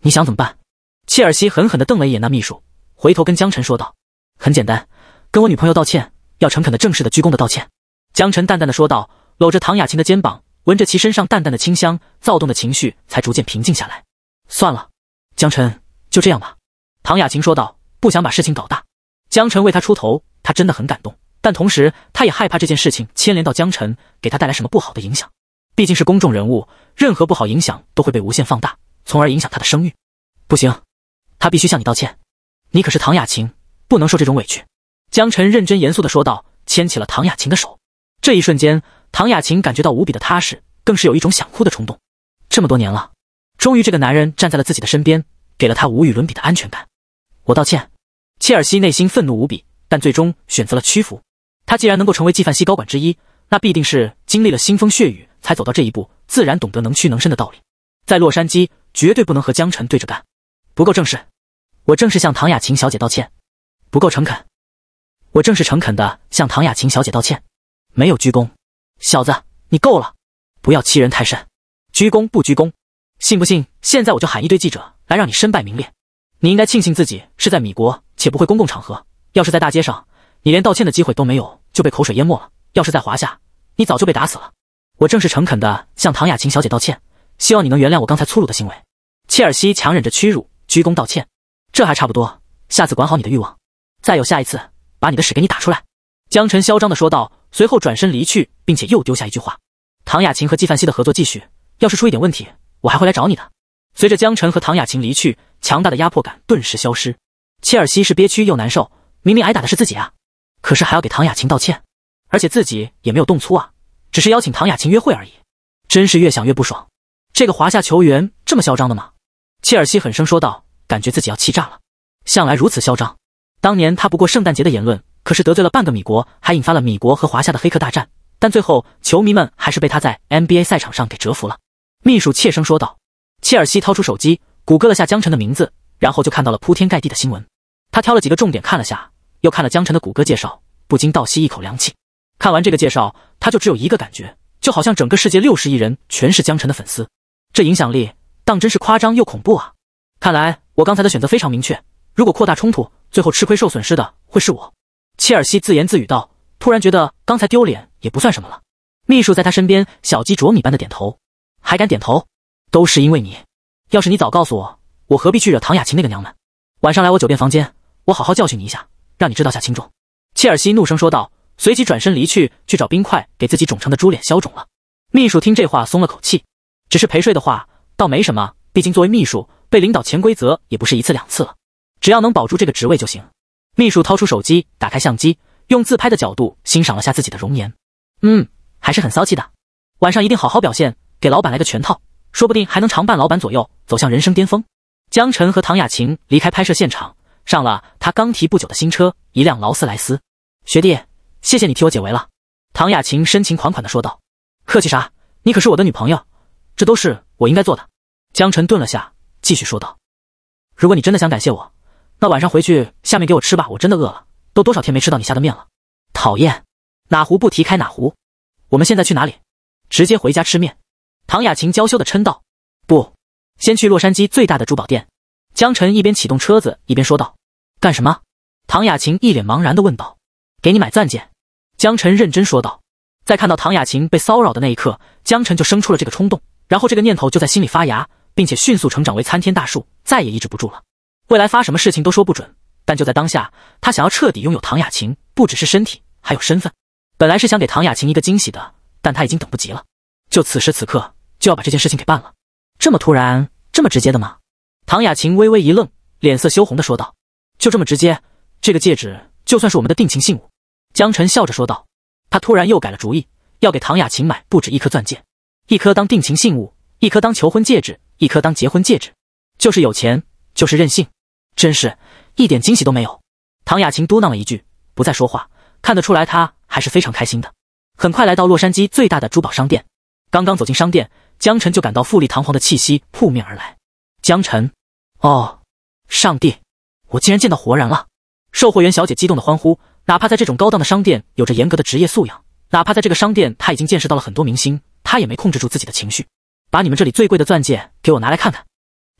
你想怎么办？切尔西狠狠地瞪了一眼那秘书，回头跟江晨说道：“很简单，跟我女朋友道歉，要诚恳的、正式的、鞠躬的道歉。”江晨淡淡的说道，搂着唐雅琴的肩膀，闻着其身上淡淡的清香，躁动的情绪才逐渐平静下来。算了，江晨就这样吧。唐雅琴说道，不想把事情搞大。江晨为他出头，他真的很感动，但同时他也害怕这件事情牵连到江晨，给他带来什么不好的影响。毕竟是公众人物，任何不好影响都会被无限放大，从而影响他的声誉。不行，他必须向你道歉。你可是唐雅琴，不能受这种委屈。江晨认真严肃的说道，牵起了唐雅琴的手。这一瞬间，唐雅琴感觉到无比的踏实，更是有一种想哭的冲动。这么多年了，终于这个男人站在了自己的身边，给了她无与伦比的安全感。我道歉，切尔西内心愤怒无比，但最终选择了屈服。他既然能够成为纪梵希高管之一，那必定是经历了腥风血雨才走到这一步，自然懂得能屈能伸的道理。在洛杉矶，绝对不能和江晨对着干。不够正式，我正式向唐雅琴小姐道歉。不够诚恳，我正式诚恳的向唐雅琴小姐道歉。没有鞠躬，小子，你够了，不要欺人太甚。鞠躬不鞠躬，信不信现在我就喊一堆记者来，让你身败名裂。你应该庆幸自己是在米国，且不会公共场合。要是在大街上，你连道歉的机会都没有就被口水淹没了。要是在华夏，你早就被打死了。我正是诚恳的向唐雅琴小姐道歉，希望你能原谅我刚才粗鲁的行为。切尔西强忍着屈辱鞠躬道歉，这还差不多。下次管好你的欲望，再有下一次，把你的屎给你打出来。江晨嚣张地说道，随后转身离去，并且又丢下一句话：“唐雅琴和纪梵希的合作继续，要是出一点问题，我还会来找你的。”随着江晨和唐雅琴离去，强大的压迫感顿时消失。切尔西是憋屈又难受，明明挨打的是自己啊，可是还要给唐雅琴道歉，而且自己也没有动粗啊，只是邀请唐雅琴约会而已，真是越想越不爽。这个华夏球员这么嚣张的吗？切尔西狠声说道，感觉自己要气炸了。向来如此嚣张，当年他不过圣诞节的言论。可是得罪了半个米国，还引发了米国和华夏的黑客大战。但最后，球迷们还是被他在 NBA 赛场上给折服了。秘书怯声说道：“切尔西掏出手机，谷歌了下江晨的名字，然后就看到了铺天盖地的新闻。他挑了几个重点看了下，又看了江晨的谷歌介绍，不禁倒吸一口凉气。看完这个介绍，他就只有一个感觉，就好像整个世界六十亿人全是江晨的粉丝。这影响力当真是夸张又恐怖啊！看来我刚才的选择非常明确，如果扩大冲突，最后吃亏受损失的会是我。”切尔西自言自语道：“突然觉得刚才丢脸也不算什么了。”秘书在他身边，小鸡啄米般的点头。还敢点头？都是因为你！要是你早告诉我，我何必去惹唐雅琴那个娘们？晚上来我酒店房间，我好好教训你一下，让你知道下轻重。”切尔西怒声说道，随即转身离去，去找冰块给自己肿成的猪脸消肿了。秘书听这话松了口气，只是陪睡的话倒没什么，毕竟作为秘书，被领导潜规则也不是一次两次了，只要能保住这个职位就行。秘书掏出手机，打开相机，用自拍的角度欣赏了下自己的容颜。嗯，还是很骚气的。晚上一定好好表现，给老板来个全套，说不定还能常伴老板左右，走向人生巅峰。江晨和唐雅晴离开拍摄现场，上了他刚提不久的新车，一辆劳斯莱斯。学弟，谢谢你替我解围了。唐雅晴深情款款地说道：“客气啥，你可是我的女朋友，这都是我应该做的。”江晨顿了下，继续说道：“如果你真的想感谢我。”那晚上回去，下面给我吃吧，我真的饿了。都多少天没吃到你下的面了，讨厌，哪壶不提开哪壶。我们现在去哪里？直接回家吃面。唐雅琴娇羞的嗔道：“不，先去洛杉矶最大的珠宝店。”江晨一边启动车子一边说道：“干什么？”唐雅琴一脸茫然的问道：“给你买钻戒？”江晨认真说道。在看到唐雅琴被骚扰的那一刻，江晨就生出了这个冲动，然后这个念头就在心里发芽，并且迅速成长为参天大树，再也抑制不住了。未来发什么事情都说不准，但就在当下，他想要彻底拥有唐雅琴，不只是身体，还有身份。本来是想给唐雅琴一个惊喜的，但他已经等不及了，就此时此刻就要把这件事情给办了。这么突然，这么直接的吗？唐雅琴微微一愣，脸色羞红的说道：“就这么直接？这个戒指就算是我们的定情信物。”江晨笑着说道。他突然又改了主意，要给唐雅琴买不止一颗钻戒，一颗当定情信物，一颗当求婚戒指，一颗当结婚戒指。就是有钱，就是任性。真是一点惊喜都没有，唐雅琴嘟囔了一句，不再说话。看得出来，她还是非常开心的。很快来到洛杉矶最大的珠宝商店，刚刚走进商店，江晨就感到富丽堂皇的气息扑面而来。江晨，哦，上帝，我竟然见到活人了！售货员小姐激动的欢呼。哪怕在这种高档的商店，有着严格的职业素养；哪怕在这个商店，她已经见识到了很多明星，她也没控制住自己的情绪，把你们这里最贵的钻戒给我拿来看看。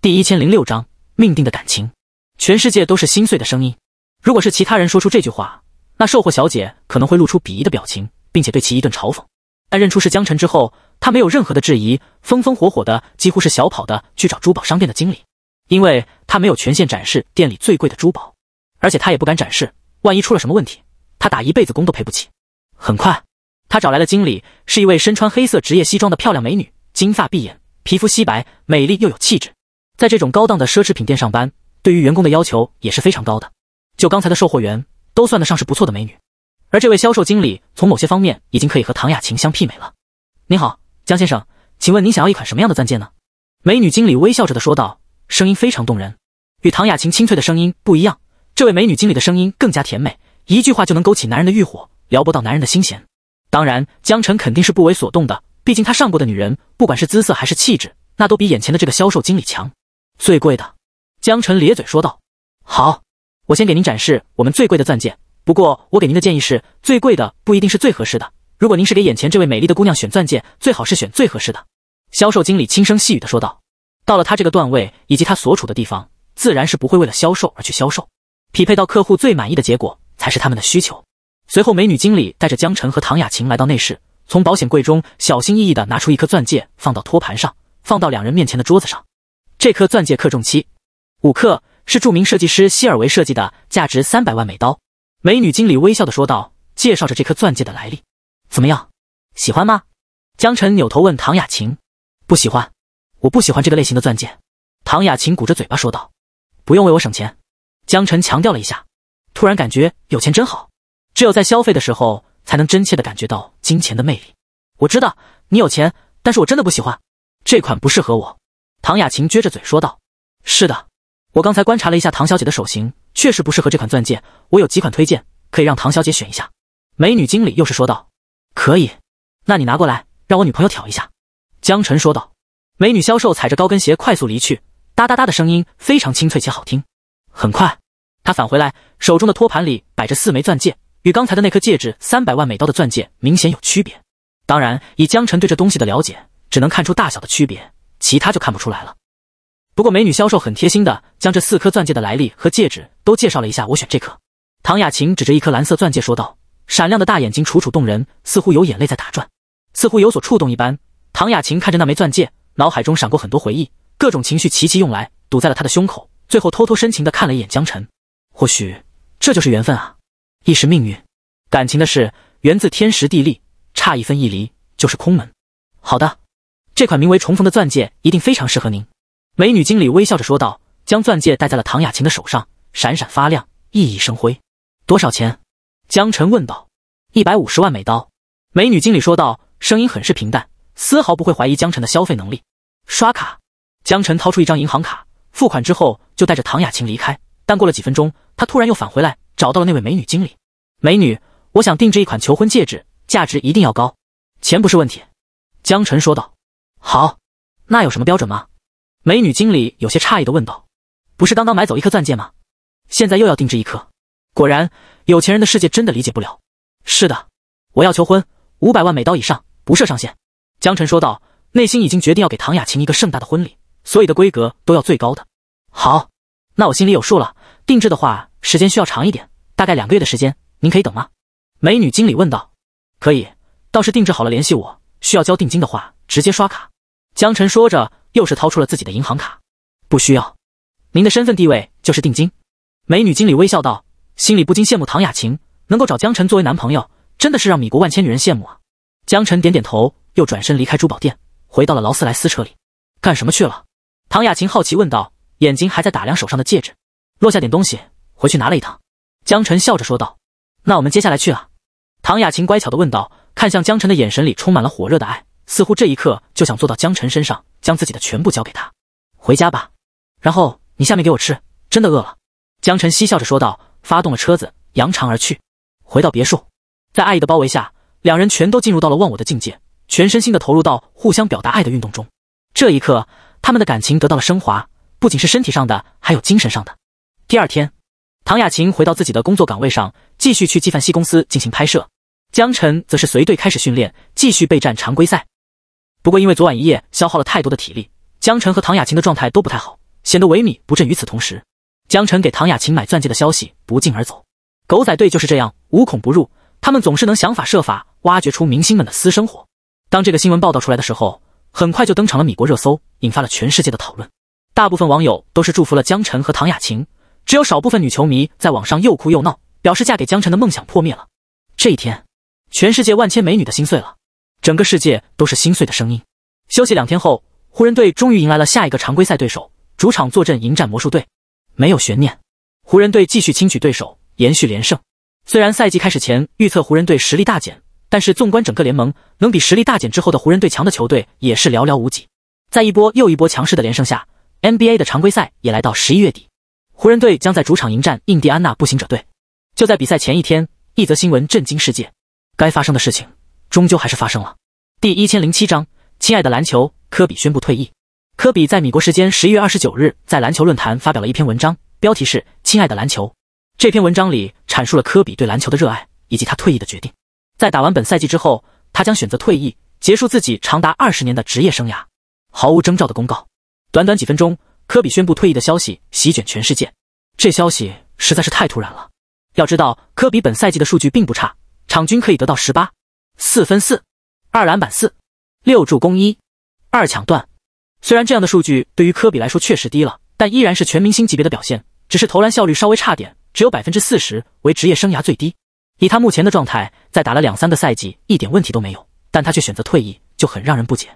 第一千零六章命定的感情。全世界都是心碎的声音。如果是其他人说出这句话，那售货小姐可能会露出鄙夷的表情，并且对其一顿嘲讽。但认出是江晨之后，她没有任何的质疑，风风火火的几乎是小跑的去找珠宝商店的经理，因为她没有权限展示店里最贵的珠宝，而且她也不敢展示，万一出了什么问题，她打一辈子工都赔不起。很快，她找来了经理，是一位身穿黑色职业西装的漂亮美女，金发碧眼，皮肤皙白，美丽又有气质，在这种高档的奢侈品店上班。对于员工的要求也是非常高的，就刚才的售货员都算得上是不错的美女，而这位销售经理从某些方面已经可以和唐雅琴相媲美了。您好，江先生，请问您想要一款什么样的钻戒呢？美女经理微笑着的说道，声音非常动人，与唐雅琴清脆的声音不一样，这位美女经理的声音更加甜美，一句话就能勾起男人的欲火，撩拨到男人的心弦。当然，江晨肯定是不为所动的，毕竟他上过的女人，不管是姿色还是气质，那都比眼前的这个销售经理强。最贵的。江晨咧嘴说道：“好，我先给您展示我们最贵的钻戒。不过我给您的建议是最贵的不一定是最合适的。如果您是给眼前这位美丽的姑娘选钻戒，最好是选最合适的。”销售经理轻声细语的说道：“到了他这个段位以及他所处的地方，自然是不会为了销售而去销售，匹配到客户最满意的结果才是他们的需求。”随后，美女经理带着江晨和唐雅琴来到内室，从保险柜中小心翼翼的拿出一颗钻戒，放到托盘上，放到两人面前的桌子上。这颗钻戒克重七。五克是著名设计师希尔维设计的，价值三百万美刀。美女经理微笑的说道，介绍着这颗钻戒的来历。怎么样，喜欢吗？江晨扭头问唐雅晴。不喜欢，我不喜欢这个类型的钻戒。唐雅晴鼓着嘴巴说道。不用为我省钱。江晨强调了一下。突然感觉有钱真好，只有在消费的时候，才能真切的感觉到金钱的魅力。我知道你有钱，但是我真的不喜欢，这款不适合我。唐雅晴撅着嘴说道。是的。我刚才观察了一下唐小姐的手型，确实不适合这款钻戒。我有几款推荐，可以让唐小姐选一下。美女经理又是说道：“可以，那你拿过来，让我女朋友挑一下。”江晨说道。美女销售踩着高跟鞋快速离去，哒哒哒的声音非常清脆且好听。很快，她返回来，手中的托盘里摆着四枚钻戒，与刚才的那颗戒指三百万美刀的钻戒明显有区别。当然，以江晨对这东西的了解，只能看出大小的区别，其他就看不出来了。不过，美女销售很贴心的将这四颗钻戒的来历和戒指都介绍了一下。我选这颗，唐雅琴指着一颗蓝色钻戒说道：“闪亮的大眼睛，楚楚动人，似乎有眼泪在打转，似乎有所触动一般。”唐雅琴看着那枚钻戒，脑海中闪过很多回忆，各种情绪齐齐用来堵在了他的胸口，最后偷偷深情的看了一眼江晨。或许这就是缘分啊，亦是命运。感情的事源自天时地利，差一分一厘就是空门。好的，这款名为重逢的钻戒一定非常适合您。美女经理微笑着说道，将钻戒戴在了唐雅琴的手上，闪闪发亮，熠熠生辉。多少钱？江晨问道。一百五十万美刀。美女经理说道，声音很是平淡，丝毫不会怀疑江晨的消费能力。刷卡。江晨掏出一张银行卡，付款之后就带着唐雅琴离开。但过了几分钟，他突然又返回来，找到了那位美女经理。美女，我想定制一款求婚戒指，价值一定要高，钱不是问题。江晨说道。好，那有什么标准吗？美女经理有些诧异的问道：“不是刚刚买走一颗钻戒吗？现在又要定制一颗？果然，有钱人的世界真的理解不了。”“是的，我要求婚五百万美刀以上，不设上限。”江晨说道，内心已经决定要给唐雅琴一个盛大的婚礼，所以的规格都要最高的。好，那我心里有数了。定制的话，时间需要长一点，大概两个月的时间，您可以等吗？”美女经理问道。“可以，倒是定制好了联系我。需要交定金的话，直接刷卡。”江晨说着，又是掏出了自己的银行卡。不需要，您的身份地位就是定金。美女经理微笑道，心里不禁羡慕唐雅琴能够找江晨作为男朋友，真的是让米国万千女人羡慕啊。江晨点点头，又转身离开珠宝店，回到了劳斯莱斯车里。干什么去了？唐雅琴好奇问道，眼睛还在打量手上的戒指。落下点东西，回去拿了一趟。江晨笑着说道。那我们接下来去啊？唐雅琴乖巧的问道，看向江晨的眼神里充满了火热的爱。似乎这一刻就想坐到江晨身上，将自己的全部交给他。回家吧，然后你下面给我吃，真的饿了。江晨嬉笑着说道，发动了车子，扬长而去。回到别墅，在爱意的包围下，两人全都进入到了忘我的境界，全身心的投入到互相表达爱的运动中。这一刻，他们的感情得到了升华，不仅是身体上的，还有精神上的。第二天，唐雅琴回到自己的工作岗位上，继续去纪梵希公司进行拍摄。江晨则是随队开始训练，继续备战常规赛。不过，因为昨晚一夜消耗了太多的体力，江晨和唐雅琴的状态都不太好，显得萎靡不振。与此同时，江晨给唐雅琴买钻戒的消息不胫而走，狗仔队就是这样无孔不入，他们总是能想法设法挖掘出明星们的私生活。当这个新闻报道出来的时候，很快就登场了米国热搜，引发了全世界的讨论。大部分网友都是祝福了江晨和唐雅琴，只有少部分女球迷在网上又哭又闹，表示嫁给江晨的梦想破灭了。这一天，全世界万千美女的心碎了。整个世界都是心碎的声音。休息两天后，湖人队终于迎来了下一个常规赛对手，主场坐镇迎战魔术队。没有悬念，湖人队继续轻取对手，延续连胜。虽然赛季开始前预测湖人队实力大减，但是纵观整个联盟，能比实力大减之后的湖人队强的球队也是寥寥无几。在一波又一波强势的连胜下，NBA 的常规赛也来到十一月底，湖人队将在主场迎战印第安纳步行者队。就在比赛前一天，一则新闻震惊世界，该发生的事情。终究还是发生了。第一千零七章，亲爱的篮球。科比宣布退役。科比在米国时间十一月二十九日，在篮球论坛发表了一篇文章，标题是《亲爱的篮球》。这篇文章里阐述了科比对篮球的热爱以及他退役的决定。在打完本赛季之后，他将选择退役，结束自己长达二十年的职业生涯。毫无征兆的公告，短短几分钟，科比宣布退役的消息席卷全世界。这消息实在是太突然了。要知道，科比本赛季的数据并不差，场均可以得到十八。四分四，二篮板四，六助攻一，二抢断。虽然这样的数据对于科比来说确实低了，但依然是全明星级别的表现。只是投篮效率稍微差点，只有百分之四十，为职业生涯最低。以他目前的状态，在打了两三个赛季，一点问题都没有，但他却选择退役，就很让人不解。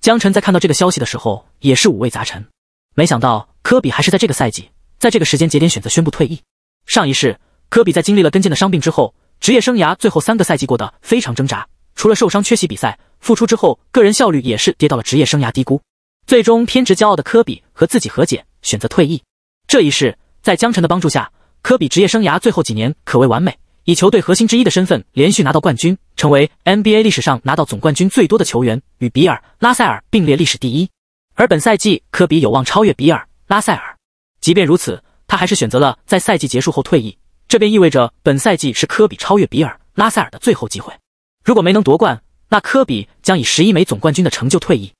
江晨在看到这个消息的时候，也是五味杂陈。没想到科比还是在这个赛季，在这个时间节点选择宣布退役。上一世，科比在经历了跟腱的伤病之后。职业生涯最后三个赛季过得非常挣扎，除了受伤缺席比赛，复出之后个人效率也是跌到了职业生涯低谷。最终，偏执骄傲的科比和自己和解，选择退役。这一世，在江晨的帮助下，科比职业生涯最后几年可谓完美，以球队核心之一的身份连续拿到冠军，成为 NBA 历史上拿到总冠军最多的球员，与比尔·拉塞尔并列历史第一。而本赛季，科比有望超越比尔·拉塞尔。即便如此，他还是选择了在赛季结束后退役。这便意味着本赛季是科比超越比尔拉塞尔的最后机会。如果没能夺冠，那科比将以十一枚总冠军的成就退役。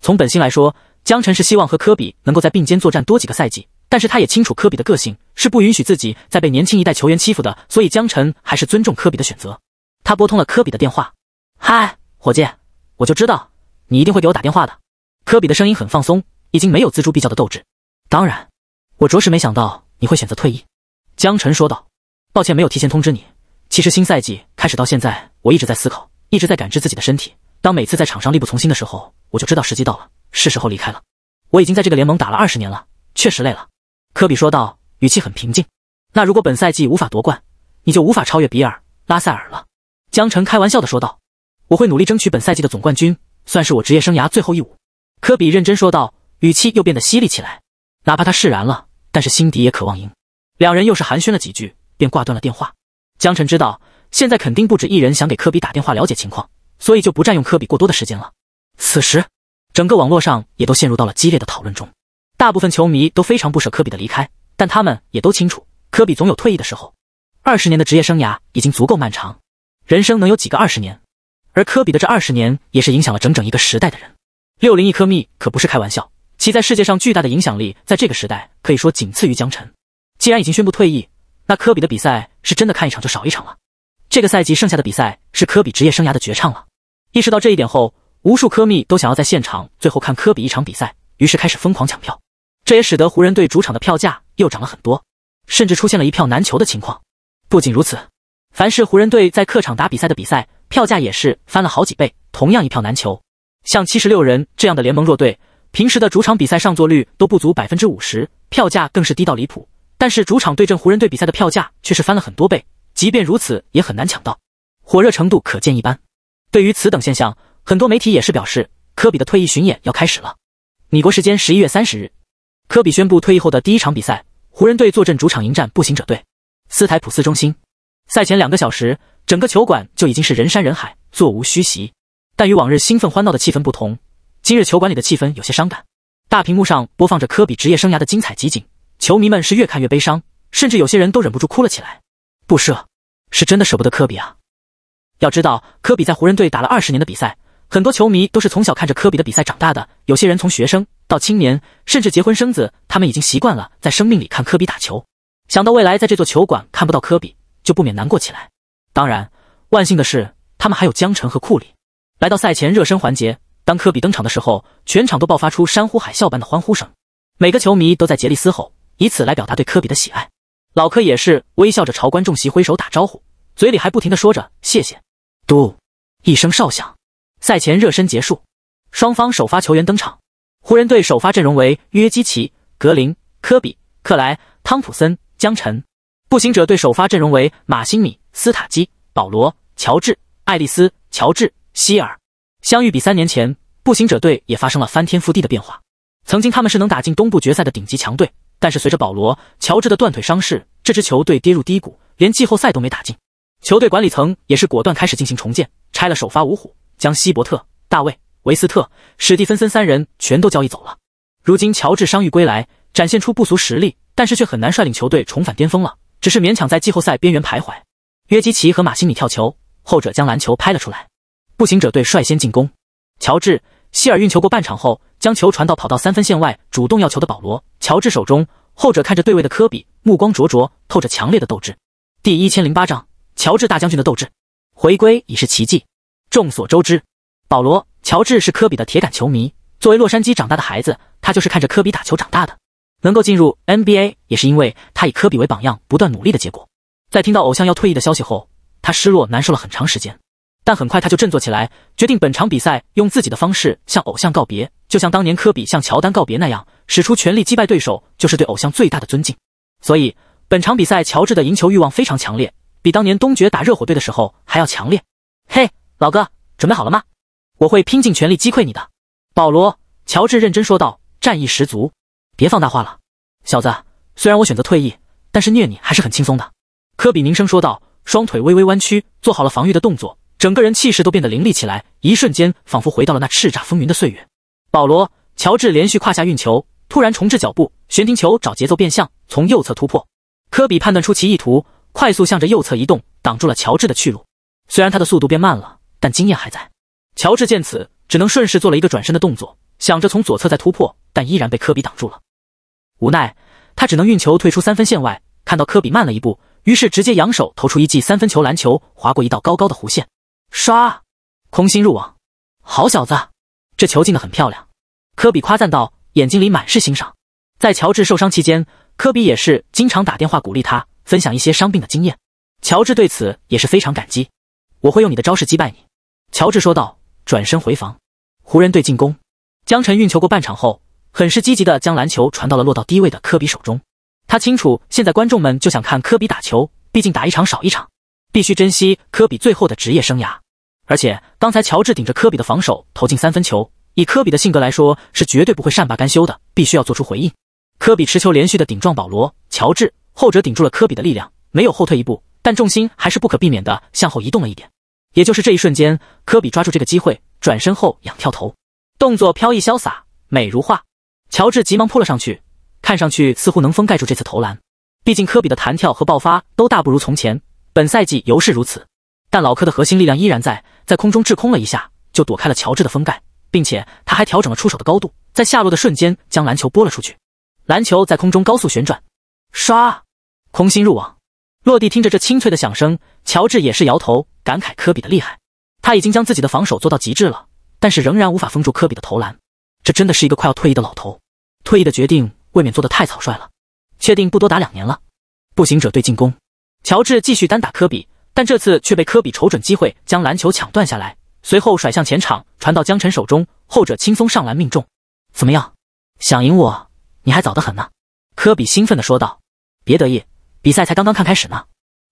从本心来说，江晨是希望和科比能够在并肩作战多几个赛季，但是他也清楚科比的个性是不允许自己再被年轻一代球员欺负的，所以江晨还是尊重科比的选择。他拨通了科比的电话：“嗨，伙计，我就知道你一定会给我打电话的。”科比的声音很放松，已经没有锱铢必较的斗志。当然，我着实没想到你会选择退役。江晨说道：“抱歉，没有提前通知你。其实新赛季开始到现在，我一直在思考，一直在感知自己的身体。当每次在场上力不从心的时候，我就知道时机到了，是时候离开了。我已经在这个联盟打了二十年了，确实累了。”科比说道，语气很平静。那如果本赛季无法夺冠，你就无法超越比尔·拉塞尔了。”江晨开玩笑的说道。“我会努力争取本赛季的总冠军，算是我职业生涯最后一舞。”科比认真说道，语气又变得犀利起来。哪怕他释然了，但是心底也渴望赢。两人又是寒暄了几句，便挂断了电话。江晨知道现在肯定不止一人想给科比打电话了解情况，所以就不占用科比过多的时间了。此时，整个网络上也都陷入到了激烈的讨论中。大部分球迷都非常不舍科比的离开，但他们也都清楚，科比总有退役的时候。二十年的职业生涯已经足够漫长，人生能有几个二十年？而科比的这二十年也是影响了整整一个时代的人。六零一科密可不是开玩笑，其在世界上巨大的影响力，在这个时代可以说仅次于江晨。既然已经宣布退役，那科比的比赛是真的看一场就少一场了。这个赛季剩下的比赛是科比职业生涯的绝唱了。意识到这一点后，无数科密都想要在现场最后看科比一场比赛，于是开始疯狂抢票。这也使得湖人队主场的票价又涨了很多，甚至出现了一票难求的情况。不仅如此，凡是湖人队在客场打比赛的比赛，票价也是翻了好几倍，同样一票难求。像七十六人这样的联盟弱队，平时的主场比赛上座率都不足百分之五十，票价更是低到离谱。但是主场对阵湖人队比赛的票价却是翻了很多倍，即便如此也很难抢到，火热程度可见一斑。对于此等现象，很多媒体也是表示，科比的退役巡演要开始了。米国时间十一月三十日，科比宣布退役后的第一场比赛，湖人队坐镇主场迎战步行者队，斯台普斯中心。赛前两个小时，整个球馆就已经是人山人海，座无虚席。但与往日兴奋欢闹的气氛不同，今日球馆里的气氛有些伤感。大屏幕上播放着科比职业生涯的精彩集锦。球迷们是越看越悲伤，甚至有些人都忍不住哭了起来。不舍，是真的舍不得科比啊！要知道，科比在湖人队打了二十年的比赛，很多球迷都是从小看着科比的比赛长大的。有些人从学生到青年，甚至结婚生子，他们已经习惯了在生命里看科比打球。想到未来在这座球馆看不到科比，就不免难过起来。当然，万幸的是，他们还有江晨和库里。来到赛前热身环节，当科比登场的时候，全场都爆发出山呼海啸般的欢呼声，每个球迷都在竭力嘶吼。以此来表达对科比的喜爱，老科也是微笑着朝观众席挥手打招呼，嘴里还不停地说着谢谢。嘟一声哨响，赛前热身结束，双方首发球员登场。湖人队首发阵容为约基奇、格林、科比、克莱、汤普森、江晨；步行者队首发阵容为马兴米、斯塔基、保罗、乔治、爱丽丝、乔治希尔。相遇比三年前，步行者队也发生了翻天覆地的变化。曾经他们是能打进东部决赛的顶级强队。但是随着保罗、乔治的断腿伤势，这支球队跌入低谷，连季后赛都没打进。球队管理层也是果断开始进行重建，拆了首发五虎，将希伯特、大卫、维斯特、史蒂芬森三人全都交易走了。如今乔治伤愈归来，展现出不俗实力，但是却很难率领球队重返巅峰了，只是勉强在季后赛边缘徘徊。约基奇和马西米跳球，后者将篮球拍了出来。步行者队率先进攻，乔治。希尔运球过半场后，将球传到跑到三分线外主动要球的保罗乔治手中。后者看着对位的科比，目光灼灼，透着强烈的斗志。第一千零八章乔治大将军的斗志回归已是奇迹。众所周知，保罗乔治是科比的铁杆球迷。作为洛杉矶长大的孩子，他就是看着科比打球长大的。能够进入 NBA 也是因为他以科比为榜样，不断努力的结果。在听到偶像要退役的消息后，他失落难受了很长时间。但很快他就振作起来，决定本场比赛用自己的方式向偶像告别，就像当年科比向乔丹告别那样，使出全力击败对手就是对偶像最大的尊敬。所以本场比赛，乔治的赢球欲望非常强烈，比当年东决打热火队的时候还要强烈。嘿，老哥，准备好了吗？我会拼尽全力击溃你的，保罗。乔治认真说道，战意十足。别放大话了，小子。虽然我选择退役，但是虐你还是很轻松的。科比凝声说道，双腿微微弯曲，做好了防御的动作。整个人气势都变得凌厉起来，一瞬间仿佛回到了那叱咤风云的岁月。保罗、乔治连续胯下运球，突然重置脚步，悬停球找节奏变向，从右侧突破。科比判断出其意图，快速向着右侧移动，挡住了乔治的去路。虽然他的速度变慢了，但经验还在。乔治见此，只能顺势做了一个转身的动作，想着从左侧再突破，但依然被科比挡住了。无奈，他只能运球退出三分线外，看到科比慢了一步，于是直接扬手投出一记三分球，篮球划过一道高高的弧线。刷，空心入网，好小子，这球进的很漂亮。科比夸赞道，眼睛里满是欣赏。在乔治受伤期间，科比也是经常打电话鼓励他，分享一些伤病的经验。乔治对此也是非常感激。我会用你的招式击败你，乔治说道，转身回防。湖人队进攻，江晨运球过半场后，很是积极的将篮球传到了落到低位的科比手中。他清楚，现在观众们就想看科比打球，毕竟打一场少一场。必须珍惜科比最后的职业生涯，而且刚才乔治顶着科比的防守投进三分球，以科比的性格来说是绝对不会善罢甘休的，必须要做出回应。科比持球连续的顶撞保罗、乔治，后者顶住了科比的力量，没有后退一步，但重心还是不可避免的向后移动了一点。也就是这一瞬间，科比抓住这个机会转身后仰跳投，动作飘逸潇洒，美如画。乔治急忙扑了上去，看上去似乎能封盖住这次投篮，毕竟科比的弹跳和爆发都大不如从前。本赛季尤是如此，但老科的核心力量依然在，在空中滞空了一下，就躲开了乔治的封盖，并且他还调整了出手的高度，在下落的瞬间将篮球拨了出去。篮球在空中高速旋转，唰，空心入网，落地。听着这清脆的响声，乔治也是摇头，感慨科比的厉害。他已经将自己的防守做到极致了，但是仍然无法封住科比的投篮。这真的是一个快要退役的老头，退役的决定未免做的太草率了。确定不多打两年了，步行者队进攻。乔治继续单打科比，但这次却被科比瞅准机会将篮球抢断下来，随后甩向前场，传到江晨手中，后者轻松上篮命中。怎么样？想赢我？你还早得很呢！科比兴奋地说道。别得意，比赛才刚刚看开始呢！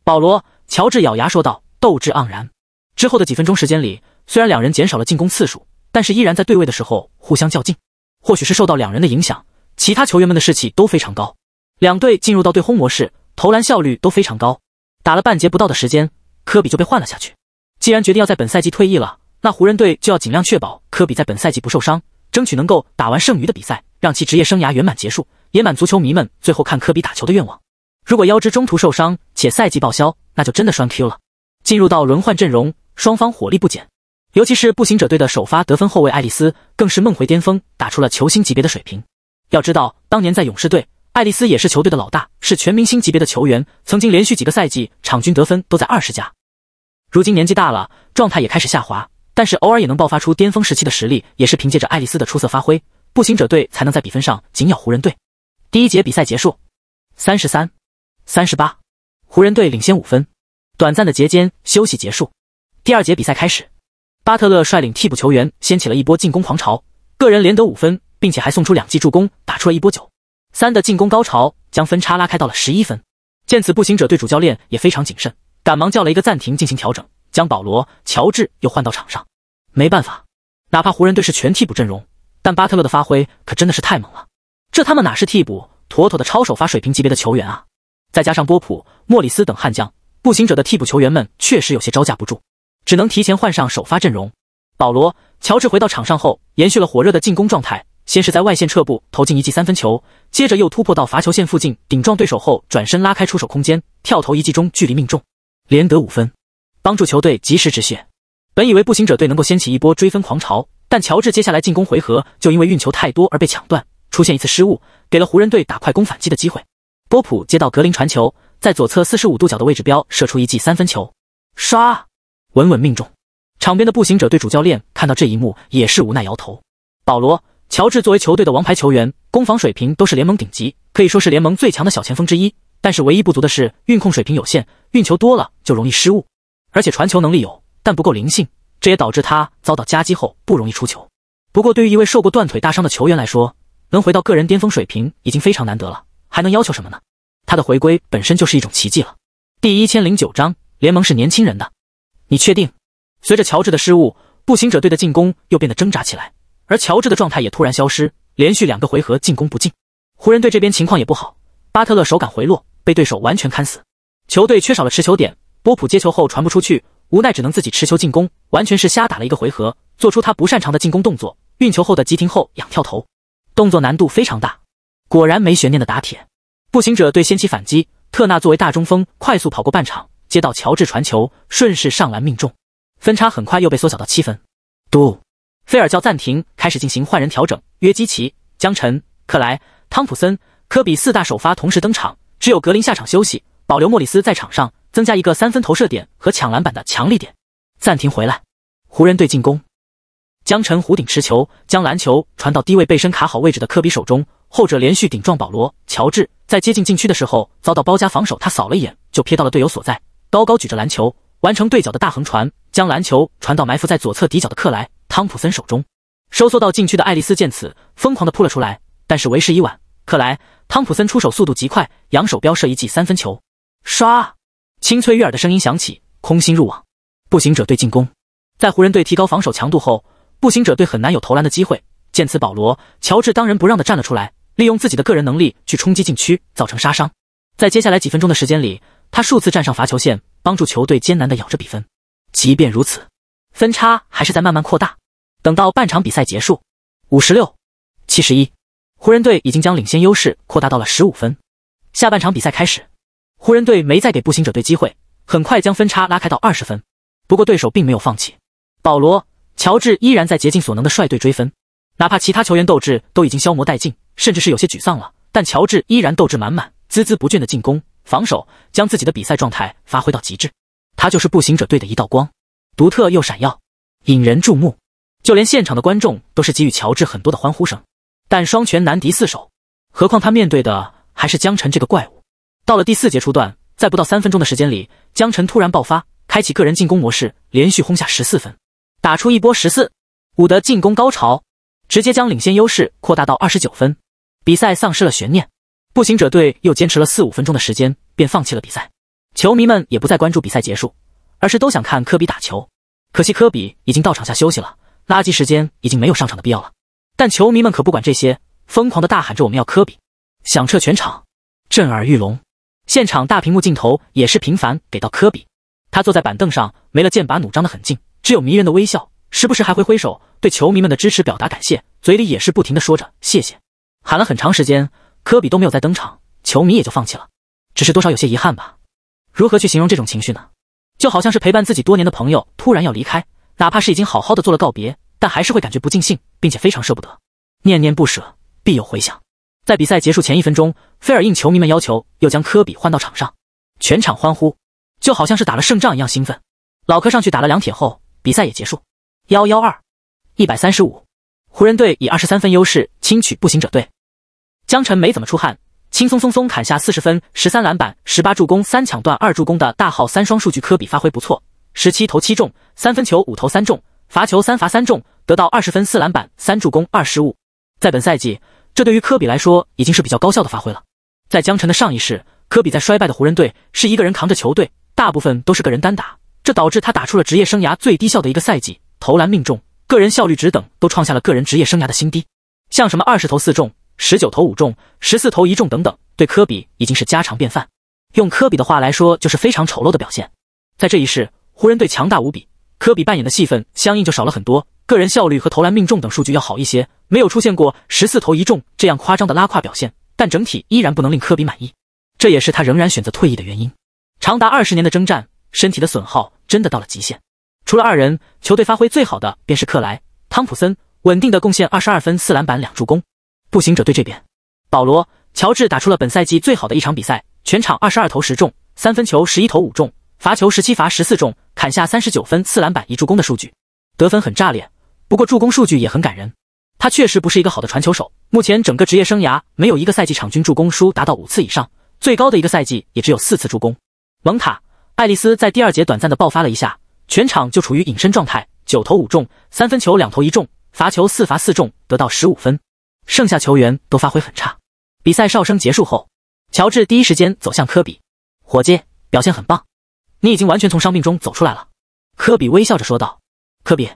保罗，乔治咬牙说道，斗志盎然。之后的几分钟时间里，虽然两人减少了进攻次数，但是依然在对位的时候互相较劲。或许是受到两人的影响，其他球员们的士气都非常高。两队进入到对轰模式，投篮效率都非常高。打了半节不到的时间，科比就被换了下去。既然决定要在本赛季退役了，那湖人队就要尽量确保科比在本赛季不受伤，争取能够打完剩余的比赛，让其职业生涯圆满结束，也满足球迷们最后看科比打球的愿望。如果腰肢中途受伤且赛季报销，那就真的栓 Q 了。进入到轮换阵容，双方火力不减，尤其是步行者队的首发得分后卫爱丽丝，更是梦回巅峰，打出了球星级别的水平。要知道，当年在勇士队。爱丽丝也是球队的老大，是全明星级别的球员，曾经连续几个赛季场均得分都在二十加。如今年纪大了，状态也开始下滑，但是偶尔也能爆发出巅峰时期的实力。也是凭借着爱丽丝的出色发挥，步行者队才能在比分上紧咬湖人队。第一节比赛结束，三十三，三十八，湖人队领先五分。短暂的节间休息结束，第二节比赛开始，巴特勒率领替补球员掀起了一波进攻狂潮，个人连得五分，并且还送出两记助攻，打出了一波九。三的进攻高潮将分差拉开到了十一分。见此，步行者对主教练也非常谨慎，赶忙叫了一个暂停进行调整，将保罗、乔治又换到场上。没办法，哪怕湖人队是全替补阵容，但巴特勒的发挥可真的是太猛了。这他们哪是替补，妥妥的超首发水平级别的球员啊！再加上波普、莫里斯等悍将，步行者的替补球员们确实有些招架不住，只能提前换上首发阵容。保罗、乔治回到场上后，延续了火热的进攻状态。先是在外线撤步投进一记三分球，接着又突破到罚球线附近顶撞对手后转身拉开出手空间跳投一记中距离命中，连得五分，帮助球队及时止血。本以为步行者队能够掀起一波追分狂潮，但乔治接下来进攻回合就因为运球太多而被抢断，出现一次失误，给了湖人队打快攻反击的机会。波普接到格林传球，在左侧四十五度角的位置标射出一记三分球，刷，稳稳命中。场边的步行者队主教练看到这一幕也是无奈摇头。保罗。乔治作为球队的王牌球员，攻防水平都是联盟顶级，可以说是联盟最强的小前锋之一。但是唯一不足的是运控水平有限，运球多了就容易失误，而且传球能力有，但不够灵性，这也导致他遭到夹击后不容易出球。不过，对于一位受过断腿大伤的球员来说，能回到个人巅峰水平已经非常难得了，还能要求什么呢？他的回归本身就是一种奇迹了。第一千零九章：联盟是年轻人的。你确定？随着乔治的失误，步行者队的进攻又变得挣扎起来。而乔治的状态也突然消失，连续两个回合进攻不进。湖人队这边情况也不好，巴特勒手感回落，被对手完全砍死，球队缺少了持球点。波普接球后传不出去，无奈只能自己持球进攻，完全是瞎打了一个回合，做出他不擅长的进攻动作，运球后的急停后仰跳投，动作难度非常大。果然没悬念的打铁。步行者队掀起反击，特纳作为大中锋，快速跑过半场，接到乔治传球，顺势上篮命中，分差很快又被缩小到七分。嘟。菲尔叫暂停，开始进行换人调整。约基奇、江晨、克莱、汤普森、科比四大首发同时登场，只有格林下场休息，保留莫里斯在场上，增加一个三分投射点和抢篮板的强力点。暂停回来，湖人队进攻，江晨弧顶持球，将篮球传到低位背身卡好位置的科比手中，后者连续顶撞保罗、乔治，在接近禁区的时候遭到包夹防守，他扫了一眼就瞥到了队友所在，高高举着篮球完成对角的大横传，将篮球传到埋伏在左侧底角的克莱。汤普森手中收缩到禁区的爱丽丝见此，疯狂的扑了出来，但是为时已晚。克莱、汤普森出手速度极快，扬手飙射一记三分球，唰，清脆悦耳的声音响起，空心入网。步行者队进攻，在湖人队提高防守强度后，步行者队很难有投篮的机会。见此，保罗、乔治当仁不让的站了出来，利用自己的个人能力去冲击禁区，造成杀伤。在接下来几分钟的时间里，他数次站上罚球线，帮助球队艰难的咬着比分。即便如此，分差还是在慢慢扩大。等到半场比赛结束，五十六，七十一，湖人队已经将领先优势扩大到了十五分。下半场比赛开始，湖人队没再给步行者队机会，很快将分差拉开到二十分。不过对手并没有放弃，保罗、乔治依然在竭尽所能的率队追分，哪怕其他球员斗志都已经消磨殆尽，甚至是有些沮丧了，但乔治依然斗志满满，孜孜不倦的进攻、防守，将自己的比赛状态发挥到极致。他就是步行者队的一道光，独特又闪耀，引人注目。就连现场的观众都是给予乔治很多的欢呼声，但双拳难敌四手，何况他面对的还是江晨这个怪物。到了第四节初段，在不到三分钟的时间里，江晨突然爆发，开启个人进攻模式，连续轰下十四分，打出一波十四五的进攻高潮，直接将领先优势扩大到二十九分，比赛丧失了悬念。步行者队又坚持了四五分钟的时间，便放弃了比赛。球迷们也不再关注比赛结束，而是都想看科比打球。可惜科比已经到场下休息了。垃圾时间已经没有上场的必要了，但球迷们可不管这些，疯狂的大喊着“我们要科比”，响彻全场，震耳欲聋。现场大屏幕镜头也是频繁给到科比，他坐在板凳上，没了剑拔弩张的狠劲，只有迷人的微笑，时不时还挥挥手，对球迷们的支持表达感谢，嘴里也是不停的说着谢谢。喊了很长时间，科比都没有再登场，球迷也就放弃了，只是多少有些遗憾吧。如何去形容这种情绪呢？就好像是陪伴自己多年的朋友突然要离开。哪怕是已经好好的做了告别，但还是会感觉不尽兴，并且非常舍不得。念念不舍，必有回响。在比赛结束前一分钟，菲尔应球迷们要求，又将科比换到场上，全场欢呼，就好像是打了胜仗一样兴奋。老科上去打了两铁后，比赛也结束。幺幺二，一百三十五，湖人队以二十三分优势轻取步行者队。江晨没怎么出汗，轻松松松砍下四十分、十三篮板、十八助攻、三抢断、二助攻的大号三双数据。科比发挥不错。十七投七中，三分球五投三中，罚球三罚三中，得到二十分、四篮板、三助攻、二失误。在本赛季，这对于科比来说已经是比较高效的发挥了。在江晨的上一世，科比在衰败的湖人队是一个人扛着球队，大部分都是个人单打，这导致他打出了职业生涯最低效的一个赛季，投篮命中、个人效率值等都创下了个人职业生涯的新低。像什么二十投四中、十九投五中、十四投一中等等，对科比已经是家常便饭。用科比的话来说，就是非常丑陋的表现。在这一世。湖人队强大无比，科比扮演的戏份相应就少了很多，个人效率和投篮命中等数据要好一些，没有出现过十四投一中这样夸张的拉胯表现，但整体依然不能令科比满意，这也是他仍然选择退役的原因。长达二十年的征战，身体的损耗真的到了极限。除了二人，球队发挥最好的便是克莱、汤普森，稳定的贡献二十二分、四篮板、两助攻。步行者队这边，保罗、乔治打出了本赛季最好的一场比赛，全场二十二投十中，三分球十一投五中，罚球十七罚十四中。砍下三十九分、四篮板、一助攻的数据，得分很炸裂，不过助攻数据也很感人。他确实不是一个好的传球手，目前整个职业生涯没有一个赛季场均助攻数达到五次以上，最高的一个赛季也只有四次助攻。蒙塔·爱丽丝在第二节短暂的爆发了一下，全场就处于隐身状态，九投五中，三分球两投一中，罚球四罚四中，得到十五分。剩下球员都发挥很差。比赛哨声结束后，乔治第一时间走向科比，伙计，表现很棒。你已经完全从伤病中走出来了，科比微笑着说道。科比，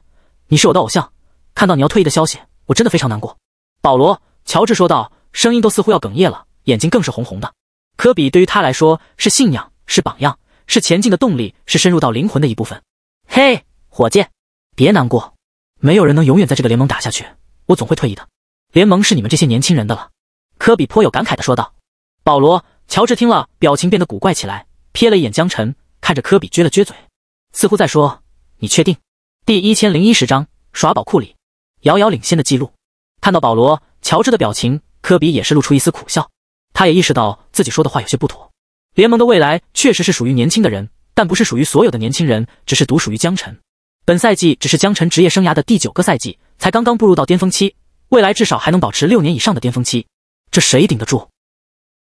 你是我的偶像，看到你要退役的消息，我真的非常难过。保罗、乔治说道，声音都似乎要哽咽了，眼睛更是红红的。科比对于他来说是信仰，是榜样，是前进的动力，是深入到灵魂的一部分。嘿，火箭，别难过，没有人能永远在这个联盟打下去，我总会退役的。联盟是你们这些年轻人的了。科比颇有感慨的说道。保罗、乔治听了，表情变得古怪起来，瞥了一眼江晨。看着科比撅了撅嘴，似乎在说：“你确定？”第一千零一十章耍宝。库里遥遥领先的记录，看到保罗、乔治的表情，科比也是露出一丝苦笑。他也意识到自己说的话有些不妥。联盟的未来确实是属于年轻的人，但不是属于所有的年轻人，只是独属于江晨。本赛季只是江晨职业生涯的第九个赛季，才刚刚步入到巅峰期，未来至少还能保持六年以上的巅峰期。这谁顶得住？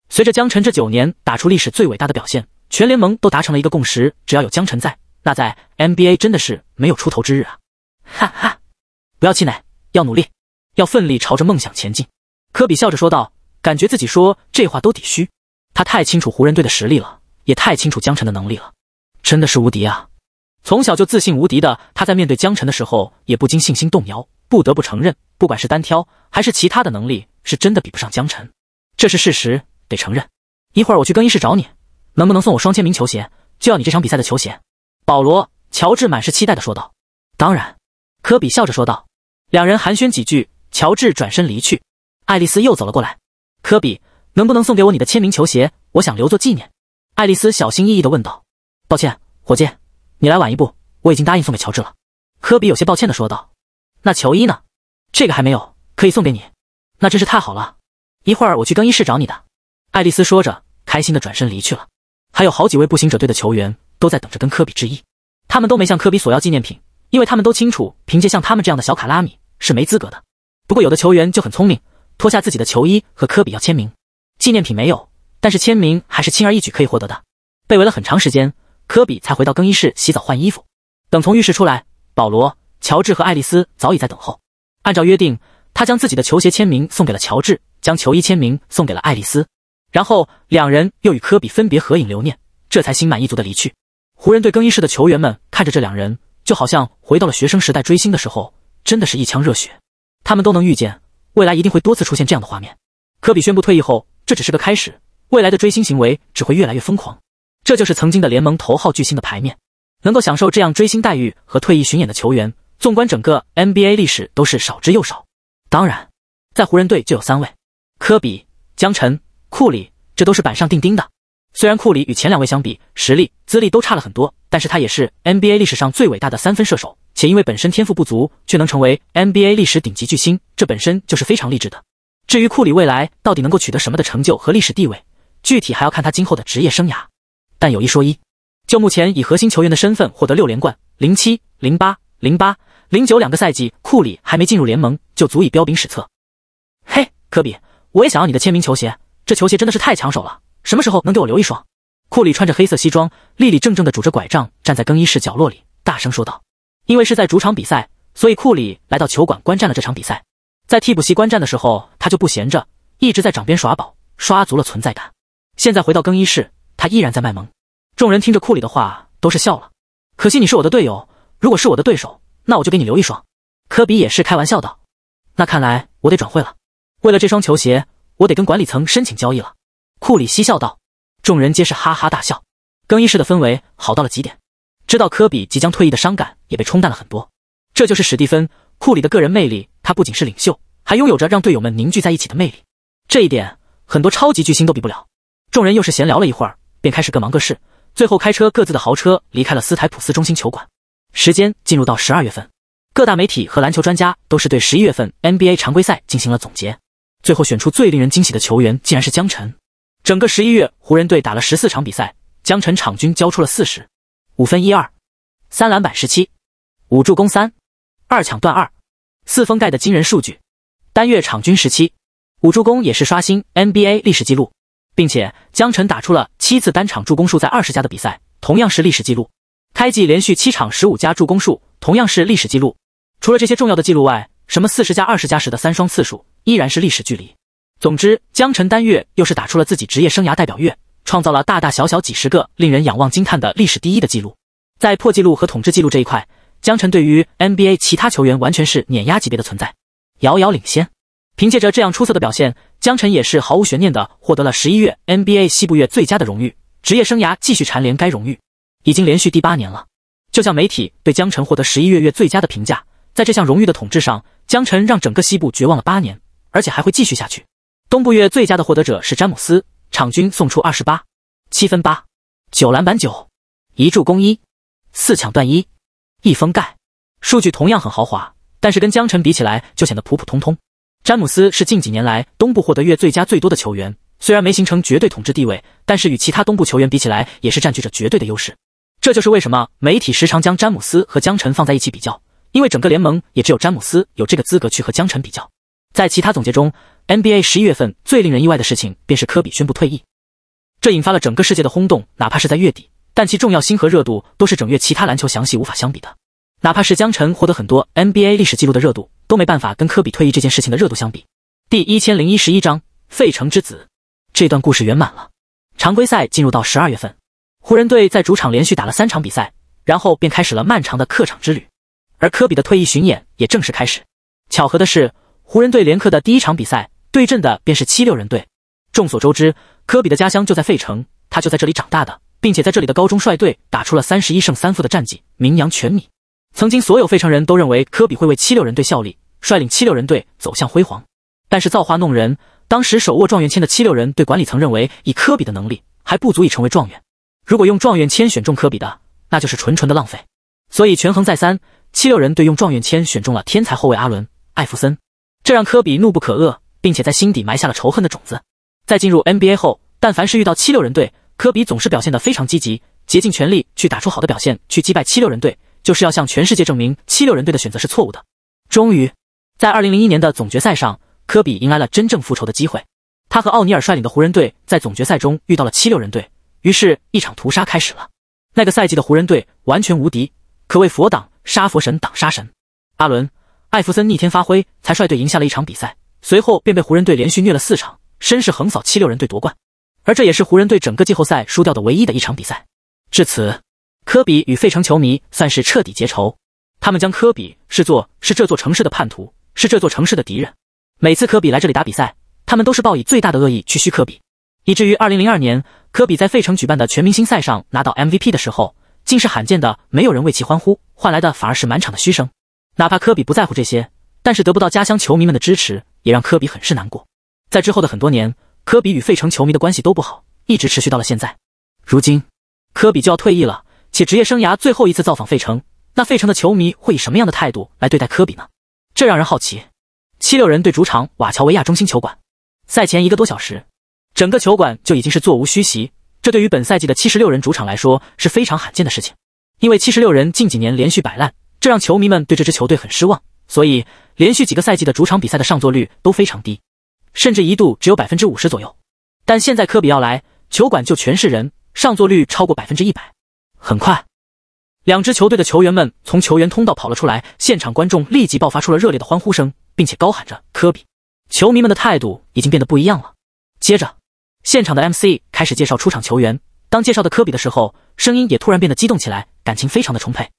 随着江晨这九年打出历史最伟大的表现。全联盟都达成了一个共识：只要有江晨在，那在 NBA 真的是没有出头之日啊！哈哈，不要气馁，要努力，要奋力朝着梦想前进。科比笑着说道，感觉自己说这话都得虚。他太清楚湖人队的实力了，也太清楚江晨的能力了，真的是无敌啊！从小就自信无敌的他，在面对江晨的时候，也不禁信心动摇，不得不承认，不管是单挑还是其他的能力，是真的比不上江晨，这是事实，得承认。一会儿我去更衣室找你。能不能送我双签名球鞋？就要你这场比赛的球鞋。”保罗乔治满是期待的说道。“当然。”科比笑着说道。两人寒暄几句，乔治转身离去。爱丽丝又走了过来。“科比，能不能送给我你的签名球鞋？我想留作纪念。”爱丽丝小心翼翼的问道。“抱歉，伙计，你来晚一步，我已经答应送给乔治了。”科比有些抱歉的说道。“那球衣呢？这个还没有，可以送给你。”“那真是太好了，一会儿我去更衣室找你的。”爱丽丝说着，开心的转身离去了。还有好几位步行者队的球员都在等着跟科比致意，他们都没向科比索要纪念品，因为他们都清楚，凭借像他们这样的小卡拉米是没资格的。不过有的球员就很聪明，脱下自己的球衣和科比要签名，纪念品没有，但是签名还是轻而易举可以获得的。被围了很长时间，科比才回到更衣室洗澡换衣服。等从浴室出来，保罗、乔治和爱丽丝早已在等候。按照约定，他将自己的球鞋签名送给了乔治，将球衣签名送给了爱丽丝。然后两人又与科比分别合影留念，这才心满意足的离去。湖人队更衣室的球员们看着这两人，就好像回到了学生时代追星的时候，真的是一腔热血。他们都能预见，未来一定会多次出现这样的画面。科比宣布退役后，这只是个开始，未来的追星行为只会越来越疯狂。这就是曾经的联盟头号巨星的牌面，能够享受这样追星待遇和退役巡演的球员，纵观整个 NBA 历史都是少之又少。当然，在湖人队就有三位：科比、江晨。库里，这都是板上钉钉的。虽然库里与前两位相比，实力、资历都差了很多，但是他也是 NBA 历史上最伟大的三分射手，且因为本身天赋不足，却能成为 NBA 历史顶级巨星，这本身就是非常励志的。至于库里未来到底能够取得什么的成就和历史地位，具体还要看他今后的职业生涯。但有一说一，就目前以核心球员的身份获得六连冠，零七、零八、零八、零九两个赛季，库里还没进入联盟，就足以彪炳史册。嘿，科比，我也想要你的签名球鞋。这球鞋真的是太抢手了，什么时候能给我留一双？库里穿着黑色西装，立立怔怔地拄着拐杖站在更衣室角落里，大声说道：“因为是在主场比赛，所以库里来到球馆观战了这场比赛。在替补席观战的时候，他就不闲着，一直在场边耍宝，刷足了存在感。现在回到更衣室，他依然在卖萌。”众人听着库里的话，都是笑了。可惜你是我的队友，如果是我的对手，那我就给你留一双。”科比也是开玩笑道：“那看来我得转会了，为了这双球鞋。”我得跟管理层申请交易了。”库里嬉笑道，众人皆是哈哈大笑。更衣室的氛围好到了极点，知道科比即将退役的伤感也被冲淡了很多。这就是史蒂芬·库里的个人魅力，他不仅是领袖，还拥有着让队友们凝聚在一起的魅力。这一点，很多超级巨星都比不了。众人又是闲聊了一会儿，便开始各忙各事，最后开车各自的豪车离开了斯台普斯中心球馆。时间进入到十二月份，各大媒体和篮球专家都是对十一月份 NBA 常规赛进行了总结。最后选出最令人惊喜的球员，竟然是江晨。整个十一月，湖人队打了十四场比赛，江晨场均交出了四十五分一二三篮板十七五助攻三二抢断二四封盖的惊人数据，单月场均十七五助攻也是刷新 NBA 历史记录，并且江晨打出了七次单场助攻数在二十加的比赛，同样是历史记录。开季连续七场十五加助攻数同样是历史记录。除了这些重要的记录外，什么四十加二十加十的三双次数？依然是历史距离。总之，江辰单月又是打出了自己职业生涯代表月，创造了大大小小几十个令人仰望惊叹的历史第一的记录。在破纪录和统治纪录这一块，江辰对于 NBA 其他球员完全是碾压级别的存在，遥遥领先。凭借着这样出色的表现，江辰也是毫无悬念的获得了十一月 NBA 西部月最佳的荣誉，职业生涯继续蝉联该荣誉，已经连续第八年了。就像媒体对江辰获得十一月月最佳的评价，在这项荣誉的统治上，江辰让整个西部绝望了八年。而且还会继续下去。东部月最佳的获得者是詹姆斯，场均送出二十八、七分八、九篮板九、一助攻一、四抢断一、一封盖，数据同样很豪华。但是跟江晨比起来就显得普普通通。詹姆斯是近几年来东部获得月最佳最多的球员，虽然没形成绝对统治地位，但是与其他东部球员比起来也是占据着绝对的优势。这就是为什么媒体时常将詹姆斯和江晨放在一起比较，因为整个联盟也只有詹姆斯有这个资格去和江晨比较。在其他总结中，NBA 十一月份最令人意外的事情便是科比宣布退役，这引发了整个世界的轰动。哪怕是在月底，但其重要性和热度都是整月其他篮球详细无法相比的。哪怕是江晨获得很多 NBA 历史记录的热度，都没办法跟科比退役这件事情的热度相比。第一千零一十一章《费城之子》这段故事圆满了。常规赛进入到十二月份，湖人队在主场连续打了三场比赛，然后便开始了漫长的客场之旅。而科比的退役巡演也正式开始。巧合的是。湖人队连克的第一场比赛对阵的便是七六人队。众所周知，科比的家乡就在费城，他就在这里长大的，并且在这里的高中率队打出了三十一胜三负的战绩，名扬全米。曾经所有费城人都认为科比会为七六人队效力，率领七六人队走向辉煌。但是造化弄人，当时手握状元签的七六人队管理层认为，以科比的能力还不足以成为状元。如果用状元签选中科比的，那就是纯纯的浪费。所以权衡再三，七六人队用状元签选中了天才后卫阿伦·艾弗森。这让科比怒不可遏，并且在心底埋下了仇恨的种子。在进入 NBA 后，但凡是遇到七六人队，科比总是表现得非常积极，竭尽全力去打出好的表现，去击败七六人队，就是要向全世界证明七六人队的选择是错误的。终于，在二零零一年的总决赛上，科比迎来了真正复仇的机会。他和奥尼尔率领的湖人队在总决赛中遇到了七六人队，于是，一场屠杀开始了。那个赛季的湖人队完全无敌，可谓佛挡杀佛，神挡杀神。阿伦。艾弗森逆天发挥，才率队赢下了一场比赛，随后便被湖人队连续虐了四场，绅士横扫七六人队夺冠。而这也是湖人队整个季后赛输掉的唯一的一场比赛。至此，科比与费城球迷算是彻底结仇，他们将科比视作是这座城市的叛徒，是这座城市的敌人。每次科比来这里打比赛，他们都是抱以最大的恶意去嘘科比，以至于二零零二年科比在费城举办的全明星赛上拿到 MVP 的时候，竟是罕见的没有人为其欢呼，换来的反而是满场的嘘声。哪怕科比不在乎这些，但是得不到家乡球迷们的支持，也让科比很是难过。在之后的很多年，科比与费城球迷的关系都不好，一直持续到了现在。如今，科比就要退役了，且职业生涯最后一次造访费城，那费城的球迷会以什么样的态度来对待科比呢？这让人好奇。七6六人对主场瓦乔维亚中心球馆，赛前一个多小时，整个球馆就已经是座无虚席。这对于本赛季的七十六人主场来说是非常罕见的事情，因为七十六人近几年连续摆烂。这让球迷们对这支球队很失望，所以连续几个赛季的主场比赛的上座率都非常低，甚至一度只有百分之五十左右。但现在科比要来，球馆就全是人，上座率超过百分之一百。很快，两支球队的球员们从球员通道跑了出来，现场观众立即爆发出了热烈的欢呼声，并且高喊着“科比”。球迷们的态度已经变得不一样了。接着，现场的 MC 开始介绍出场球员，当介绍的科比的时候，声音也突然变得激动起来，感情非常的充沛。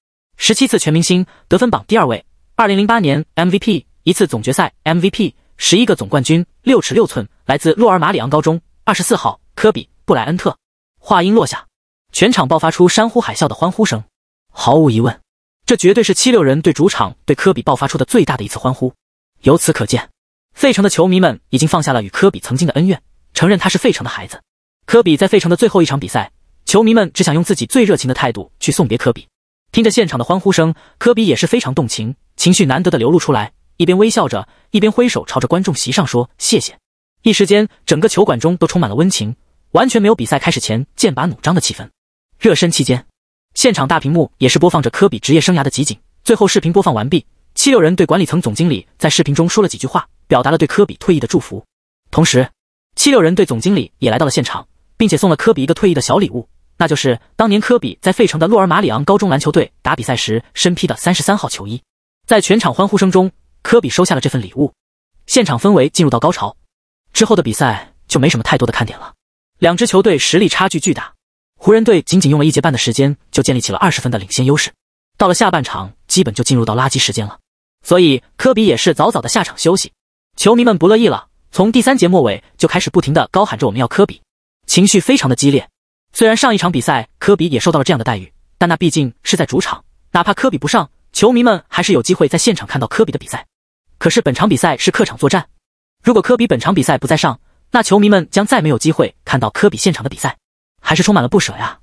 十七次全明星得分榜第二位，二零零八年 MVP 一次，总决赛 MVP 十一个总冠军，六尺六寸，来自洛尔马里昂高中，二十四号科比布莱恩特。话音落下，全场爆发出山呼海啸的欢呼声。毫无疑问，这绝对是七六人对主场对科比爆发出的最大的一次欢呼。由此可见，费城的球迷们已经放下了与科比曾经的恩怨，承认他是费城的孩子。科比在费城的最后一场比赛，球迷们只想用自己最热情的态度去送别科比。听着现场的欢呼声，科比也是非常动情，情绪难得的流露出来，一边微笑着，一边挥手朝着观众席上说：“谢谢。”一时间，整个球馆中都充满了温情，完全没有比赛开始前剑拔弩张的气氛。热身期间，现场大屏幕也是播放着科比职业生涯的集锦。最后，视频播放完毕，七六人对管理层总经理在视频中说了几句话，表达了对科比退役的祝福。同时，七六人对总经理也来到了现场，并且送了科比一个退役的小礼物。那就是当年科比在费城的洛尔马里昂高中篮球队打比赛时身披的三十三号球衣，在全场欢呼声中，科比收下了这份礼物，现场氛围进入到高潮。之后的比赛就没什么太多的看点了，两支球队实力差距巨大，湖人队仅仅用了一节半的时间就建立起了二十分的领先优势，到了下半场基本就进入到垃圾时间了，所以科比也是早早的下场休息。球迷们不乐意了，从第三节末尾就开始不停的高喊着我们要科比，情绪非常的激烈。虽然上一场比赛科比也受到了这样的待遇，但那毕竟是在主场，哪怕科比不上，球迷们还是有机会在现场看到科比的比赛。可是本场比赛是客场作战，如果科比本场比赛不在上，那球迷们将再没有机会看到科比现场的比赛，还是充满了不舍呀。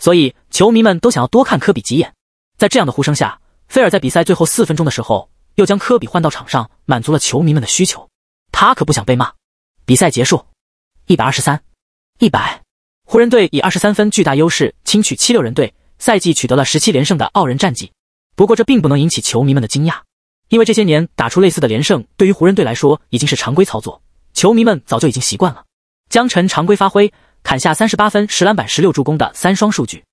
所以球迷们都想要多看科比几眼。在这样的呼声下，菲尔在比赛最后四分钟的时候又将科比换到场上，满足了球迷们的需求。他可不想被骂。比赛结束，一百二十三，一百。湖人队以二十三分巨大优势轻取七六人队，赛季取得了十七连胜的傲人战绩。不过这并不能引起球迷们的惊讶，因为这些年打出类似的连胜对于湖人队来说已经是常规操作，球迷们早就已经习惯了。江晨常规发挥，砍下三十八分、十篮板、十六助攻的三双数据。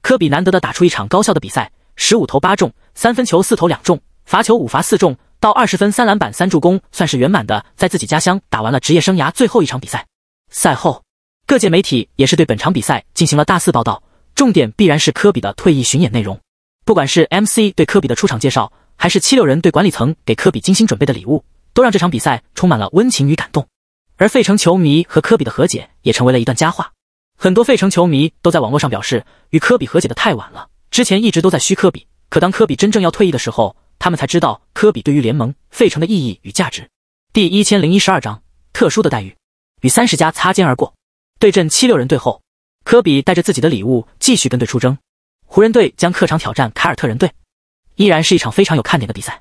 科比难得的打出一场高效的比赛，十五投八中，三分球四投两中，罚球五罚四中，到二十分、三篮板、三助攻，算是圆满的在自己家乡打完了职业生涯最后一场比赛。赛后。各界媒体也是对本场比赛进行了大肆报道，重点必然是科比的退役巡演内容。不管是 MC 对科比的出场介绍，还是七六人对管理层给科比精心准备的礼物，都让这场比赛充满了温情与感动。而费城球迷和科比的和解也成为了一段佳话。很多费城球迷都在网络上表示，与科比和解的太晚了，之前一直都在嘘科比。可当科比真正要退役的时候，他们才知道科比对于联盟、费城的意义与价值。第一千零一十二章特殊的待遇，与三十家擦肩而过。对阵七六人队后，科比带着自己的礼物继续跟队出征。湖人队将客场挑战凯尔特人队，依然是一场非常有看点的比赛。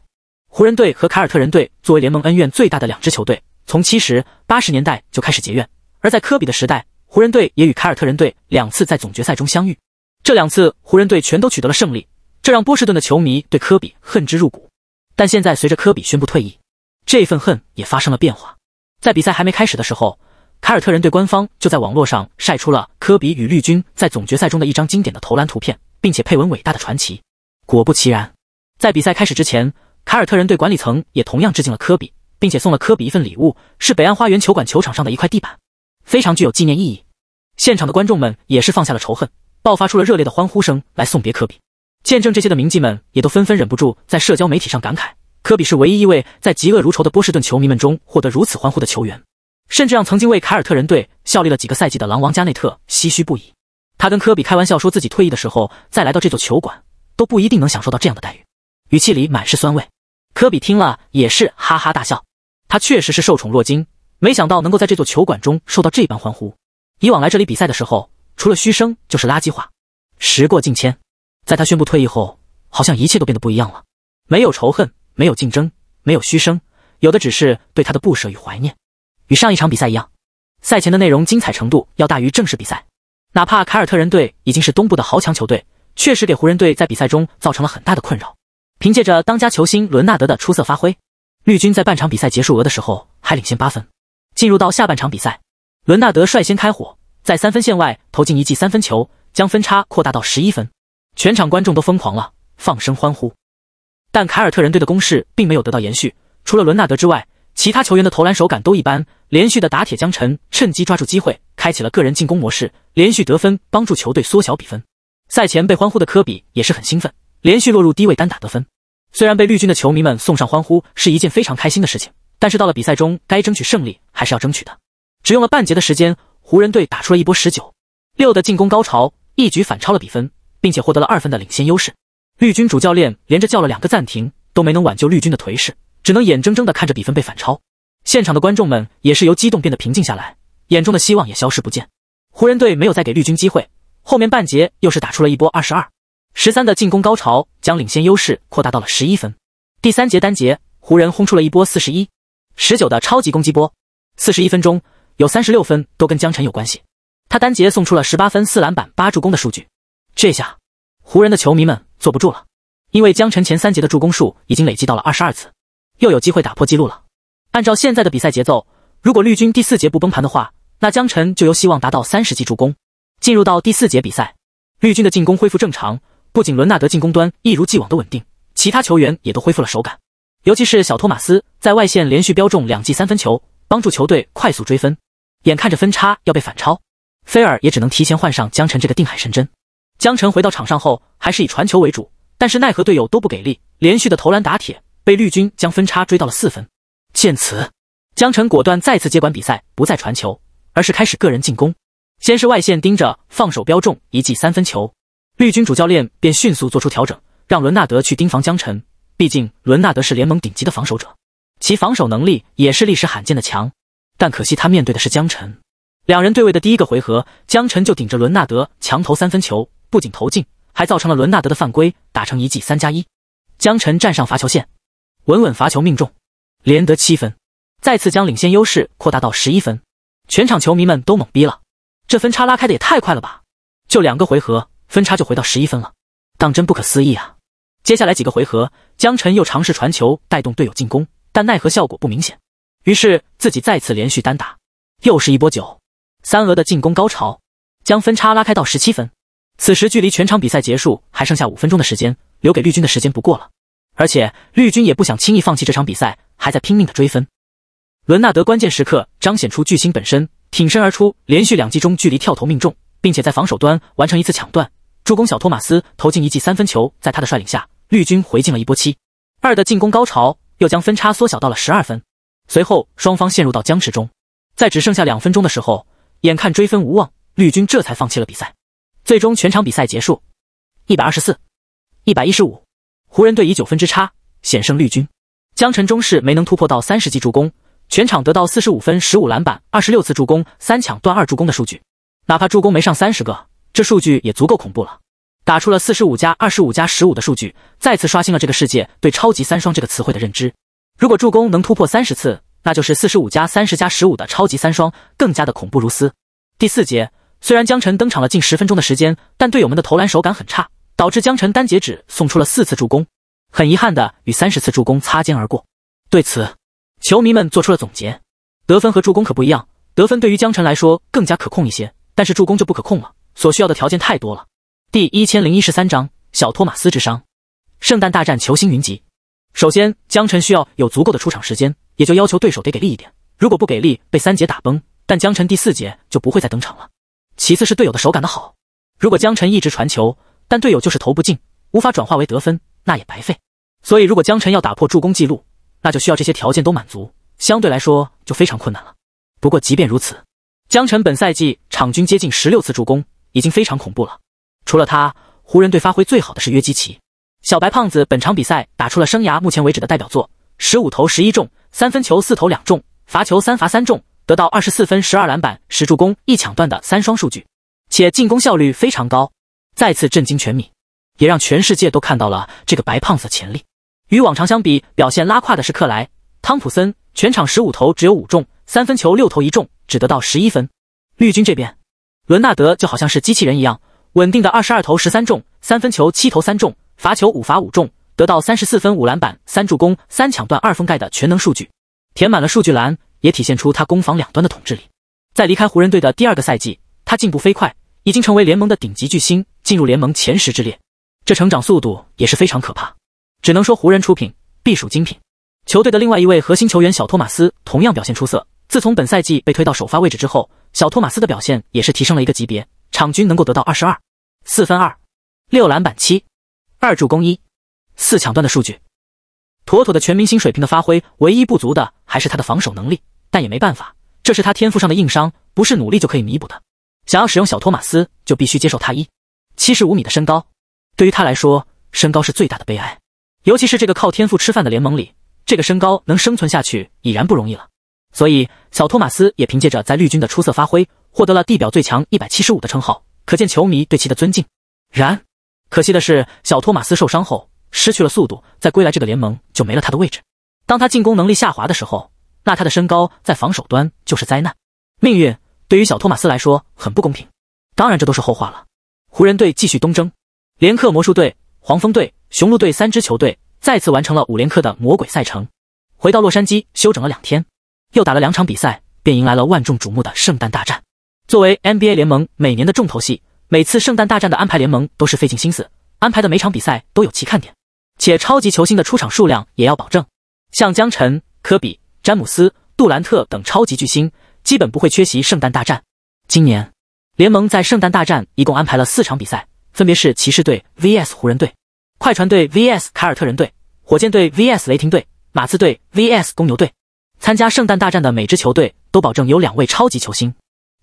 湖人队和凯尔特人队作为联盟恩怨最大的两支球队，从七十八十年代就开始结怨。而在科比的时代，湖人队也与凯尔特人队两次在总决赛中相遇，这两次湖人队全都取得了胜利，这让波士顿的球迷对科比恨之入骨。但现在随着科比宣布退役，这份恨也发生了变化。在比赛还没开始的时候。凯尔特人队官方就在网络上晒出了科比与绿军在总决赛中的一张经典的投篮图片，并且配文“伟大的传奇”。果不其然，在比赛开始之前，凯尔特人队管理层也同样致敬了科比，并且送了科比一份礼物，是北岸花园球馆球场上的一块地板，非常具有纪念意义。现场的观众们也是放下了仇恨，爆发出了热烈的欢呼声来送别科比。见证这些的名记们也都纷纷忍不住在社交媒体上感慨：“科比是唯一一位在嫉恶如仇的波士顿球迷们中获得如此欢呼的球员。”甚至让曾经为凯尔特人队效力了几个赛季的狼王加内特唏嘘不已。他跟科比开玩笑说，自己退役的时候再来到这座球馆，都不一定能享受到这样的待遇。语气里满是酸味。科比听了也是哈哈大笑。他确实是受宠若惊，没想到能够在这座球馆中受到这般欢呼。以往来这里比赛的时候，除了嘘声就是垃圾话。时过境迁，在他宣布退役后，好像一切都变得不一样了。没有仇恨，没有竞争，没有嘘声，有的只是对他的不舍与怀念。与上一场比赛一样，赛前的内容精彩程度要大于正式比赛。哪怕凯尔特人队已经是东部的豪强球队，确实给湖人队在比赛中造成了很大的困扰。凭借着当家球星伦纳德的出色发挥，绿军在半场比赛结束额的时候还领先八分。进入到下半场比赛，伦纳德率先开火，在三分线外投进一记三分球，将分差扩大到十一分。全场观众都疯狂了，放声欢呼。但凯尔特人队的攻势并没有得到延续，除了伦纳德之外。其他球员的投篮手感都一般，连续的打铁。江晨趁机抓住机会，开启了个人进攻模式，连续得分，帮助球队缩小比分。赛前被欢呼的科比也是很兴奋，连续落入低位单打得分。虽然被绿军的球迷们送上欢呼是一件非常开心的事情，但是到了比赛中，该争取胜利还是要争取的。只用了半节的时间，湖人队打出了一波十九六的进攻高潮，一举反超了比分，并且获得了二分的领先优势。绿军主教练连着叫了两个暂停，都没能挽救绿军的颓势。只能眼睁睁地看着比分被反超，现场的观众们也是由激动变得平静下来，眼中的希望也消失不见。湖人队没有再给绿军机会，后面半节又是打出了一波二十二十三的进攻高潮，将领先优势扩大到了十一分。第三节单节，湖人轰出了一波四十一十九的超级攻击波，四十一分钟有三十六分都跟江晨有关系，他单节送出了十八分四篮板八助攻的数据。这下，湖人的球迷们坐不住了，因为江晨前三节的助攻数已经累计到了二十二次。又有机会打破记录了。按照现在的比赛节奏，如果绿军第四节不崩盘的话，那江晨就有希望达到三十记助攻，进入到第四节比赛。绿军的进攻恢复正常，不仅伦纳德进攻端一如既往的稳定，其他球员也都恢复了手感。尤其是小托马斯在外线连续飙中两记三分球，帮助球队快速追分。眼看着分差要被反超，菲尔也只能提前换上江晨这个定海神针。江晨回到场上后，还是以传球为主，但是奈何队友都不给力，连续的投篮打铁。被绿军将分差追到了四分，见此，江晨果断再次接管比赛，不再传球，而是开始个人进攻。先是外线盯着，放手标中一记三分球。绿军主教练便迅速做出调整，让伦纳德去盯防江晨。毕竟伦纳德是联盟顶级的防守者，其防守能力也是历史罕见的强。但可惜他面对的是江晨，两人对位的第一个回合，江晨就顶着伦纳德强投三分球，不仅投进，还造成了伦纳德的犯规，打成一记三加一。江晨站上罚球线。稳稳罚球命中，连得七分，再次将领先优势扩大到十一分。全场球迷们都懵逼了，这分差拉开的也太快了吧！就两个回合，分差就回到十一分了，当真不可思议啊！接下来几个回合，江晨又尝试传球带动队友进攻，但奈何效果不明显，于是自己再次连续单打，又是一波九。三俄的进攻高潮将分差拉开到十七分。此时距离全场比赛结束还剩下五分钟的时间，留给绿军的时间不过了。而且绿军也不想轻易放弃这场比赛，还在拼命的追分。伦纳德关键时刻彰显出巨星本身，挺身而出，连续两记中距离跳投命中，并且在防守端完成一次抢断，助攻小托马斯投进一记三分球。在他的率领下，绿军回进了一波七二的进攻高潮，又将分差缩小到了十二分。随后双方陷入到僵持中，在只剩下两分钟的时候，眼看追分无望，绿军这才放弃了比赛。最终全场比赛结束，一百二十四，一百一十五。湖人队以九分之差险胜绿军，江晨终是没能突破到三十记助攻，全场得到四十五分、十五篮板、二十六次助攻、三抢断、二助攻的数据。哪怕助攻没上三十个，这数据也足够恐怖了，打出了四十五加二十五加十五的数据，再次刷新了这个世界对“超级三双”这个词汇的认知。如果助攻能突破三十次，那就是四十五加三十加十五的超级三双，更加的恐怖如斯。第四节，虽然江晨登场了近十分钟的时间，但队友们的投篮手感很差。导致江晨单节只送出了四次助攻，很遗憾的与三十次助攻擦肩而过。对此，球迷们做出了总结：得分和助攻可不一样，得分对于江晨来说更加可控一些，但是助攻就不可控了，所需要的条件太多了。第一千零一十三章小托马斯之伤，圣诞大战球星云集。首先，江辰需要有足够的出场时间，也就要求对手得给力一点，如果不给力，被三节打崩，但江晨第四节就不会再登场了。其次是队友的手感的好，如果江晨一直传球。但队友就是投不进，无法转化为得分，那也白费。所以，如果江晨要打破助攻记录，那就需要这些条件都满足，相对来说就非常困难了。不过，即便如此，江晨本赛季场均接近十六次助攻，已经非常恐怖了。除了他，湖人队发挥最好的是约基奇，小白胖子本场比赛打出了生涯目前为止的代表作：十五投十一中，三分球四投两中，罚球三罚三中，得到二十四分、十二篮板、十助攻、一抢断的三双数据，且进攻效率非常高。再次震惊全米，也让全世界都看到了这个白胖子的潜力。与往常相比，表现拉胯的是克莱、汤普森，全场十五投只有五中，三分球六投一中，只得到十一分。绿军这边，伦纳德就好像是机器人一样，稳定的二十二投十三中，三分球七投三中，罚球五罚五中，得到三十四分、五篮板、三助攻、三抢断、二封盖的全能数据，填满了数据栏，也体现出他攻防两端的统治力。在离开湖人队的第二个赛季，他进步飞快。已经成为联盟的顶级巨星，进入联盟前十之列，这成长速度也是非常可怕。只能说湖人出品，必属精品。球队的另外一位核心球员小托马斯同样表现出色。自从本赛季被推到首发位置之后，小托马斯的表现也是提升了一个级别，场均能够得到二十二四分二六篮板七二助攻一四抢断的数据，妥妥的全明星水平的发挥。唯一不足的还是他的防守能力，但也没办法，这是他天赋上的硬伤，不是努力就可以弥补的。想要使用小托马斯，就必须接受他一七十五米的身高。对于他来说，身高是最大的悲哀，尤其是这个靠天赋吃饭的联盟里，这个身高能生存下去已然不容易了。所以，小托马斯也凭借着在绿军的出色发挥，获得了地表最强一百七十五的称号，可见球迷对其的尊敬。然，可惜的是，小托马斯受伤后失去了速度，在归来这个联盟就没了他的位置。当他进攻能力下滑的时候，那他的身高在防守端就是灾难。命运。对于小托马斯来说很不公平，当然这都是后话了。湖人队继续东征，连克魔术队、黄蜂队、雄鹿队三支球队，再次完成了五连克的魔鬼赛程。回到洛杉矶休整了两天，又打了两场比赛，便迎来了万众瞩目的圣诞大战。作为 NBA 联盟每年的重头戏，每次圣诞大战的安排，联盟都是费尽心思安排的，每场比赛都有其看点，且超级球星的出场数量也要保证，像江晨、科比、詹姆斯、杜兰特等超级巨星。基本不会缺席圣诞大战。今年，联盟在圣诞大战一共安排了四场比赛，分别是骑士队 vs 湖人队、快船队 vs 卡尔特人队、火箭队 vs 雷霆队、马刺队 vs 公牛队。参加圣诞大战的每支球队都保证有两位超级球星，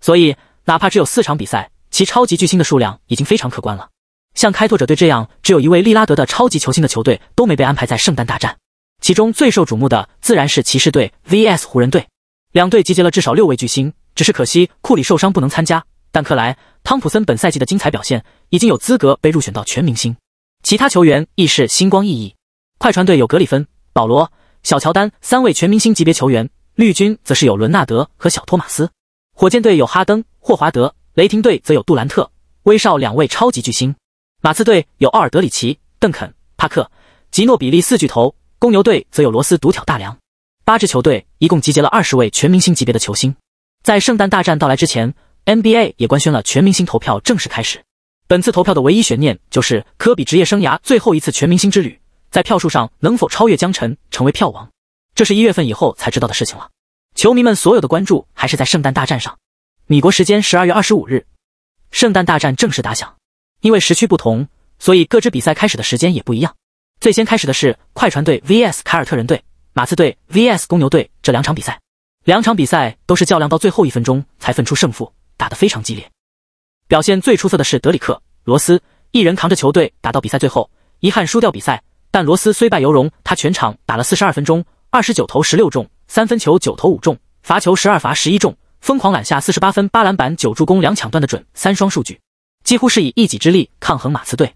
所以哪怕只有四场比赛，其超级巨星的数量已经非常可观了。像开拓者队这样只有一位利拉德的超级球星的球队都没被安排在圣诞大战。其中最受瞩目的自然是骑士队 vs 湖人队。两队集结了至少六位巨星，只是可惜库里受伤不能参加。但克莱、汤普森本赛季的精彩表现已经有资格被入选到全明星，其他球员亦是星光熠熠。快船队有格里芬、保罗、小乔丹三位全明星级别球员，绿军则是有伦纳德和小托马斯。火箭队有哈登、霍华德，雷霆队则有杜兰特、威少两位超级巨星。马刺队有奥尔德里奇、邓肯、帕克、吉诺比利四巨头，公牛队则有罗斯独挑大梁。八支球队一共集结了二十位全明星级别的球星，在圣诞大战到来之前，NBA 也官宣了全明星投票正式开始。本次投票的唯一悬念就是科比职业生涯最后一次全明星之旅，在票数上能否超越江晨成为票王，这是一月份以后才知道的事情了。球迷们所有的关注还是在圣诞大战上。米国时间十二月二十五日，圣诞大战正式打响。因为时区不同，所以各支比赛开始的时间也不一样。最先开始的是快船队 vs 凯尔特人队。马刺队 vs 公牛队这两场比赛，两场比赛都是较量到最后一分钟才分出胜负，打得非常激烈。表现最出色的是德里克·罗斯，一人扛着球队打到比赛最后，遗憾输掉比赛。但罗斯虽败犹荣，他全场打了四十二分钟，二十九投十六中，三分球九投五中，罚球十二罚十一中，疯狂揽下四十八分、八篮板、九助攻、两抢断的准三双数据，几乎是以一己之力抗衡马刺队。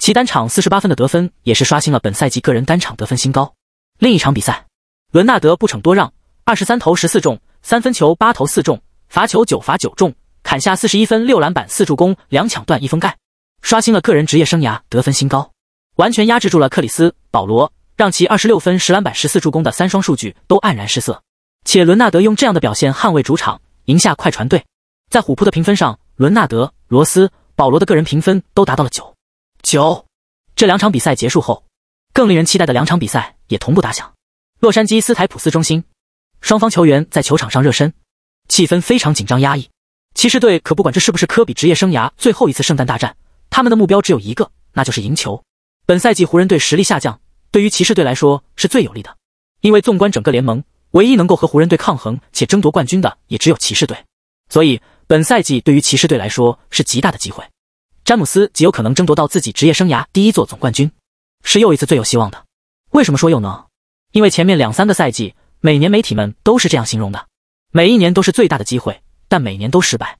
其单场四十八分的得分也是刷新了本赛季个人单场得分新高。另一场比赛，伦纳德不逞多让，二十三投十四中，三分球八投四中，罚球九罚九中，砍下四十一分六篮板四助攻两抢断一封盖，刷新了个人职业生涯得分新高，完全压制住了克里斯保罗，让其二十六分十篮板十四助攻的三双数据都黯然失色。且伦纳德用这样的表现捍卫主场，赢下快船队。在虎扑的评分上，伦纳德、罗斯、保罗的个人评分都达到了九九。这两场比赛结束后，更令人期待的两场比赛。也同步打响，洛杉矶斯台普斯中心，双方球员在球场上热身，气氛非常紧张压抑。骑士队可不管这是不是科比职业生涯最后一次圣诞大战，他们的目标只有一个，那就是赢球。本赛季湖人队实力下降，对于骑士队来说是最有利的，因为纵观整个联盟，唯一能够和湖人队抗衡且争夺冠军的也只有骑士队，所以本赛季对于骑士队来说是极大的机会。詹姆斯极有可能争夺到自己职业生涯第一座总冠军，是又一次最有希望的。为什么说又能？因为前面两三个赛季，每年媒体们都是这样形容的：每一年都是最大的机会，但每年都失败。